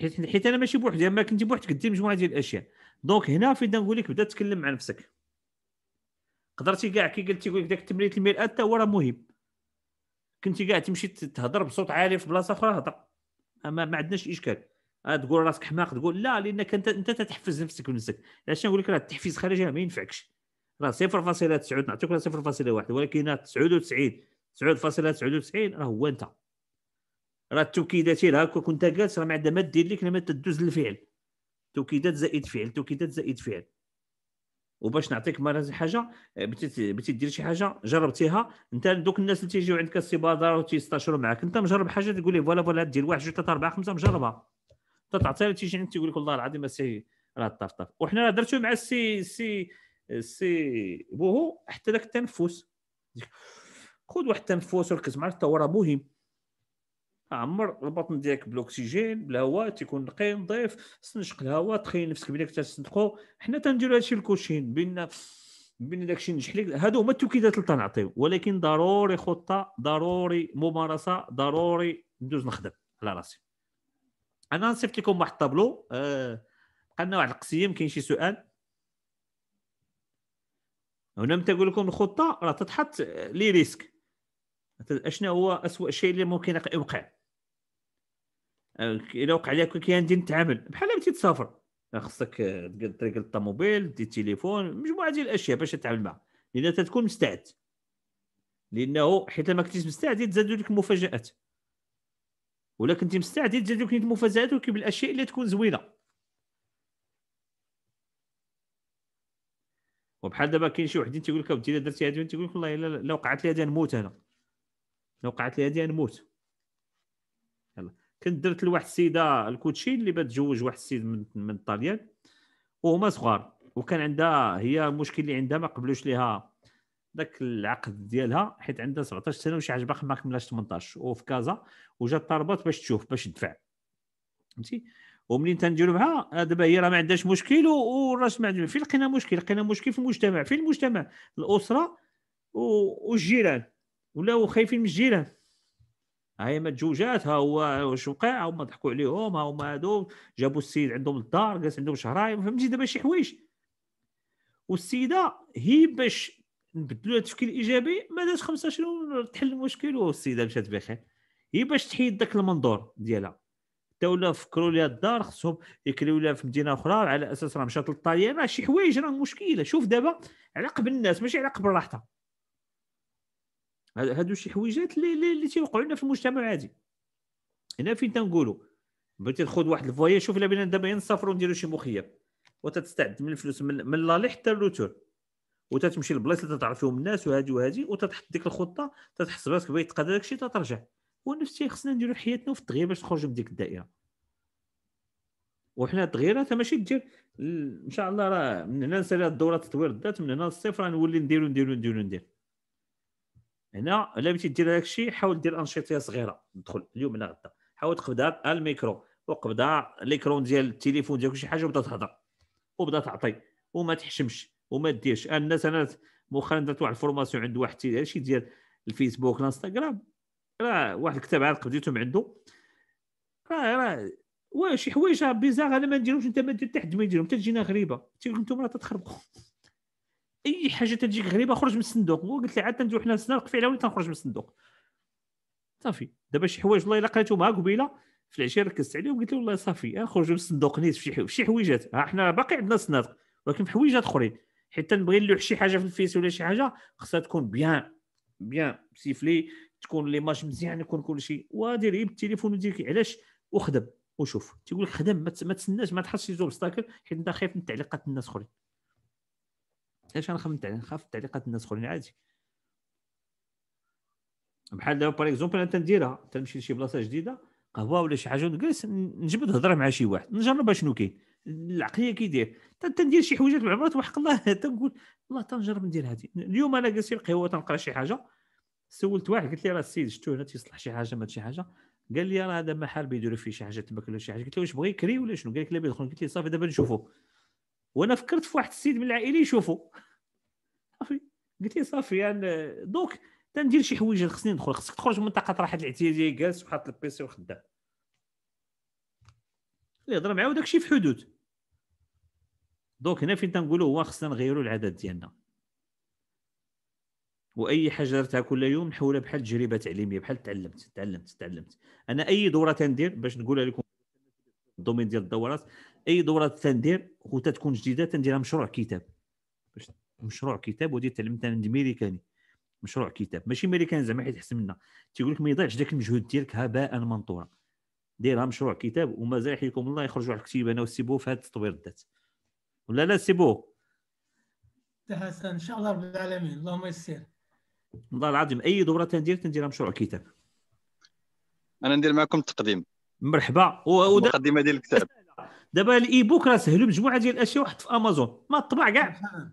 حيت حيت انا ماشي بوحدي اما كنت بوحدك دير مجموعه ديال الاشياء دونك هنا فين نقول لك بدا تكلم مع نفسك قدرتي كاع كي قلت تيقول لك داك تمرينه المرآة حتى هو راه مهم كنتي كاع تمشي تهضر بصوت عالي في بلاصه اخرى هضر ما, ما عندناش اشكال آه، تقول راسك حماق تقول لا لانك انت انت تتحفز نفسك بنفسك علاش نقول لك راه التحفيز خارجي ما ينفعكش راه 0.9 نعطيك راه 0.1 ولكن 99 9.99 راه هو انت راه التوكيدات غير هكا كنت جالس راه ما عندها ما دير لك ما تدوز للفعل توكيدات زائد فعل توكيدات زائد فعل وباش نعطيك مثلا حاجه آه، بتي دير شي حاجه جربتيها انت دوك الناس اللي تيجيو عندك السباده وتيستاشروا معاك انت مجرب حاجه تقول لي فوالا فوالا دير واحد جوج ثلاثه اربعه خمسه مجربها تعطيها تيجي عندك تيقول لك والله العظيم السي راه طاف طاف وحنا درتو مع السي السي السي بوهو حتى ذاك التنفس خذ واحد التنفس وركز مع حتى هو راه مهم عمر البطن ديالك بالاكسجين بالهواء تيكون نقي نظيف تنشق الهواء تخيل نفسك بلي تستنقو حنا تنديرو هادشي الكوشين بين بين داكشي نجح لك هادو هما التوكيدات اللي تنعطيو ولكن ضروري خطه ضروري ممارسه ضروري ندوز نخدم على راسي انا نصيفط لكم واحد الطابلو آه بقى لنا واحد القسيم كاين شي سؤال هنا متى نقول لكم الخطه راه تتحط لي ريسك اشنا هو اسوء شيء اللي ممكن يوقع الى وقع عليك كيان ديال نتعامل بحال ما تسافر خصك طريق الطوموبيل دي التليفون مجموعه ديال الاشياء باش تتعامل معها لان تتكون مستعد لانه حيت ما كنتيش مستعد يتزادوا لك المفاجات ولا كنتي مستعد يتزادوا لك المفاجات ولكن بالاشياء اللي تكون زوينه وبحال دابا كاين شي وحدين تيقول لك اودي درتي هذه تيقول لك والله الا وقعت لي هذه نموت انا لو وقعت لي هذه نموت كنت درت لواحد السيده الكوتشي اللي بات تزوج واحد السيد من من الطليان وهما صغار وكان عندها هي المشكل اللي عندها ما قبلوش ليها داك العقد ديالها حيت عندها 17 سنه وشي حاجه باقي ما كملاش 18 وفي كازا وجات طربات باش تشوف باش تدفع فهمتي ومنين تنديرو معها آه، دابا هي راه ما عندهاش مشكل والراس ما عندهاش فين لقينا مشكل لقينا مشكل في المجتمع في المجتمع الاسره والجيران ولاو خايفين من الجيران هاي متزوجات ها هو واش وقع هما ضحكوا عليهم ها هما هادو جابوا السيد عندهم الدار جالس عندهم شهرين فهمتي دابا شي حوايج والسيده هي باش نبدلوا التفكير الايجابي ما دات 25 تحل المشكل والسيده مشات بخير هي باش تحيد داك المنظور ديالها حتى ولا فكروا ليها الدار خصهم يكريو لها في مدينه اخرى على اساس راه مشات للطاليان راه شي حوايج راه مشكله شوف دابا على قبل الناس ماشي على قبل راحتها هادو شي حويجات اللي اللي تيوقعوا لنا في المجتمع عادي هنا فين تنقولوا بغيتي تخوض واحد الفوايا شوف الا بينا دابا نسافروا نديروا شي مخيم وتتستعد من الفلوس من, من لالي حتى الروتور وتتمشي للبلايص اللي تتعرف فيهم الناس وهادي وهادي وتتحط ديك الخطه تتحس براسك بغيت تقاد داكشي تترجع ونفس الشيء خصنا نديروا حياتنا في التغيير باش نخرجوا من ديك الدائره وحنا التغييرات ماشي دير ان شاء الله راه من هنا نسالي الدوره تطوير الذات من هنا للصفر غنولي نديرو نديرو نديرو نديروا هنا الا بغيتي دير هذاك الشيء حاول دير انشطه صغيره دخل اليوم لا غدا حاول تقبض الميكرو وقبض ليكرون ديال التليفون ديالك شي حاجه وبدا تهضر وبدا تعطي وما تحشمش وما ديرش الناس انا مؤخرا درت واحد الفورماسيون عند واحد شي ديال الفيسبوك الانستغرام راه واحد الكتاب عاد قبضيتهم عنده راه راه واه شي حوايج بيزار انا ما نديرهمش انت ما دير حتى حد ما يديرهم تجينا غريبه تيقول انتم راه تتخربقوا اي حاجه تجيك غريبه خرج من الصندوق قلت لي عاد تندوي حنا السنه على وليت تنخرج من الصندوق صافي دابا شي حوايج والله الا قريتهم ها قبيله في العشيه ركزت عليهم قلت له والله صافي نخرجوا اه، من الصندوق نيت في شي حويجات ها اه، حنا باقي عندنا صنادق ولكن في حويجات اخرين حيت تنبغي نلوح شي حاجه في الفيس ولا شي حاجه خصها تكون بيان بيان سيفلي تكون ليماج مزيان يكون كل شيء ودير غير بالتليفون ودير علاش وخدم وشوف تيقول لك خدم ما تسناش ما تحطش يزور ستاكر حيت انت خايف من تعليقات الناس اخرين علاش غنخمم نخاف تعليقات الناس الاخرين عادي بحال دابا باغ اكزومبل انا تنديرها تنمشي لشي بلاصه جديده قهوه ولا شي حاجه ونجلس نجبد هضره مع شي واحد نجرب شنو كاين العقليه كيدير تندير شي حوايج بالعمرات وحق الله تنقول والله تنجرب ندير هذه اليوم انا جالس في القهوه تنقرا شي حاجه سولت واحد قلت لي راه السيد شفتو هنا تيصلح شي حاجه ما شي حاجه قال لي راه هذا محل بيديروا فيه شي حاجه تباك شي حاجه قلت له واش بغى يكري ولا شنو قال لك لا بيدخل قلت لي صافي دابا نشوفو وانا فكرت في واحد السيد من العائله يشوفه صافي قلت له صافي يعني دوك تندير شي حوايج خصني ندخل خصك تخرج من منطقه راحه الاعتياديه جالس وحاط البيسي وخدام اللي يهضر معاه الشيء في حدود دوك هنا فين تنقولوا هو خصنا نغيروا العدد ديالنا واي حاجه درتها كل يوم نحولها بحال تجربه تعليميه بحال تعلمت تعلمت تعلمت انا اي دوره تندير باش نقولها لكم الدومين ديال الدورات اي دوره تندير وتتكون جديده تنديرها مشروع كتاب مشروع كتاب ودي تعلم مثلا ميريكاني مشروع كتاب ماشي ميريكاني زعما حيت احسن منا تيقول لك ما يضيعش ذاك المجهود ديالك هباء منطورا ديرها مشروع كتاب ومازال يحييكم الله يخرجوا على انا وسيبو في هذا التطوير الذات ولا لا سيبو حسن ان شاء الله رب العالمين اللهم يسر والله العظيم اي دوره تندير تنديرها مشروع كتاب انا ندير معكم التقديم مرحبا و... مقدمه ديال الكتاب دابا الاي بوك راه سهلوا مجموعه ديال الاشياء وحط في امازون ما طبع كاع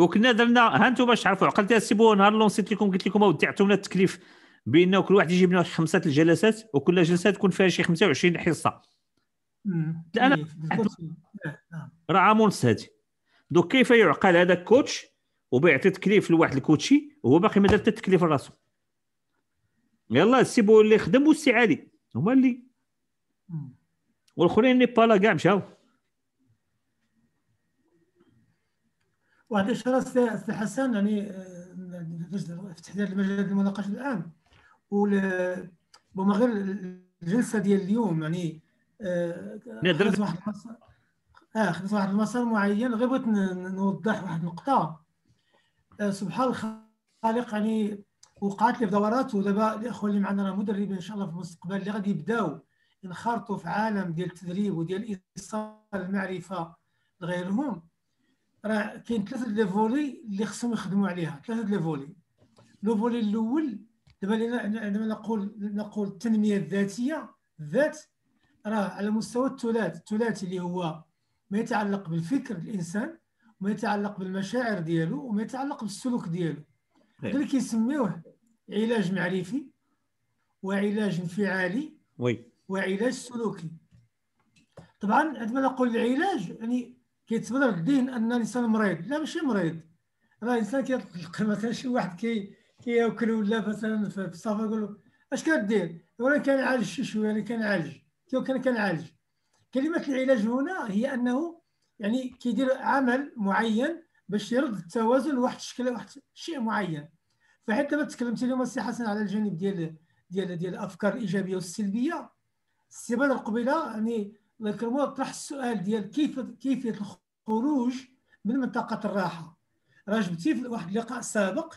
وكنا درنا ها انتم باش تعرفوا عقلتي سيبو نهار لونسيت لكم قلت لكم ودعتم لنا التكليف بانه كل واحد يجيب لنا خمسه الجلسات وكل جلسه تكون فيها شي 25 حصه انا إيه، إيه، نعم. راه ونص هذه دوك كيف يعقل هذا الكوتش وبيعطي تكليف لواحد الكوتشي وهو باقي ما دار حتى التكليف لراسو يلا سيبو اللي خدم والسي علي هما اللي والاخرين نيبالا كاع مشاو واحد الاشاره سي حسن يعني هذا آه، المجال للمناقشه الان وما غير الجلسه ديال اليوم يعني آه، خدمت واحد المسار اه خدمت واحد المسار معين غير بغيت نوضح واحد النقطه سبحان آه، الخالق يعني وقعت لي في دورات ودابا الاخوه اللي معنا راه مدربين ان شاء الله في المستقبل اللي غادي يبداو انخرطوا في عالم ديال التدريب وديال ايصال المعرفه لغيرهم راه كاين ثلاثه لي فولي اللي خصهم يخدموا عليها ثلاثه لي فولي لو فولي الاول دابا عندما نقول نقول التنميه الذاتيه الذات راه على مستوى الثلاث الثلاثي اللي هو ما يتعلق بالفكر الانسان وما يتعلق بالمشاعر ديالو وما يتعلق بالسلوك ديالو هذا إيه. اللي كيسميوه علاج معرفي وعلاج انفعالي وي وعلاج سلوكي طبعا عندما نقول العلاج يعني كيتبادر الدين ان الانسان مريض لا ماشي مريض راه الانسان كيطلق مثلا شي واحد كي كياكل ولا مثلا في السفر يقول له اش كدير ولا كنعالج شي شويه يعني كنعالج كان كنعالج كلمه العلاج هنا هي انه يعني كيدير عمل معين باش يرد التوازن لواحد الشكل واحد شيء معين فحتى ما تكلمت اليوم السي حسن على الجانب ديال ديال ديال الافكار الايجابيه والسلبيه السيمانه القبيله يعني الله طرح السؤال ديال كيف كيفيه الخروج من منطقه الراحه راه جبتي في واحد اللقاء سابق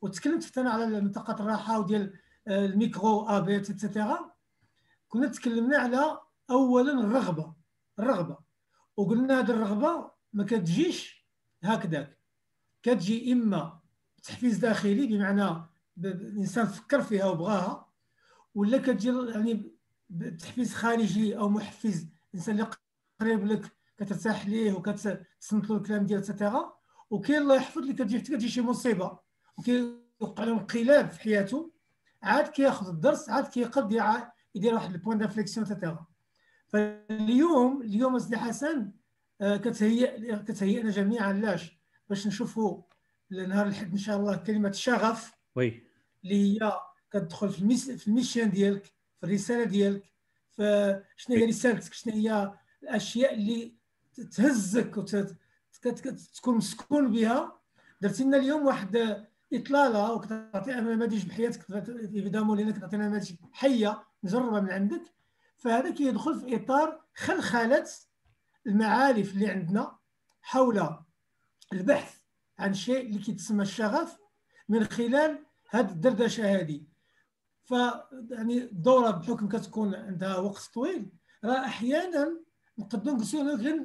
وتكلمت حتى انا على منطقه الراحه وديال آه، الميكرو ابيت اتسيتيرا كنا تكلمنا على اولا الرغبه الرغبه وقلنا هذه الرغبه ما كتجيش هكذاك كتجي اما تحفيز داخلي بمعنى الانسان فكر فيها وبغاها ولا كتجي يعني بتحفيز خارجي او محفز الانسان اللي قريب لك كترتاح ليه وكتصنت له الكلام ديالك اتسيتيرا وكاين الله يحفظ اللي كتجي كتجي شي مصيبه وكيوقع له انقلاب في حياته عاد كياخذ الدرس عاد كيقد يدير واحد البوان دافليكسيون اتسيتيرا فاليوم اليوم سيدي حسن كتهيئ آه، كتهيئنا جميعا لاش باش نشوفوا نهار الحد ان شاء الله كلمه الشغف وي اللي هي كتدخل في, في الميشن ديالك في الرساله ديالك فشنو هي إيه. رسالتك شنو هي الاشياء اللي تهزك وتكون مسكون بها درتي لنا اليوم واحد اطلاله وكتعطي نماذج بحياتك ايفيدامون لانك تعطينا نماذج حيه مجربه من عندك فهذا كيدخل في اطار خلخله المعارف اللي عندنا حول البحث عن شيء اللي كيتسمى الشغف من خلال هذه الدردشه هذه ف يعني الدوره بحكم كتكون عندها وقت طويل راه احيانا نقدر نقول غير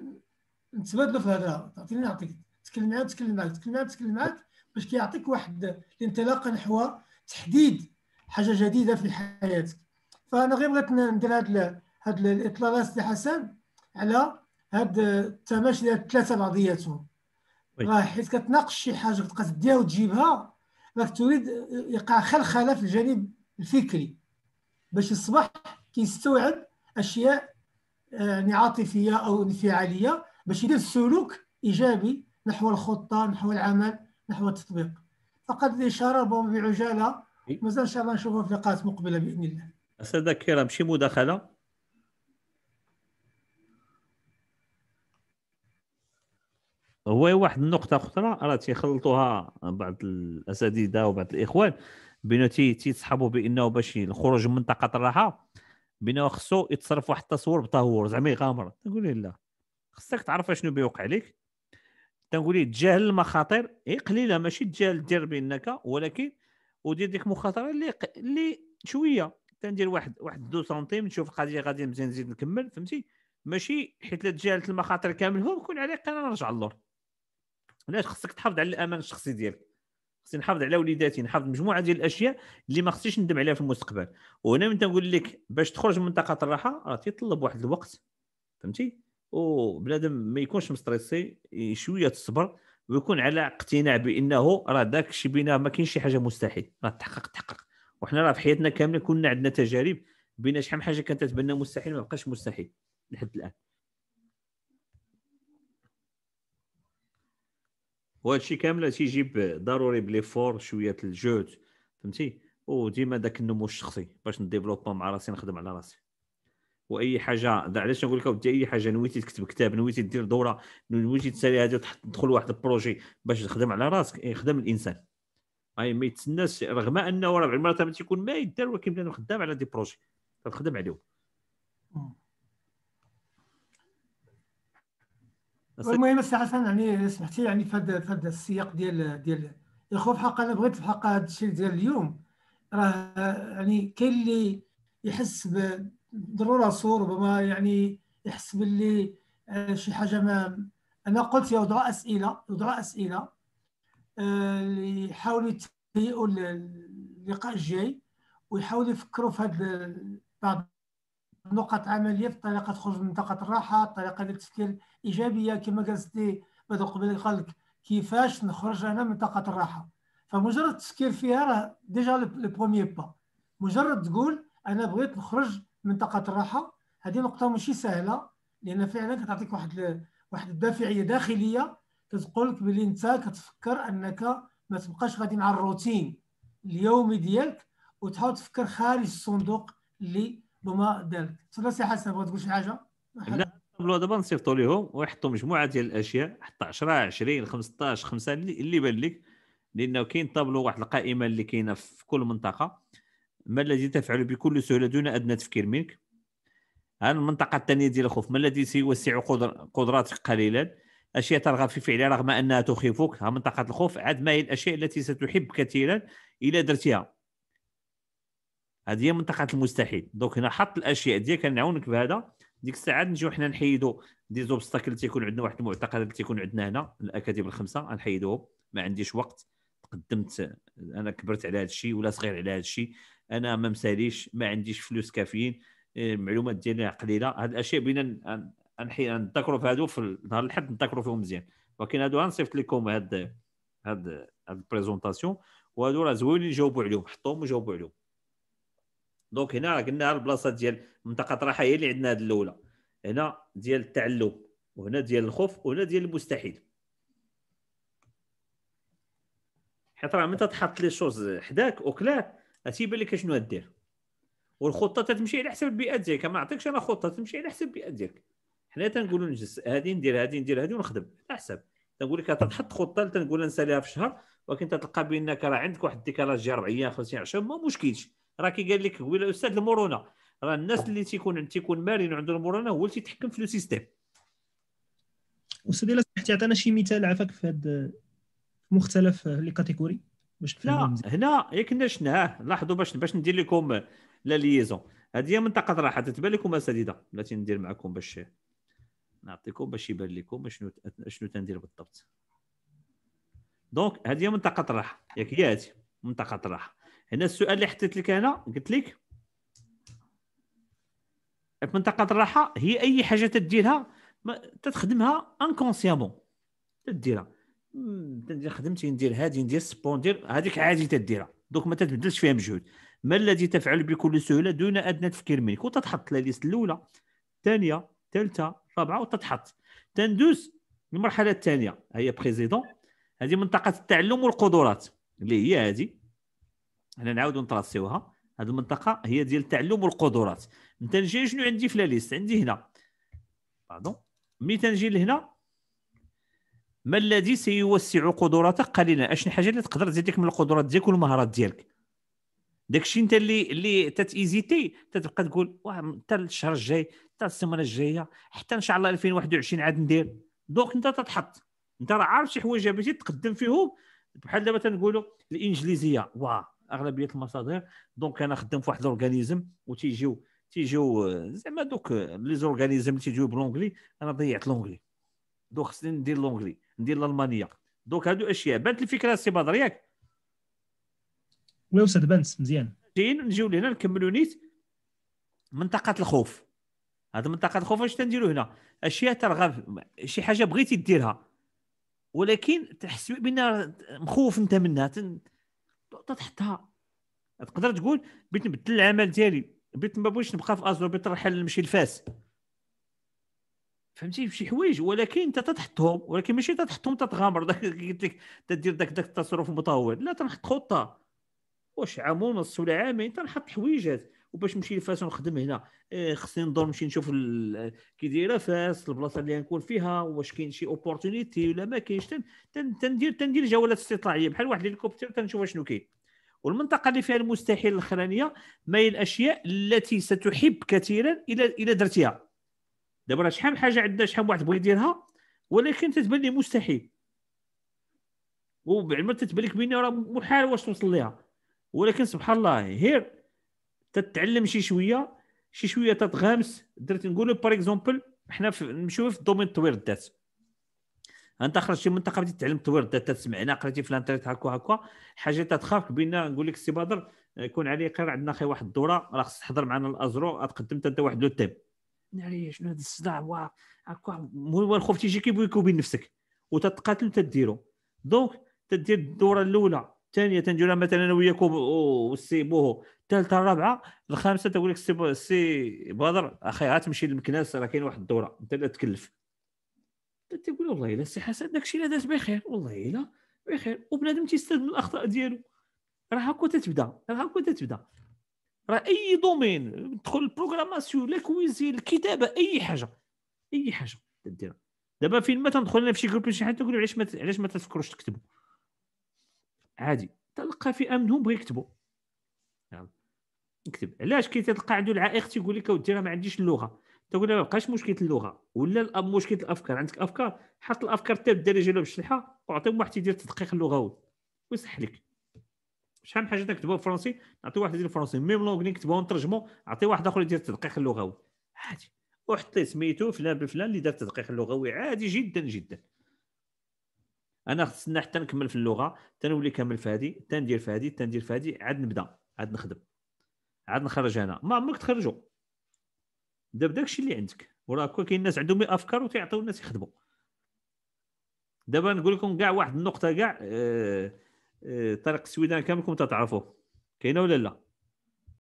نتبادلوا في الهضره تعطيني نعطيك تكلم معاه تكلم معاك تكلم معاه تكلم معاك باش كيعطيك واحد الانطلاقه نحو تحديد حاجه جديده في حياتك فانا غير بغيت ندير هاد هاد الاطلالات حسن على هاد التماشي ديال الثلاثه بعضياتهم راه حيت كتناقش شي حاجه كتبقى تديها وتجيبها راك تريد يقع خلخله في الجانب الفكري باش يصبح كيستوعب اشياء يعني آه، عاطفيه او انفعاليه باش يدير سلوك ايجابي نحو الخطه نحو العمل نحو التطبيق فقد الاشاره ربما بعجاله مازال ان شاء الله نشوفها في لقاءات مقبله باذن الله استاذ كرام شي مداخله هو واحد النقطه اخرى راه تيخلطوها بعض الاساتذه وبعض الاخوان بينو تي تيسحبوا بانه باش الخروج من منطقه الراحه بينو خصو يتصرف واحد التصور بطهور زعما يغامر تنقول لا خصك تعرف شنو بيوقع لك تنقول ليه تجاهل المخاطر هي إيه، قليله ماشي تجاهل دير بانك ولكن ودير ديك المخاطره اللي اللي شويه تندير واحد واحد دو سنتيم نشوف القضيه غادي مزيان نزيد نكمل فهمتي ماشي حيت تجاهلت المخاطر كاملهم كون عليك انا نرجع اللور علاش خصك تحافظ على الامان الشخصي ديالك خصني نحافظ على وليداتي نحافظ مجموعه ديال الاشياء اللي ما خصنيش ندم عليها في المستقبل وهنا من تنقول لك باش تخرج من منطقه الراحه راه تيطلب واحد الوقت فهمتي وبنادم ما يكونش مستريسي شويه الصبر ويكون على اقتناع بانه راه داك الشيء بينا ما كاينش شي حاجه مستحيل راه تحقق تحقق وحنا راه في حياتنا كامله كنا عندنا تجارب بين شحال من حاجه كانت تتبنى مستحيل ما بقاش مستحيل لحد الان وهذا الشيء كامل تيجيب ضروري بلي فور شويه الجهد فهمتي وديما داك النمو الشخصي باش نديفلوب مع راسي نخدم على راسي واي حاجه علاش نقول لك ودي اي حاجه نويتي تكتب كتاب نويتي دير دوره نويتي تسالي هذه تدخل واحد البروجي باش تخدم على راسك يخدم إيه، الانسان اي ما يتسناش رغم انه راه بعض المرات تيكون ما يدار ولكن خدام على دي بروجي تخدم عليهم المهم السي حسن يعني سمحتي يعني في هذا السياق ديال ديال الخوف حقا انا بغيت في هذا الشيء ديال اليوم راه يعني كاين اللي يحس بضروره صور ربما يعني يحس باللي آه، شي حاجه ما انا قلت يوضع اسئله يوضع اسئله آه، اللي يحاولوا يتهيئوا اللقاء الجاي ويحاولوا يفكروا في هذا بعض نقط عمليه في الطريقه تخرج من منطقه الراحه الطريقه التفكير ايجابيه كما قال سيدي بدر قبل قال لك كيفاش نخرج انا من منطقه الراحه فمجرد التفكير فيها راه ديجا لو بروميي با مجرد تقول انا بغيت نخرج من منطقه الراحه هذه نقطه ماشي سهله لان فعلا كتعطيك واحد واحد الدافعيه داخليه كتقول لك بلي انت كتفكر انك ما تبقاش غادي مع الروتين اليومي ديالك وتحاول تفكر خارج الصندوق اللي بما ذلك تفضل سي حسن بغيت تقول شي حاجه لا الطابلو دابا نصيفطوا ليهم ويحطوا مجموعه ديال الاشياء حتى 10 20 15 5 اللي بان لك لانه كاين طابلو واحد القائمه اللي كاينه في كل منطقه ما الذي تفعل بكل سهوله دون ادنى تفكير منك ها المنطقه الثانيه ديال الخوف ما الذي سيوسع قدراتك قليلا اشياء ترغب في فعلها رغم انها تخيفك ها منطقه الخوف عاد ما هي الاشياء التي ستحب كثيرا الى درتها هذه هي منطقه المستحيل دونك هنا حط الاشياء ديالك كنعاونك بهذا ديك الساعه نجيو حنا نحيدو دي زوبستاكل اللي تيكون عندنا واحد المعتقدات اللي تيكون عندنا هنا الاكاذيب الخمسه غنحيدوهم ما عنديش وقت تقدمت انا كبرت على هذا الشيء ولا صغير على هذا الشيء انا ما مساليش ما عنديش فلوس كافيين إيه، المعلومات ديالي قليله هاد الاشياء بينا نتذكروا في هادو في نهار الحد نتذكروا فيهم مزيان ولكن هادو غنصيفط لكم هاد هاد هاد البريزونطاسيون وهادو راه زوينين جاوبوا عليهم حطوهم وجاوبوا عليهم دونك هنا قلنا البلاصه ديال منطقه الراحه هي اللي عندنا هذه الاولى هنا ديال التعلم وهنا ديال الخوف وهنا ديال المستحيل حيت راه متى تحط لي شوز حداك وكلاك تيبان لك شنو دير والخطه تتمشي على حسب البيئه ديالك ما نعطيكش انا خطه تمشي على حسب البيئه ديالك حنا تنقولوا نجلس هادي ندير هادي ندير هادي ونخدم على حسب تنقول لك تحط خطه تنقول نساليها في الشهر ولكن تتلقى بانك راه عندك واحد الديكالاج ديال 40 50 20 ما مشكلش راه كي قال لك هو الاستاذ المرونه راه الناس آه. اللي تيكون تيكون مرن وعنده المرونه هو اللي تيتحكم في لو سيستيم استاذ الا سمحتي عطينا شي مثال عفاك في هاد مختلف لي كاتيجوري باش لا هنا كنا شناه لاحظوا باش باش ندير لكم لا ليزون هذه هي منطقه راحه تتبان لكم اساتذه بلاتي ندير معكم باش نعطيكم باش يبان لكم شنو شنو تندير بالضبط دونك هذه هي منطقه الراحه ياك هي هذه منطقه الراحه هنا السؤال اللي حطيت لك انا قلت لك منطقه الراحه هي اي حاجه تديرها تخدمها انكونسيامون تديرها خدمتي ندير هذه ندير سبون ندير هذيك عادي تديرها دوك ما تتبدلش فيها مجهود ما الذي تفعل بكل سهوله دون ادنى تفكير منك وتتحط لا ليست الاولى الثانيه الثالثه الرابعه وتتحط تندوز المرحله الثانيه هي بريزيدون هذه منطقه التعلم والقدرات اللي هي هذه انا نعاودو نتراسيوها هذه المنطقه هي ديال التعلم والقدرات انت نجي شنو عندي في لا ليست عندي هنا باردون مي تنجي لهنا ما الذي سيوسع قدراتك قليلا اشنو الحاجه اللي تقدر تزيد من القدرات ديالك والمهارات ديالك داكشي انت اللي اللي تتيزيتي تتبقى تقول واه حتى الشهر الجاي حتى السمره الجايه حتى ان شاء الله 2021 عاد ندير دونك انت تتحط انت راه عارف شي حوايج بغيتي تقدم فيهم بحال دابا تنقولوا الانجليزيه واه اغلبيه المصادر دونك انا خدام في واحد الاورغانيزم وتيجيو تيجيو آه، زعما دوك آه، لي زورغانيزم اللي تيجيو بلونغلي انا ضيعت لونجلي دوك خصني ندير لونجلي ندير الالمانيه دوك هادو اشياء بانت الفكره السي بدر ياك وي استاذ بانت مزيان جايين نجيو لهنا نكملو نيت منطقه الخوف هاد منطقه الخوف اش تنديرو هنا اشياء ترغب شي حاجه بغيتي ديرها ولكن تحس بان مخوف انت منها تن... تحطها تحطها تقدر تقول بغيت نبدل العمل ديالي بغيت ما بغيتش نبقى في ازور بغيت نرحل نمشي لفاس فهمتي شي حوايج ولكن انت تتحطهم ولكن ماشي تتحطهم تتغامر قلت لك تدير داك داك التصرف المطول لا تنحط خطه واش عام ونص ولا عامين تنحط حويجات وباش نمشي لفاس ونخدم هنا إيه، خصني ندور نمشي نشوف كي دايره فاس البلاصه اللي نكون فيها واش كاين شي اوبورتونيتي ولا ما كاينش تندير تندير جولات استطلاعيه بحال واحد الهليكوبتر تنشوف شنو كاين والمنطقه اللي فيها المستحيل الاخرانيه ما هي الاشياء التي ستحب كثيرا الا الى درتيها دابا راه شحال حاجه عندنا شحال واحد بغى يديرها ولكن تتبان لي مستحيل وبعد ما تتبان لك بان راه محال واش توصل ليها ولكن سبحان الله هير تتعلم شي شويه شي شويه تتغامس درت نقولوا بار اكزومبل حنا نمشيو في الدومين تطوير الذات انت خرجت من منطقه بديت تعلم تطوير الذات تسمعنا قريتي في الانترنت هكا هكا حاجه تتخاف بينا نقول لك السي بدر يكون علي قرا عندنا اخي واحد الدوره راه خصك تحضر معنا الازرو تقدمت انت واحد لو تيم ناري شنو هذا الصداع وا هكا الخوف تيجي كيبغي وبين نفسك وتتقاتل وتديرو دونك تدير الدوره الاولى ثانيه تنديرها مثلا انا وياك والسي بوهو الثالثه الرابعه الخامسه تقول لك السي السي بدر اخي غاتمشي تمشي للمكناس راه كاين واحد الدوره انت لا تكلف تقول والله الا السي حسن داك الشيء داز بخير والله الا بخير وبنادم تيستاد من الاخطاء ديالو راه هاكا تتبدا راه هاكا تتبدا راه اي دومين تدخل البروغراماسيون لا كويزين الكتابه اي حاجه اي حاجه تديرها دابا فين ما تندخل انا في شي جروب شي حاجه تقول علاش ما علاش ما تفكروش تكتبوا عادي تلقى فئه منهم بغي يكتبوا اكتب نعم. علاش كي تلقى عنده العائق تيقول لك اودي راه ما عنديش اللغه تقول له ما بقاش مشكله اللغه ولا مشكله الافكار عندك افكار حط الافكار حتى بالدارجه الاولى بالشلحه وعطيهم واحد يدير التدقيق اللغوي ويصح لك شحال من حاجه تكتبها بالفرنسي نعطي واحد يدير الفرنسي ميم لونغ نكتبوها ونترجمو نعطي واحد اخر يدير التدقيق اللغوي عادي وحطي سميتو فلان بفلان اللي دار التدقيق اللغوي عادي جدا جدا انا خصنا حتى نكمل في اللغه تنولي كامل في هذه تندير في هذه تندير في هذه عاد نبدا عاد نخدم عاد نخرج انا ما عمرك تخرجوا دابا داكشي اللي عندك وراه كاين الناس عندهم افكار وتيعطيو الناس يخدموا دابا نقول لكم كاع واحد النقطه كاع آه، آه، طريق السويدان كاملكم تتعرفوه كاينه ولا لا